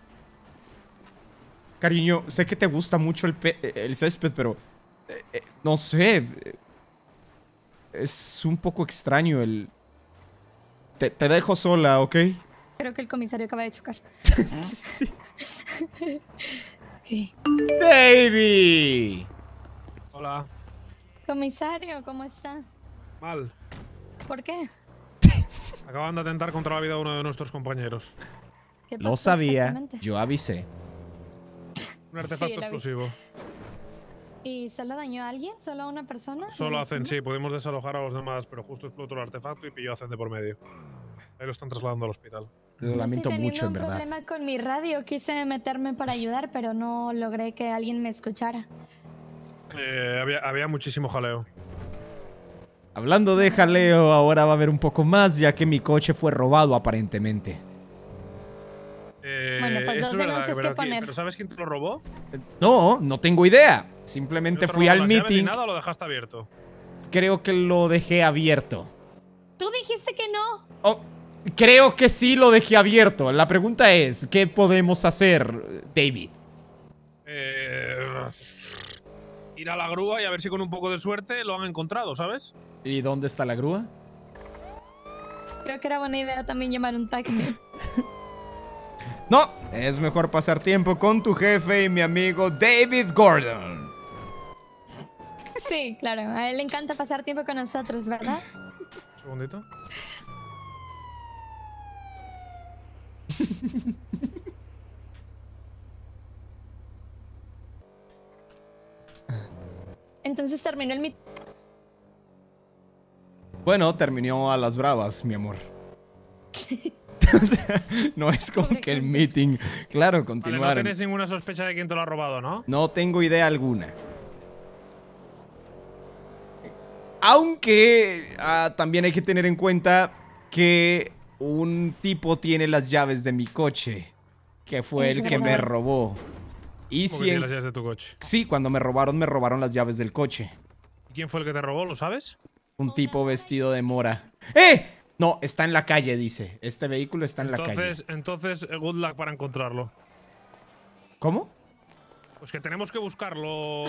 A: Cariño, sé que te gusta mucho el, eh, el césped, pero... no sé. Es un poco extraño el... Te, te dejo sola, ¿ok?
D: Creo que el comisario acaba de chocar. sí.
A: ¡Baby!
D: Hola. Comisario, ¿cómo está? Mal. ¿Por qué?
J: Acaban de atentar contra la vida de uno de nuestros compañeros.
D: Lo sabía,
A: yo avisé.
J: Un artefacto explosivo.
D: ¿Y solo dañó a alguien? ¿Solo a una persona?
J: Solo hacen, sí. podemos desalojar a los demás, pero justo explotó el artefacto y pilló a Zen por medio. Ahí lo están trasladando al hospital. Lo lamento mucho, en verdad. un problema
D: con mi radio. Quise meterme para ayudar, pero no logré que alguien me escuchara.
J: Eh, había, muchísimo jaleo.
A: Hablando de jaleo, ahora va a haber un poco más, ya que mi coche fue robado aparentemente.
J: Eh, bueno, pues dos sé que poner. ¿Pero sabes quién te lo robó? No,
A: no tengo idea. Simplemente fui al meeting. nada
J: lo dejaste abierto?
A: Creo que lo dejé abierto.
D: Tú dijiste que no. Oh,
A: Creo que sí lo dejé abierto. La pregunta es, ¿qué podemos hacer, David?
J: Eh, ir a la grúa y a ver si con un poco de suerte lo han encontrado, ¿sabes?
A: ¿Y dónde está la grúa?
D: Creo que era buena idea también llamar un taxi.
A: no, es mejor pasar tiempo con tu jefe y mi amigo David Gordon.
D: Sí, claro, a él le encanta pasar tiempo con nosotros, ¿verdad? segundito. Entonces terminó el mit
A: Bueno, terminó a las bravas, mi amor. no es como que el meeting. Claro, continuar. no tienes
J: ninguna sospecha de quién te lo ha robado, ¿no?
A: No tengo idea alguna. Aunque ah, también hay que tener en cuenta que un tipo tiene las llaves de mi coche, que fue el que me robó. Y si las llaves de tu coche? Sí, cuando me robaron, me robaron las llaves del coche.
J: ¿Y quién fue el que te robó? ¿Lo sabes?
A: Un tipo vestido de mora. ¡Eh! No, está en la calle, dice.
J: Este vehículo está en la calle. Entonces, eh, good luck para encontrarlo. ¿Cómo? Pues que tenemos que buscarlo.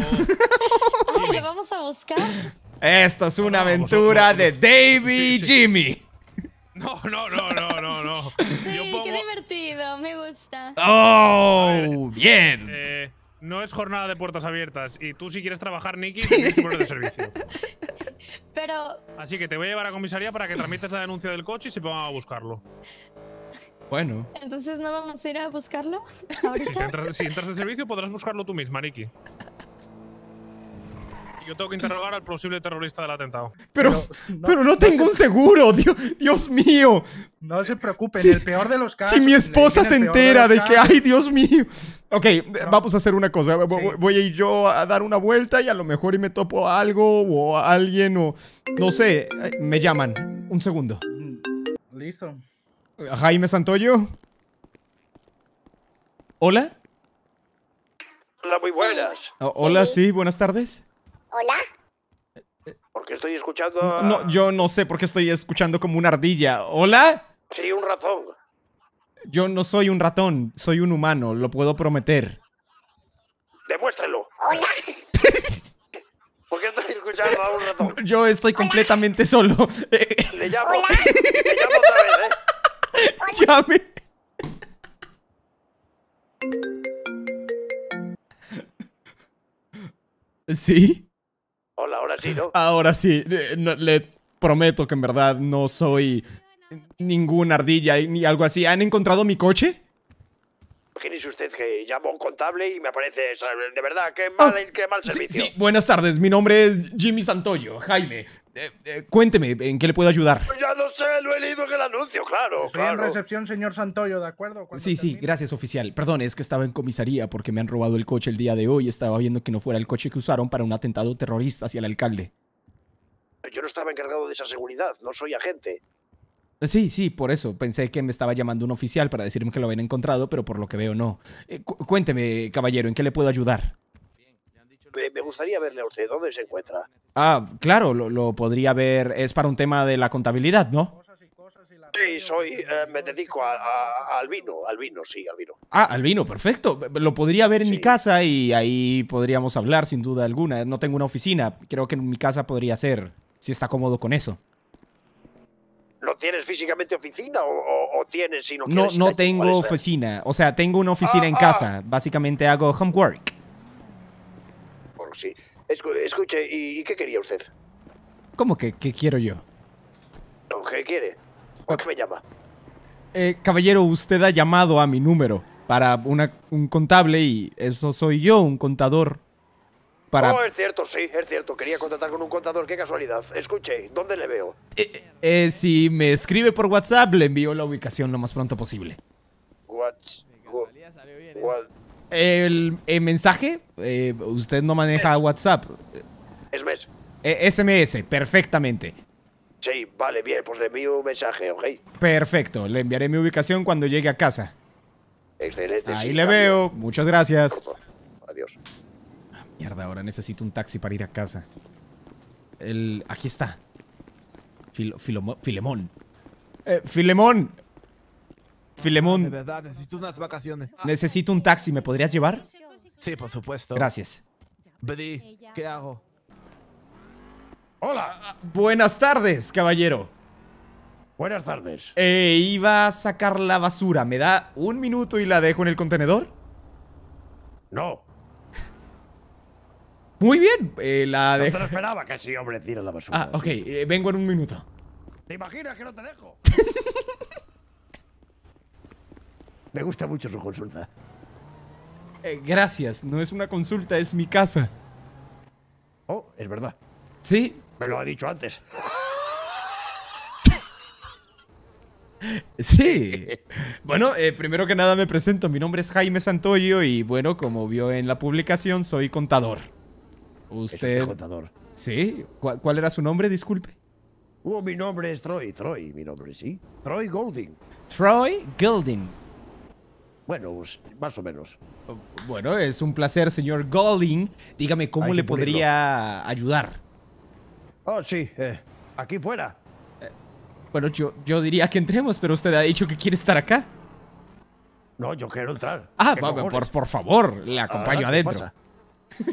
J: vamos a buscar?
A: Esto es una aventura de Davey Jimmy. No,
J: no, no, no, no, no. qué divertido, me gusta. ¡Oh! bien. Eh, no es jornada de puertas abiertas. Y tú, si quieres trabajar, Nicky, tienes que de servicio. Pero. Así que te voy a llevar a comisaría para que tramites la denuncia del coche y se pongan a buscarlo. Bueno.
D: Entonces no vamos a ir a buscarlo. Si,
J: entras, si entras de servicio, podrás buscarlo tú misma, Nicky. Yo tengo que interrogar al posible terrorista del atentado. Pero,
A: pero, no, tengo un seguro, Dios, Dios, mío.
K: No se preocupen, el peor de los casos. Si mi esposa se entera de, que, ay,
A: Dios mío. Ok, eh, vamos a hacer una cosa. Voy a ir yo a dar una vuelta y a lo mejor me topo algo o a alguien o... No sé, eh, me llaman. Un segundo.
L: Mm, listo.
A: Jaime Santoyo. ¿Hola?
B: Hola, muy buenas.
A: Ah, hola, sí, buenas tardes.
B: ¿Hola? ¿Por qué estoy escuchando. A... No,
A: yo no sé por qué estoy escuchando como una ardilla. ¿Hola?
B: Sí, un ratón.
A: Yo no soy un ratón, soy un humano, lo puedo prometer.
B: Demuéstralo. Hola. ¿Por qué estoy escuchando a un
A: ratón? Yo estoy completamente solo.
B: Le llamo. ¿eh? ¿Sí? Hola, ahora sí, ¿no?
A: Ahora sí. Eh, le prometo que en verdad no soy ninguna ardilla ni algo así. ¿Han encontrado mi coche?
B: Imagínese usted que llamo a un contable y me aparece
A: de verdad, qué ah, mal,
B: qué mal servicio. Sí,
A: buenas tardes, mi nombre es Jimmy Santoyo, Jaime. Eh, eh, cuénteme, ¿en qué le puedo ayudar?
K: Pues ya lo sé, lo he leído en el anuncio, claro, Estoy en recepción, señor Santoyo, ¿de acuerdo?
A: Sí, sí, gracias, oficial. Perdón, es que estaba en comisaría porque me han robado el coche el día de hoy. Estaba viendo que no fuera el coche que usaron para un atentado terrorista hacia el alcalde.
B: Yo no estaba encargado de esa seguridad, no soy agente.
A: Sí, sí, por eso. Pensé que me estaba llamando un oficial para decirme que lo habían encontrado, pero por lo que veo no. Eh, cuénteme, caballero, ¿en qué le puedo ayudar?
B: me gustaría verle a usted dónde se encuentra.
A: Ah, claro, lo, podría ver. Es para un tema de la contabilidad, ¿no?
B: Sí, soy, eh, me dedico a, al vino, al vino, sí, al vino.
A: Ah, al vino, perfecto. Lo podría ver en mi casa y ahí podríamos hablar sin duda alguna. No tengo una oficina, creo que en mi casa podría ser, si está cómodo con eso.
B: ¿No tienes físicamente oficina o, tienes si no No, no tengo oficina.
A: O sea, tengo una oficina en ah, ah. casa. Básicamente hago homework.
B: Por sí. escuche, ¿y, qué quería usted?
A: ¿Cómo que qué quiero yo?
B: ¿Qué quiere? ¿Por qué me llama?
A: Eh, caballero, usted ha llamado a mi número para una, un contable y eso soy yo, un contador para... Oh,
B: es cierto, sí, es cierto. Quería contratar con un contador, qué casualidad. Escuche, ¿dónde le veo? Eh,
A: eh si me escribe por WhatsApp, le envío la ubicación lo más pronto posible. ¿eh? El, mensaje, eh, usted no maneja WhatsApp. SMS. SMS, perfectamente.
B: Sí, vale, bien, pues le envío un mensaje, ¿ok?
A: Perfecto, le enviaré mi ubicación cuando llegue a casa.
B: Excelente. Ahí le
A: veo, muchas gracias. Adiós ahora necesito un taxi para ir a casa. El... Aquí está. Filemón. Eh, Filemón. Filemón. De
M: verdad, necesito unas vacaciones.
A: Necesito un taxi. ¿Me podrías llevar? Sí, por supuesto. Gracias.
M: ¿qué hago?
B: Hola.
A: Buenas tardes, caballero.
B: Buenas tardes.
A: Eh, iba a sacar la basura. ¿Me da un minuto y la dejo en el contenedor?
B: No. Muy bien, eh, la de... No esperaba que así hombre, tira la basura. Ah, ok, eh, vengo en un minuto. ¿Te imaginas que no te dejo? Me gusta mucho su consulta. Eh,
A: gracias, no es una consulta, es mi casa. Oh, es verdad. ¿Sí? Me lo ha dicho antes. Sí. Bueno, primero que nada me presento. Mi nombre es Jaime Santoyo y bueno, como vio en la publicación, soy contador. Usted. Sí. ¿Cuál, era su nombre? Disculpe.
B: Oh, mi nombre es Troy. Troy, mi nombre, sí. Troy Golding. Troy Golding. Bueno, más o menos. Oh, bueno,
A: es un placer, señor Golding. Dígame cómo le podría ayudar.
B: Oh, sí. Eh, aquí fuera. Eh,
A: bueno, yo, yo diría que entremos, pero usted ha dicho que quiere estar acá.
B: No, yo quiero entrar. Ah, por,
A: por favor, le
B: acompaño ah, adentro.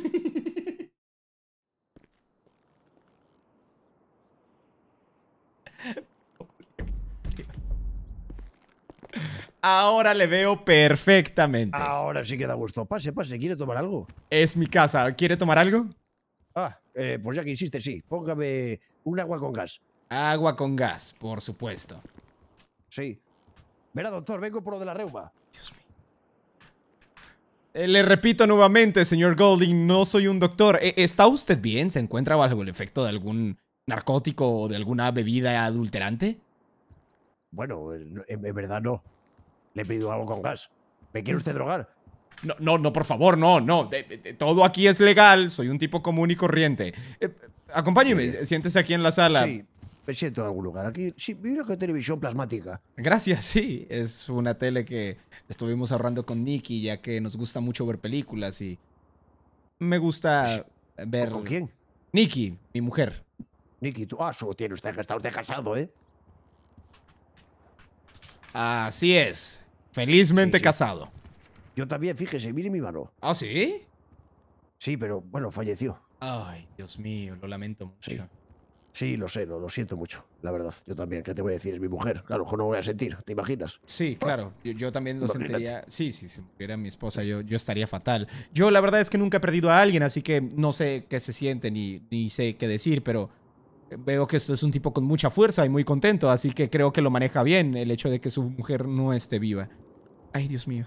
B: Ahora le veo perfectamente. Ahora sí que da gusto. Pase, pase, ¿quiere tomar algo? Es mi casa. ¿Quiere tomar algo? Ah, eh, pues ya que insiste, sí. Póngame un agua con gas. Agua con gas, por supuesto. Sí. Mira, doctor, vengo por lo de la reuma. Dios mío. Eh, le repito
A: nuevamente, señor Golding, no soy un doctor. Eh, ¿Está usted bien? ¿Se encuentra bajo el efecto de
B: algún narcótico o de alguna bebida adulterante? Bueno, es en verdad no. Le pido algo con gas. ¿Me quiere usted drogar? No, no, no, por favor,
A: no, no. todo aquí es legal. Soy un tipo común y corriente. Eh, acompáñeme, siéntese aquí en la sala. Sí, me siento en algún
B: lugar. Aquí, sí, mira qué televisión plasmática.
A: Gracias, sí. Es una tele que estuvimos ahorrando con Nicky, ya que nos gusta mucho ver películas y. Me gusta ver. ¿Con quién? Nicky, mi mujer.
B: Nicky, tú. Ah, tiene usted que está usted casado, ¿eh? Así es. Felizmente casado. Yo también, fíjese, mire mi mano. ¿Ah, sí? Sí, pero bueno, falleció. Ay, Dios mío, lo lamento mucho. Sí. lo sé, lo, siento mucho, la verdad. Yo también, ¿qué te voy a decir? Es mi mujer. Claro, no voy a sentir, ¿te imaginas?
A: Sí, claro. Yo, también lo sentiría. Sí, sí, si muriera mi esposa, yo, yo estaría fatal. Yo la verdad es que nunca he perdido a alguien, así que no sé qué se siente ni, ni sé qué decir, pero veo que esto es un tipo con mucha fuerza y muy contento, así que creo que lo maneja bien el hecho de que su mujer no esté viva.
B: Ay, Dios mío.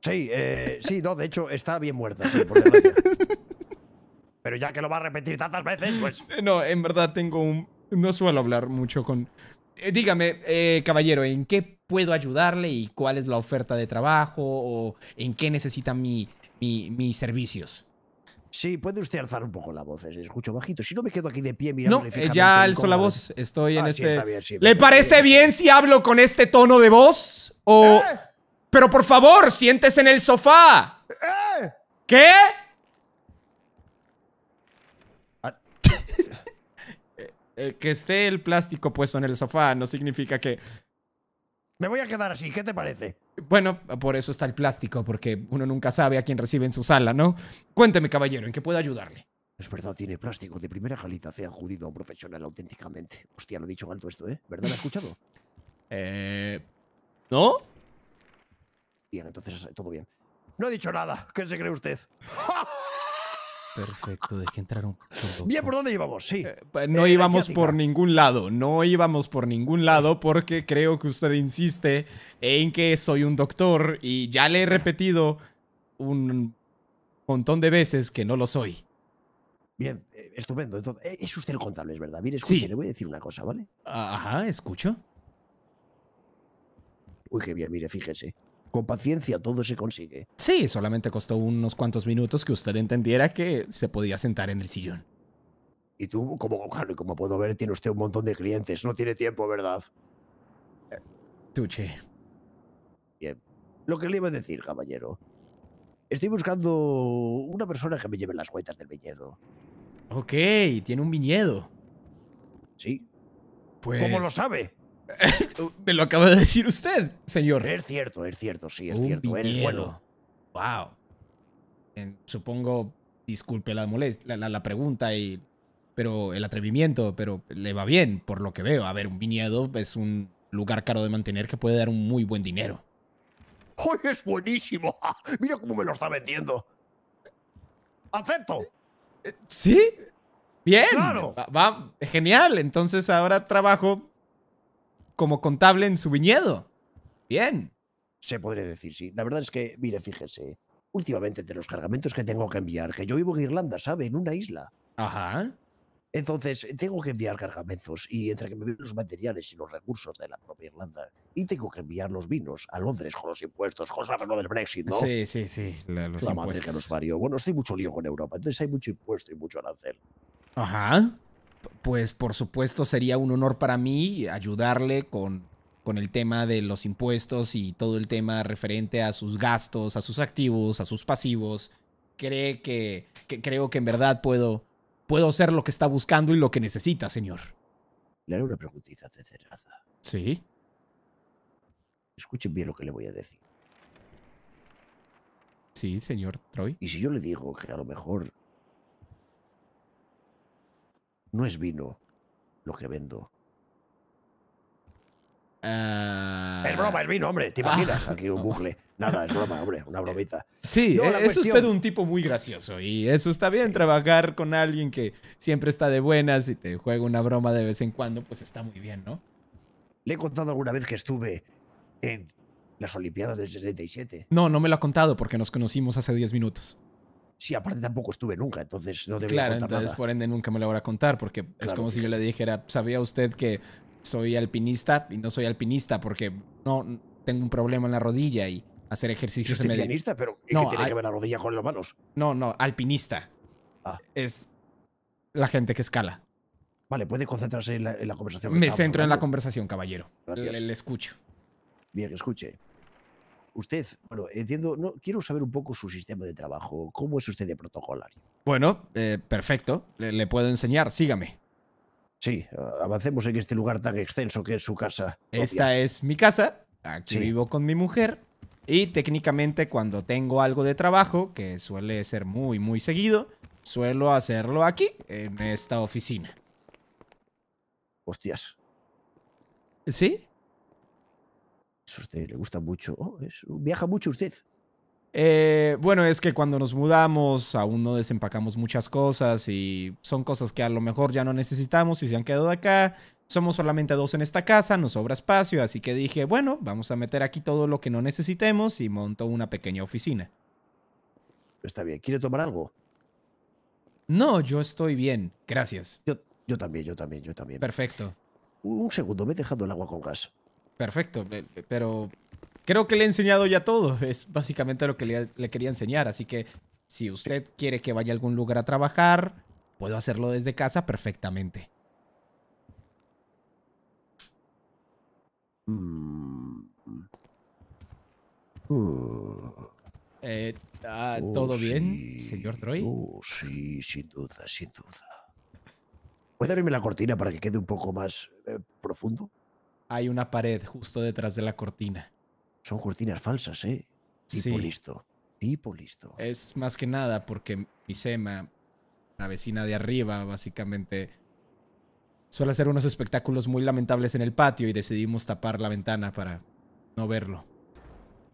B: Sí, eh, sí, no, de hecho está bien muerta, sí, por Pero ya que lo va a repetir tantas veces,
A: pues. Eh, no, en verdad tengo un. No suelo hablar mucho con. Eh, dígame, eh, caballero, ¿en qué puedo ayudarle y cuál es la oferta de trabajo o en qué necesitan mi, mis servicios?
B: Sí, puede usted alzar un poco la voz, escucho bajito. Si no me quedo aquí de pie mirando. No, eh, ya alzo la voz. Estoy en ah, este. ¿Le parece bien.
A: si hablo con este tono de voz? O. ¡Eh! Pero por favor, siéntese en el sofá.
H: ¡Eh!
A: ¿Qué? Ah. que esté el plástico puesto en el sofá no significa
B: que me voy a quedar así, ¿qué te parece?
A: Bueno, por eso está el plástico, porque uno nunca sabe a quién recibe en su sala, ¿no? Cuénteme, caballero, ¿en qué puedo ayudarle?
B: Es verdad, tiene plástico de primera jalita, sea judío o profesional auténticamente. Hostia, lo he dicho alto esto, ¿eh? ¿Verdad? ¿Lo ha escuchado? eh... ¿No? Bien, entonces todo bien. No he dicho nada. ¿Qué se cree usted? Perfecto, dejé entrar un Bien, ¿por dónde íbamos? Sí. Eh, no eh, íbamos por
A: ningún lado, no íbamos por ningún lado porque creo que usted insiste en que soy un doctor y ya le he repetido
B: un montón de veces que no lo soy. Bien, eh, estupendo. es usted el contable, es verdad. Mire, escuche, le voy a decir una cosa, ¿vale? Ah, ajá, escucho. Uy, qué bien, mire, fíjese con paciencia todo se consigue.
A: Sí, solamente costó unos cuantos minutos que usted entendiera que se podía sentar en el sillón.
B: Y tú, como, como puedo ver, tiene usted un montón de clientes. No tiene tiempo, ¿verdad? tuche. Bien. Lo que le iba a decir, caballero. Estoy buscando una persona que me lleve las cuentas del viñedo. Ok, tiene un viñedo. Sí. Pues... ¿Cómo lo pues sabe?
C: Me lo acaba
A: de decir usted, señor. Es cierto, es cierto, sí, es cierto. Viñedo. bueno. Wow. supongo, disculpe la molestia, la, pregunta y. Pero el atrevimiento, pero le va bien, por lo que veo. A ver, un viñedo es un lugar caro de mantener que puede dar un muy buen dinero.
B: ¡Hoy es buenísimo! Mira cómo me lo está vendiendo. ¡Acepto! ¿Sí?
A: Bien. Claro. va, genial. Entonces ahora trabajo como
B: contable en su viñedo. Bien. Se podría decir, sí. La verdad es que, mire, fíjese, últimamente de los cargamentos que tengo que enviar, que yo vivo en Irlanda, ¿sabe? En una isla. Ajá. Entonces, tengo que enviar cargamentos y entre que me vienen los materiales y los recursos de la propia Irlanda, y tengo que enviar los vinos a Londres con los impuestos, con la del Brexit, ¿no? Sí, sí, sí. La, los madre que nos parió. Bueno, estoy mucho lío con Europa, entonces hay mucho impuesto y mucho arancel.
A: Ajá pues por supuesto sería un honor para mí ayudarle con, con el tema de los impuestos y todo el tema referente a sus gastos, a sus activos, a sus pasivos. Cree que, creo que en verdad puedo, puedo ser lo que está buscando y lo que necesita, señor.
B: Le haré una preguntita de Sí. Escuchen bien lo que le voy a decir. Sí, señor Troy. Y si yo le digo que a lo mejor no es vino lo que vendo. Ah. Es broma, es vino, hombre. ¿Te ah. imaginas? Aquí un bucle. Nada, es broma, hombre. Una bromita.
A: Sí, eh, es usted un tipo muy gracioso y eso está bien. Trabajar con alguien que siempre está de buenas y te juega una broma de vez en
B: cuando, pues está muy bien, ¿no? Le he contado alguna vez que estuve en las Olimpiadas del 67.
A: No, no me lo ha contado porque nos conocimos hace 10 minutos.
B: Sí, aparte tampoco estuve nunca, entonces no Claro, entonces por ende nunca
A: me lo voy a contar porque es como si yo le dijera, ¿sabía usted que soy alpinista y no soy alpinista porque no tengo un problema en la rodilla y hacer ejercicios medianista
B: alpinista, pero no, tiene que ver la rodilla con las manos.
A: No, no, alpinista. Ah. Es la gente que escala. Vale, puede concentrarse en la, conversación. me centro en la conversación, caballero.
B: Le, le escucho. Bien, escuche usted, bueno, entiendo, no, quiero saber un poco su sistema de trabajo, cómo es usted de protocolario. Bueno, eh, perfecto, le, puedo enseñar, sígame. Sí, avancemos en este lugar tan extenso que es su casa.
A: Esta es mi casa, aquí vivo con mi mujer y técnicamente cuando tengo algo de trabajo, que suele ser muy, muy seguido, suelo hacerlo aquí, en
B: esta oficina. Hostias. ¿Sí? Eso a usted le gusta mucho. Oh, viaja mucho usted.
A: Eh, bueno, es que cuando nos mudamos aún no desempacamos muchas cosas y son cosas que a lo mejor ya no necesitamos y se han quedado acá. Somos solamente dos en esta casa, nos sobra espacio, así que dije, bueno, vamos a meter aquí todo lo que no necesitemos y monto una pequeña oficina.
B: Está bien, ¿quiere tomar algo? No, yo estoy bien, gracias. Yo, yo también, yo también, yo también. Perfecto. Un segundo, me he dejado el agua con gas.
A: Perfecto, pero creo que le he enseñado ya todo. Es básicamente lo que le, quería enseñar. Así que si usted quiere que vaya a algún lugar a trabajar, puedo hacerlo desde casa perfectamente.
C: Mm. Uh. Eh,
B: ah, oh, ¿Todo bien, señor Troy? Oh, sí, sin duda, sin duda. ¿Puede abrirme la cortina para que quede un poco más eh, profundo? hay una pared justo detrás de la cortina. Son cortinas falsas, ¿eh? Tipo listo.
A: Tipo listo. Es más que nada porque mi sema, la vecina de arriba, básicamente suele hacer unos espectáculos muy lamentables en el patio y decidimos tapar
B: la ventana para no verlo.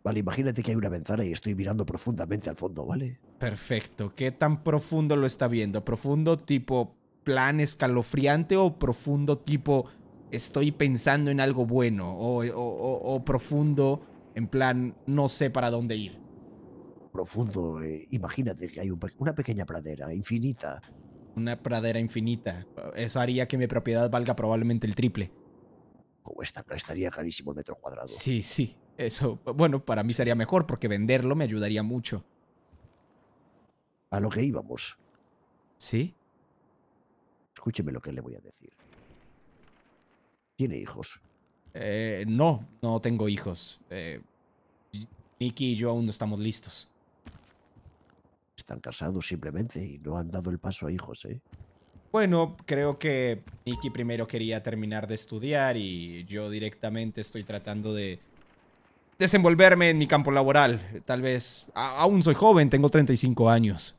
B: Vale, imagínate que hay una ventana y estoy mirando profundamente al fondo, ¿vale?
A: Perfecto. ¿Qué tan profundo lo está viendo? ¿Profundo tipo plan escalofriante o profundo tipo estoy pensando en algo bueno
B: o, profundo, en plan, no sé para dónde ir. Profundo, eh, imagínate que hay una pequeña pradera infinita. Una pradera
A: infinita. Eso haría que mi propiedad valga probablemente el triple. Como esta, estaría
B: carísimo el metro cuadrado.
A: Sí, sí. Eso, bueno, para mí sería mejor porque venderlo me ayudaría mucho.
B: A lo que íbamos. ¿Sí? Escúcheme lo que le voy a decir. ¿Tiene hijos? Eh, no, no tengo hijos. Eh, Nikki y yo aún no estamos listos. Están casados simplemente y no han dado el paso a hijos, ¿eh?
A: Bueno, creo que Nicky primero quería terminar de estudiar y yo directamente estoy tratando de desenvolverme en mi campo laboral. Tal vez, aún soy joven, tengo 35 años.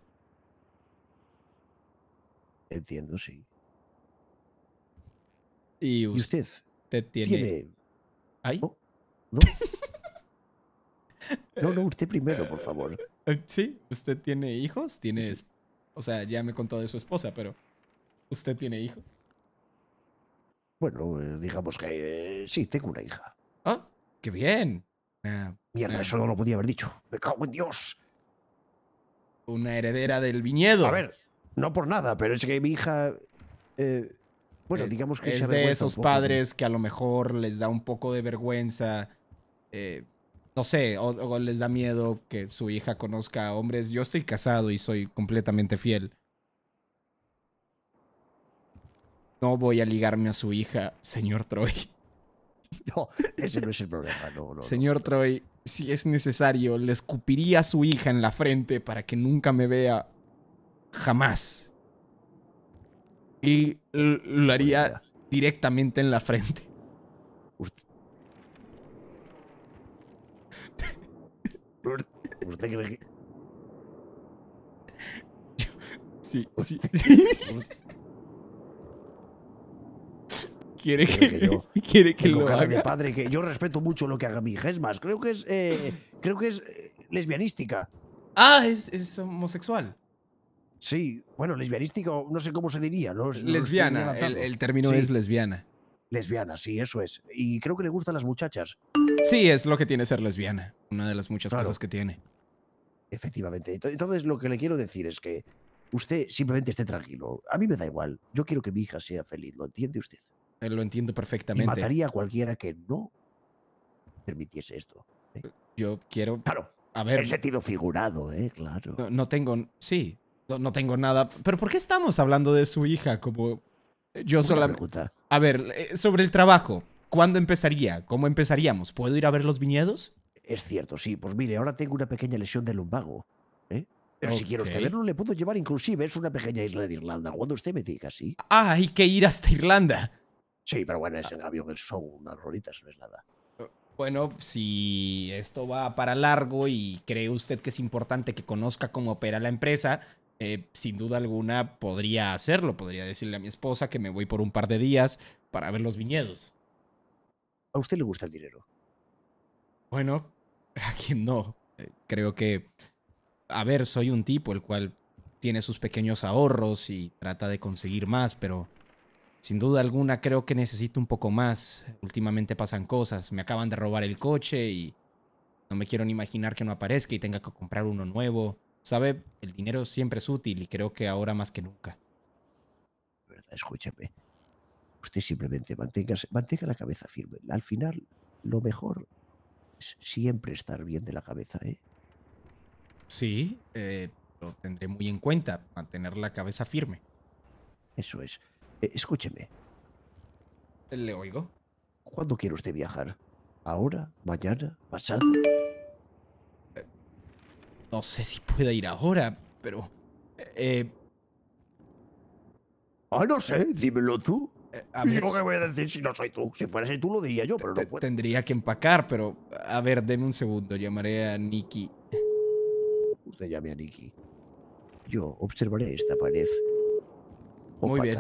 A: Entiendo,
B: sí. Y usted, usted tiene... ¿No? ¿No? usted primero, por favor.
A: Eh, sí, usted tiene hijos, tiene... O sea, ya me contó de su esposa, pero... ¿Usted tiene hijos?
B: Bueno, eh, digamos que eh, sí, tengo una hija. ¡Ah! ¡Qué bien! Ah, Mierda, ah. eso no lo podía haber dicho. ¡Me cago en Dios! Una heredera del viñedo. A ver, no por nada, pero es que mi hija bueno, eh, digamos que es de esos padres
A: que a lo mejor les da un poco de vergüenza, eh, no sé, o, les da miedo que su hija conozca a hombres. Yo estoy casado y soy completamente fiel. No voy a ligarme a su hija, señor Troy.
B: No, ese no es el problema, no, no, Señor
A: Troy, si es necesario, le escupiría a su hija en la frente para que nunca me vea jamás y lo haría directamente en la frente.
K: ¿Usted que.? sí, sí.
B: quiere que, quiere
C: que lo haga. padre,
B: que yo respeto mucho lo que haga mi hija. Es más, creo que es, eh, creo que es eh, lesbianística. Ah, es homosexual. Sí, bueno, lesbianístico, no sé cómo se diría. No, lesbiana, el, término es lesbiana. Lesbiana, sí, eso es. Y creo que le gustan
A: las muchachas. Sí, es lo que tiene ser lesbiana. Una de las muchas cosas que tiene.
B: Efectivamente. Entonces, lo que le quiero decir es que usted simplemente esté tranquilo. A mí me da igual. Yo quiero que mi hija sea feliz. ¿Lo entiende usted? Eh, lo entiendo perfectamente. Y mataría a cualquiera que no permitiese esto. ¿eh? Yo quiero. Claro. A ver. En sentido figurado,
A: ¿eh? Claro. No, no tengo. Sí, no, tengo nada. Pero ¿por qué estamos hablando de su hija? Como eh, yo solamente... A ver, eh, sobre el trabajo. ¿Cuándo empezaría? ¿Cómo empezaríamos? ¿Puedo ir a ver los viñedos? Es cierto, sí. Pues mire, ahora tengo una pequeña lesión de lumbago.
B: ¿eh? Pero si quiero usted verlo, le puedo llevar inclusive. Es una pequeña isla de Irlanda. Cuando usted me diga, sí. Ah, hay que ir hasta Irlanda. Sí, pero bueno, es el avión del show, unas rolitas, no es nada.
A: Eh, bueno, si esto va para largo y cree usted que es importante que conozca cómo opera la empresa, eh, sin duda alguna podría hacerlo. Podría decirle a mi esposa que me voy por un par de días para ver los viñedos. ¿A usted le
B: gusta el dinero?
A: Bueno, a quien no. Eh, creo que, a ver, soy un tipo el cual tiene sus pequeños ahorros y trata de conseguir más, pero sin duda alguna creo que necesito un poco más. Últimamente pasan cosas, me acaban de robar el coche y no me quiero ni imaginar que no aparezca y tenga que comprar uno nuevo. Sabe, el dinero siempre es útil y creo que ahora más que nunca.
B: Verdad, escúchame. Usted simplemente mantenga la cabeza firme. Al final, lo mejor es siempre estar bien de la cabeza, ¿eh?
A: Sí, eh, lo tendré muy en cuenta, mantener la cabeza firme. Eso
B: es. Eh, escúcheme. Le oigo. ¿Cuándo quiere usted viajar? ¿Ahora? ¿Mañana? ¿Pasado? No
A: sé si pueda ir ahora, pero...
B: Eh... Ah, no sé, dímelo tú. Eh, a ver, qué voy a decir si no soy tú? Si fueras tú lo diría yo, pero no puedo.
A: Tendría que empacar, pero... A ver, denme un segundo, llamaré a Nicky.
B: Usted llame a Nicky. Yo observaré esta pared. Muy bien.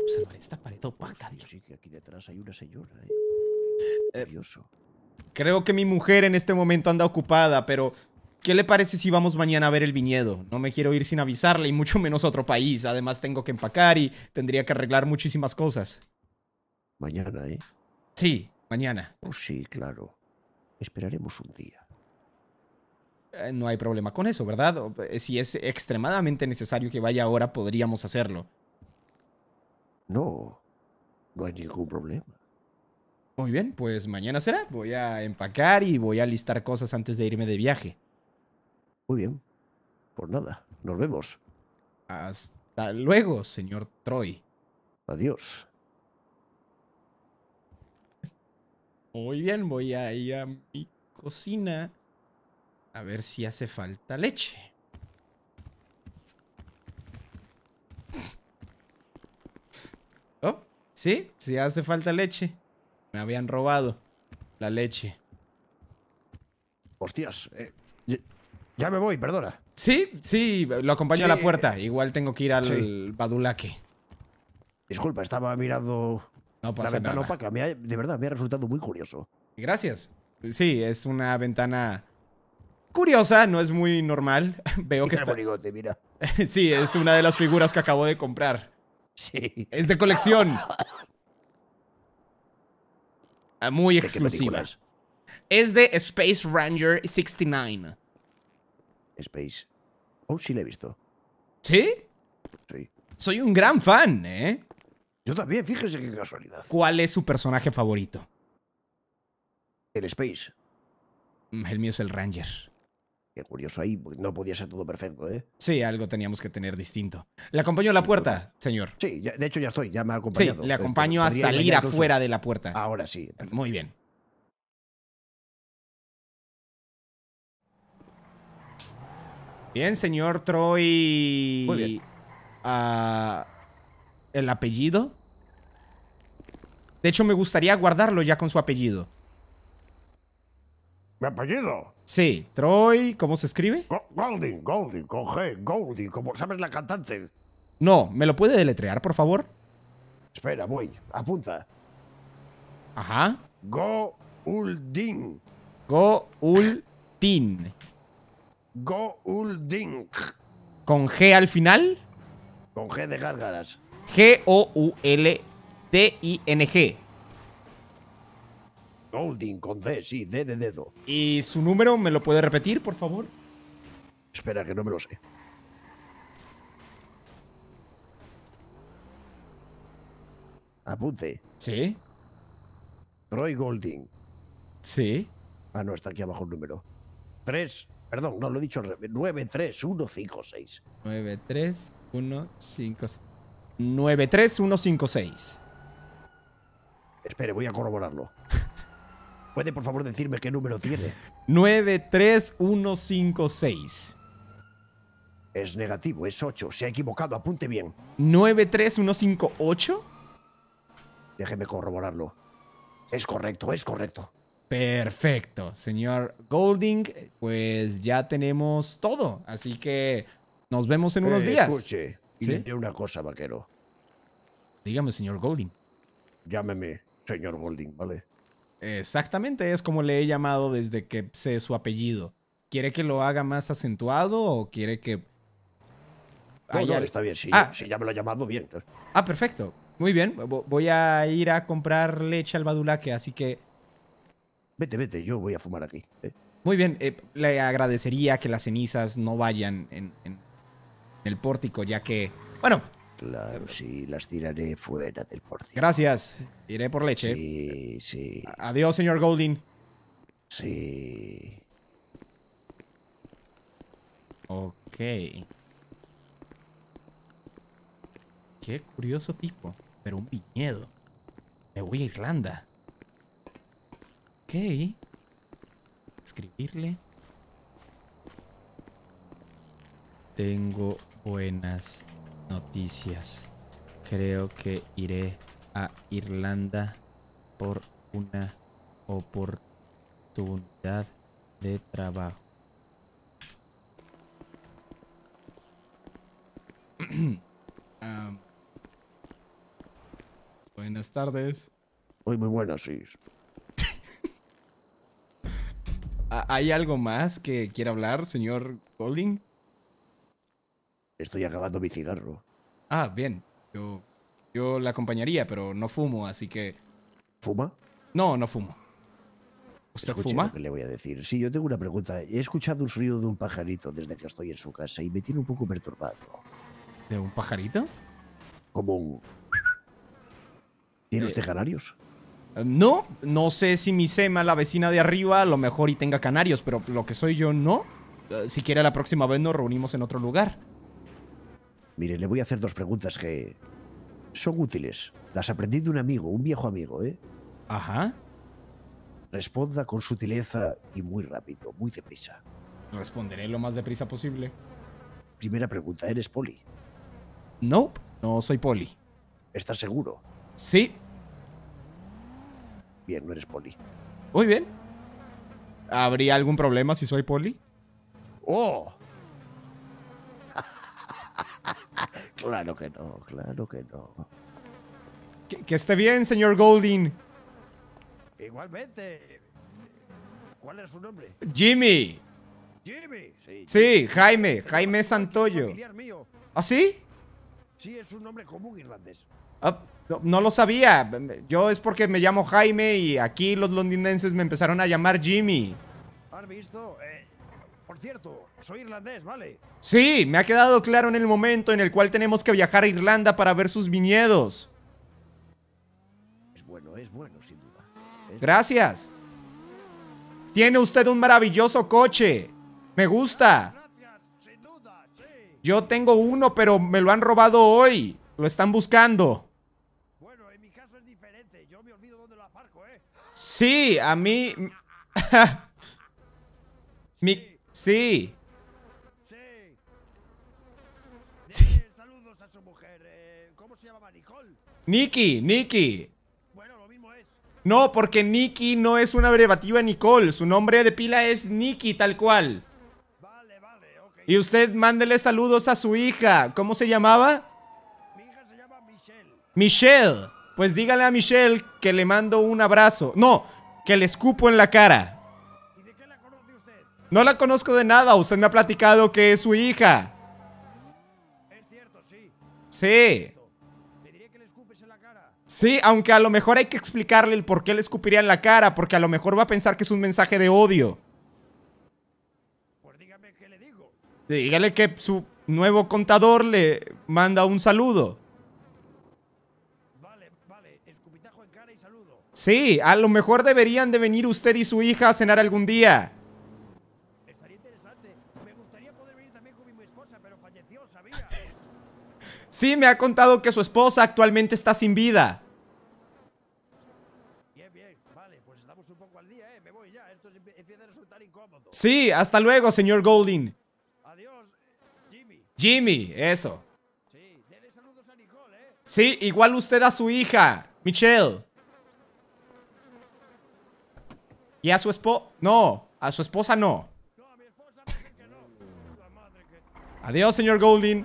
B: Observaré esta pared opaca. Sí, que aquí detrás hay una señora, ¿eh?
A: Eh, creo que mi mujer en este momento anda ocupada, pero ¿qué le parece si vamos mañana a ver el viñedo? No me quiero ir sin avisarle y mucho menos a otro país. Además tengo que empacar y tendría que arreglar muchísimas cosas. Mañana, ¿eh? Sí,
B: mañana. Oh, sí, claro. Esperaremos un día.
A: Eh, no hay problema con eso, ¿verdad? Eh, si es extremadamente necesario que vaya ahora, podríamos hacerlo.
B: No, no hay ningún problema. Muy
A: bien, pues mañana será. Voy a empacar y voy a listar cosas antes de irme de viaje.
B: Muy bien. Por nada. Nos vemos. Hasta luego, señor Troy. Adiós.
A: Muy bien, voy a ir a mi cocina a ver si hace falta leche. ¿Oh? ¿Sí? Sí hace falta leche. Me habían robado la leche.
B: Hostias. Eh, ya me voy, perdona. Sí, sí, lo acompaño a la puerta. Igual tengo que ir al Badulaque. Disculpa, estaba mirando la ventana opaca. de verdad, me ha resultado
A: muy curioso. Gracias. Sí, es una ventana curiosa, no es muy normal. Veo que está... mira. sí, es una de las figuras que acabo de comprar. Sí. Es de colección. Ah, muy exclusivas. Es de Space Ranger 69. Space.
B: Oh, sí, le he visto.
A: ¿Sí? Sí. Soy un gran fan, ¿eh? Yo también, fíjese qué casualidad. ¿Cuál es su personaje favorito? El Space. Mm, el mío es el Ranger. Qué curioso ahí,
B: no podía ser todo
A: perfecto, ¿eh? Sí, algo teníamos que tener distinto. ¿Le acompaño a la puerta,
B: señor? Sí, de hecho ya estoy, ya me ha acompañado. Sí, le eh, acompaño a salir afuera de la puerta. Ahora sí. Muy bien.
A: Bien, señor Troy. Ah, ¿El apellido? De hecho, me gustaría guardarlo ya con su
B: apellido. ¿Mi apellido? Sí, Troy, ¿cómo se escribe? Golding, Golding, con G, Golding, como sabes la cantante. No, ¿me lo puede deletrear, por favor? Espera, voy, apunta. Ajá. Goulding. Go Goulding. ¿Con G al final? Con G de gárgaras.
A: G-O-U-L-T-I-N-G.
B: Golding con D, sí, D de dedo. ¿Y su número me lo puede repetir, por favor? Espera, que no me lo sé. Apunte. Sí. Troy Golding. Sí. Ah, no, está aquí abajo el número. 3, perdón, no lo he dicho al revés. uno, 93156. 93156. Espere, voy a corroborarlo. ¿Puede por favor decirme qué número tiene? 93156. Es negativo, es 8. Se ha equivocado, apunte bien. ¿93158? Déjeme corroborarlo. Es correcto, es correcto.
A: Perfecto, señor Golding. Pues ya tenemos todo. Así que nos vemos en unos eh, días. Escuche,
B: una cosa, vaquero. Dígame, señor Golding. Llámeme, señor Golding, ¿vale?
A: Exactamente, es como le he llamado desde que sé su apellido. ¿Quiere que lo haga más acentuado o quiere que.?
B: ah ya está bien, sí ah. ya me lo ha llamado, bien.
A: Ah, perfecto. Muy bien, voy a ir a comprar leche al badulaque, así que.
B: Vete, vete, yo voy a fumar aquí. Eh.
A: Muy bien, eh, le agradecería que las cenizas no vayan en, en el pórtico, ya que. Bueno, claro, sí, las tiraré fuera del porcio. Gracias, iré por leche. Sí, sí. Adiós, señor Golding. Sí. Ok. Qué curioso tipo, pero un viñedo. Me voy a Irlanda. Ok. Escribirle. Tengo buenas noticias. Creo que iré a Irlanda por una oportunidad de trabajo.
H: Ah,
A: buenas tardes.
B: hoy muy buenas, sí.
A: ¿Hay algo más que quiera hablar, señor
B: Golding? Estoy acabando mi cigarro.
A: Ah, bien. Yo, yo la acompañaría, pero no fumo, así que... ¿Fuma? No, no fumo.
B: ¿Usted fuma? le voy a decir. Sí, yo tengo una pregunta. He escuchado un sonido de un pajarito desde que estoy en su casa y me tiene un poco perturbado.
J: ¿De un pajarito?
B: Como un... ¿Tiene eh, usted canarios? No, no
A: sé si mi Sema, la vecina de arriba, a lo mejor y tenga canarios, pero lo que soy yo no. Siquiera eh, si quiere la próxima vez nos reunimos en otro lugar.
B: Mire, le voy a hacer dos preguntas que son útiles. Las aprendí de un amigo, un viejo amigo, ¿eh? Ajá. Responda con sutileza y muy rápido, muy deprisa.
A: Responderé lo más deprisa posible.
B: Primera pregunta, ¿eres poli? No, no soy poli. ¿Estás seguro? Sí. Bien, no eres
A: poli. Muy bien. ¿Habría algún problema si soy poli? ¡Oh!
B: Claro que no, claro que no.
A: Que, esté bien, señor Golding.
B: Igualmente. ¿Cuál es su nombre?
A: Jimmy.
B: Jimmy, sí.
A: Sí, Jaime, Jaime Santoyo. ¿Ah, sí?
B: Sí, es un nombre común irlandés.
A: Ah, no, lo sabía. Yo es porque me llamo Jaime y aquí los londinenses me empezaron a llamar Jimmy. ¿Han visto? Eh, por cierto, soy irlandés, ¿vale? Sí, me ha quedado claro en el momento en el cual tenemos que viajar a Irlanda para ver sus viñedos.
B: Es bueno, es bueno, sin duda.
A: Gracias. Tiene usted un maravilloso coche. Me gusta. Yo tengo uno, pero me lo han robado hoy. Lo están buscando. Bueno, en mi caso es diferente. Yo me olvido dónde lo aparco, ¿eh? Sí, a mí... mi, Sí. Sí. Saludos a su mujer. Eh, ¿Cómo se llamaba? Nicole. Nikki, Nikki. Bueno, lo mismo es. No, porque Nikki no es una abreviativa Nicole. Su nombre de pila es Nikki, tal cual. Vale, vale, Y usted mándele saludos a su hija. ¿Cómo se llamaba? Mi hija se llama Michelle. Michelle. Pues dígale a Michelle que le mando un abrazo. No, que le escupo en la cara. No la conozco de nada, usted me ha platicado que es su hija. Es cierto, sí. Sí. Sí, aunque a lo mejor hay que explicarle el por qué le escupiría en la cara, porque a lo mejor va a pensar que es un mensaje de odio. Pues dígame le digo. Dígale que su nuevo contador le manda un saludo. saludo. Sí, a lo mejor deberían de venir usted y su hija a cenar algún día. Sí, me ha contado que su esposa actualmente está sin vida. Bien, Sí, hasta luego, señor Golding. Jimmy. eso. Eh. Sí, igual usted a su hija, Michelle. Y a su esposa, no, a su esposa no. Pues, Adiós, señor Golding.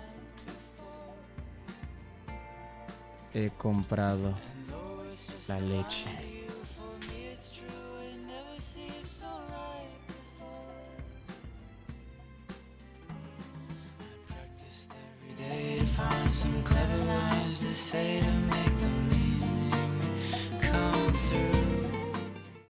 A: he comprado la leche.
H: some clever lines to say to make the meaning come
C: through.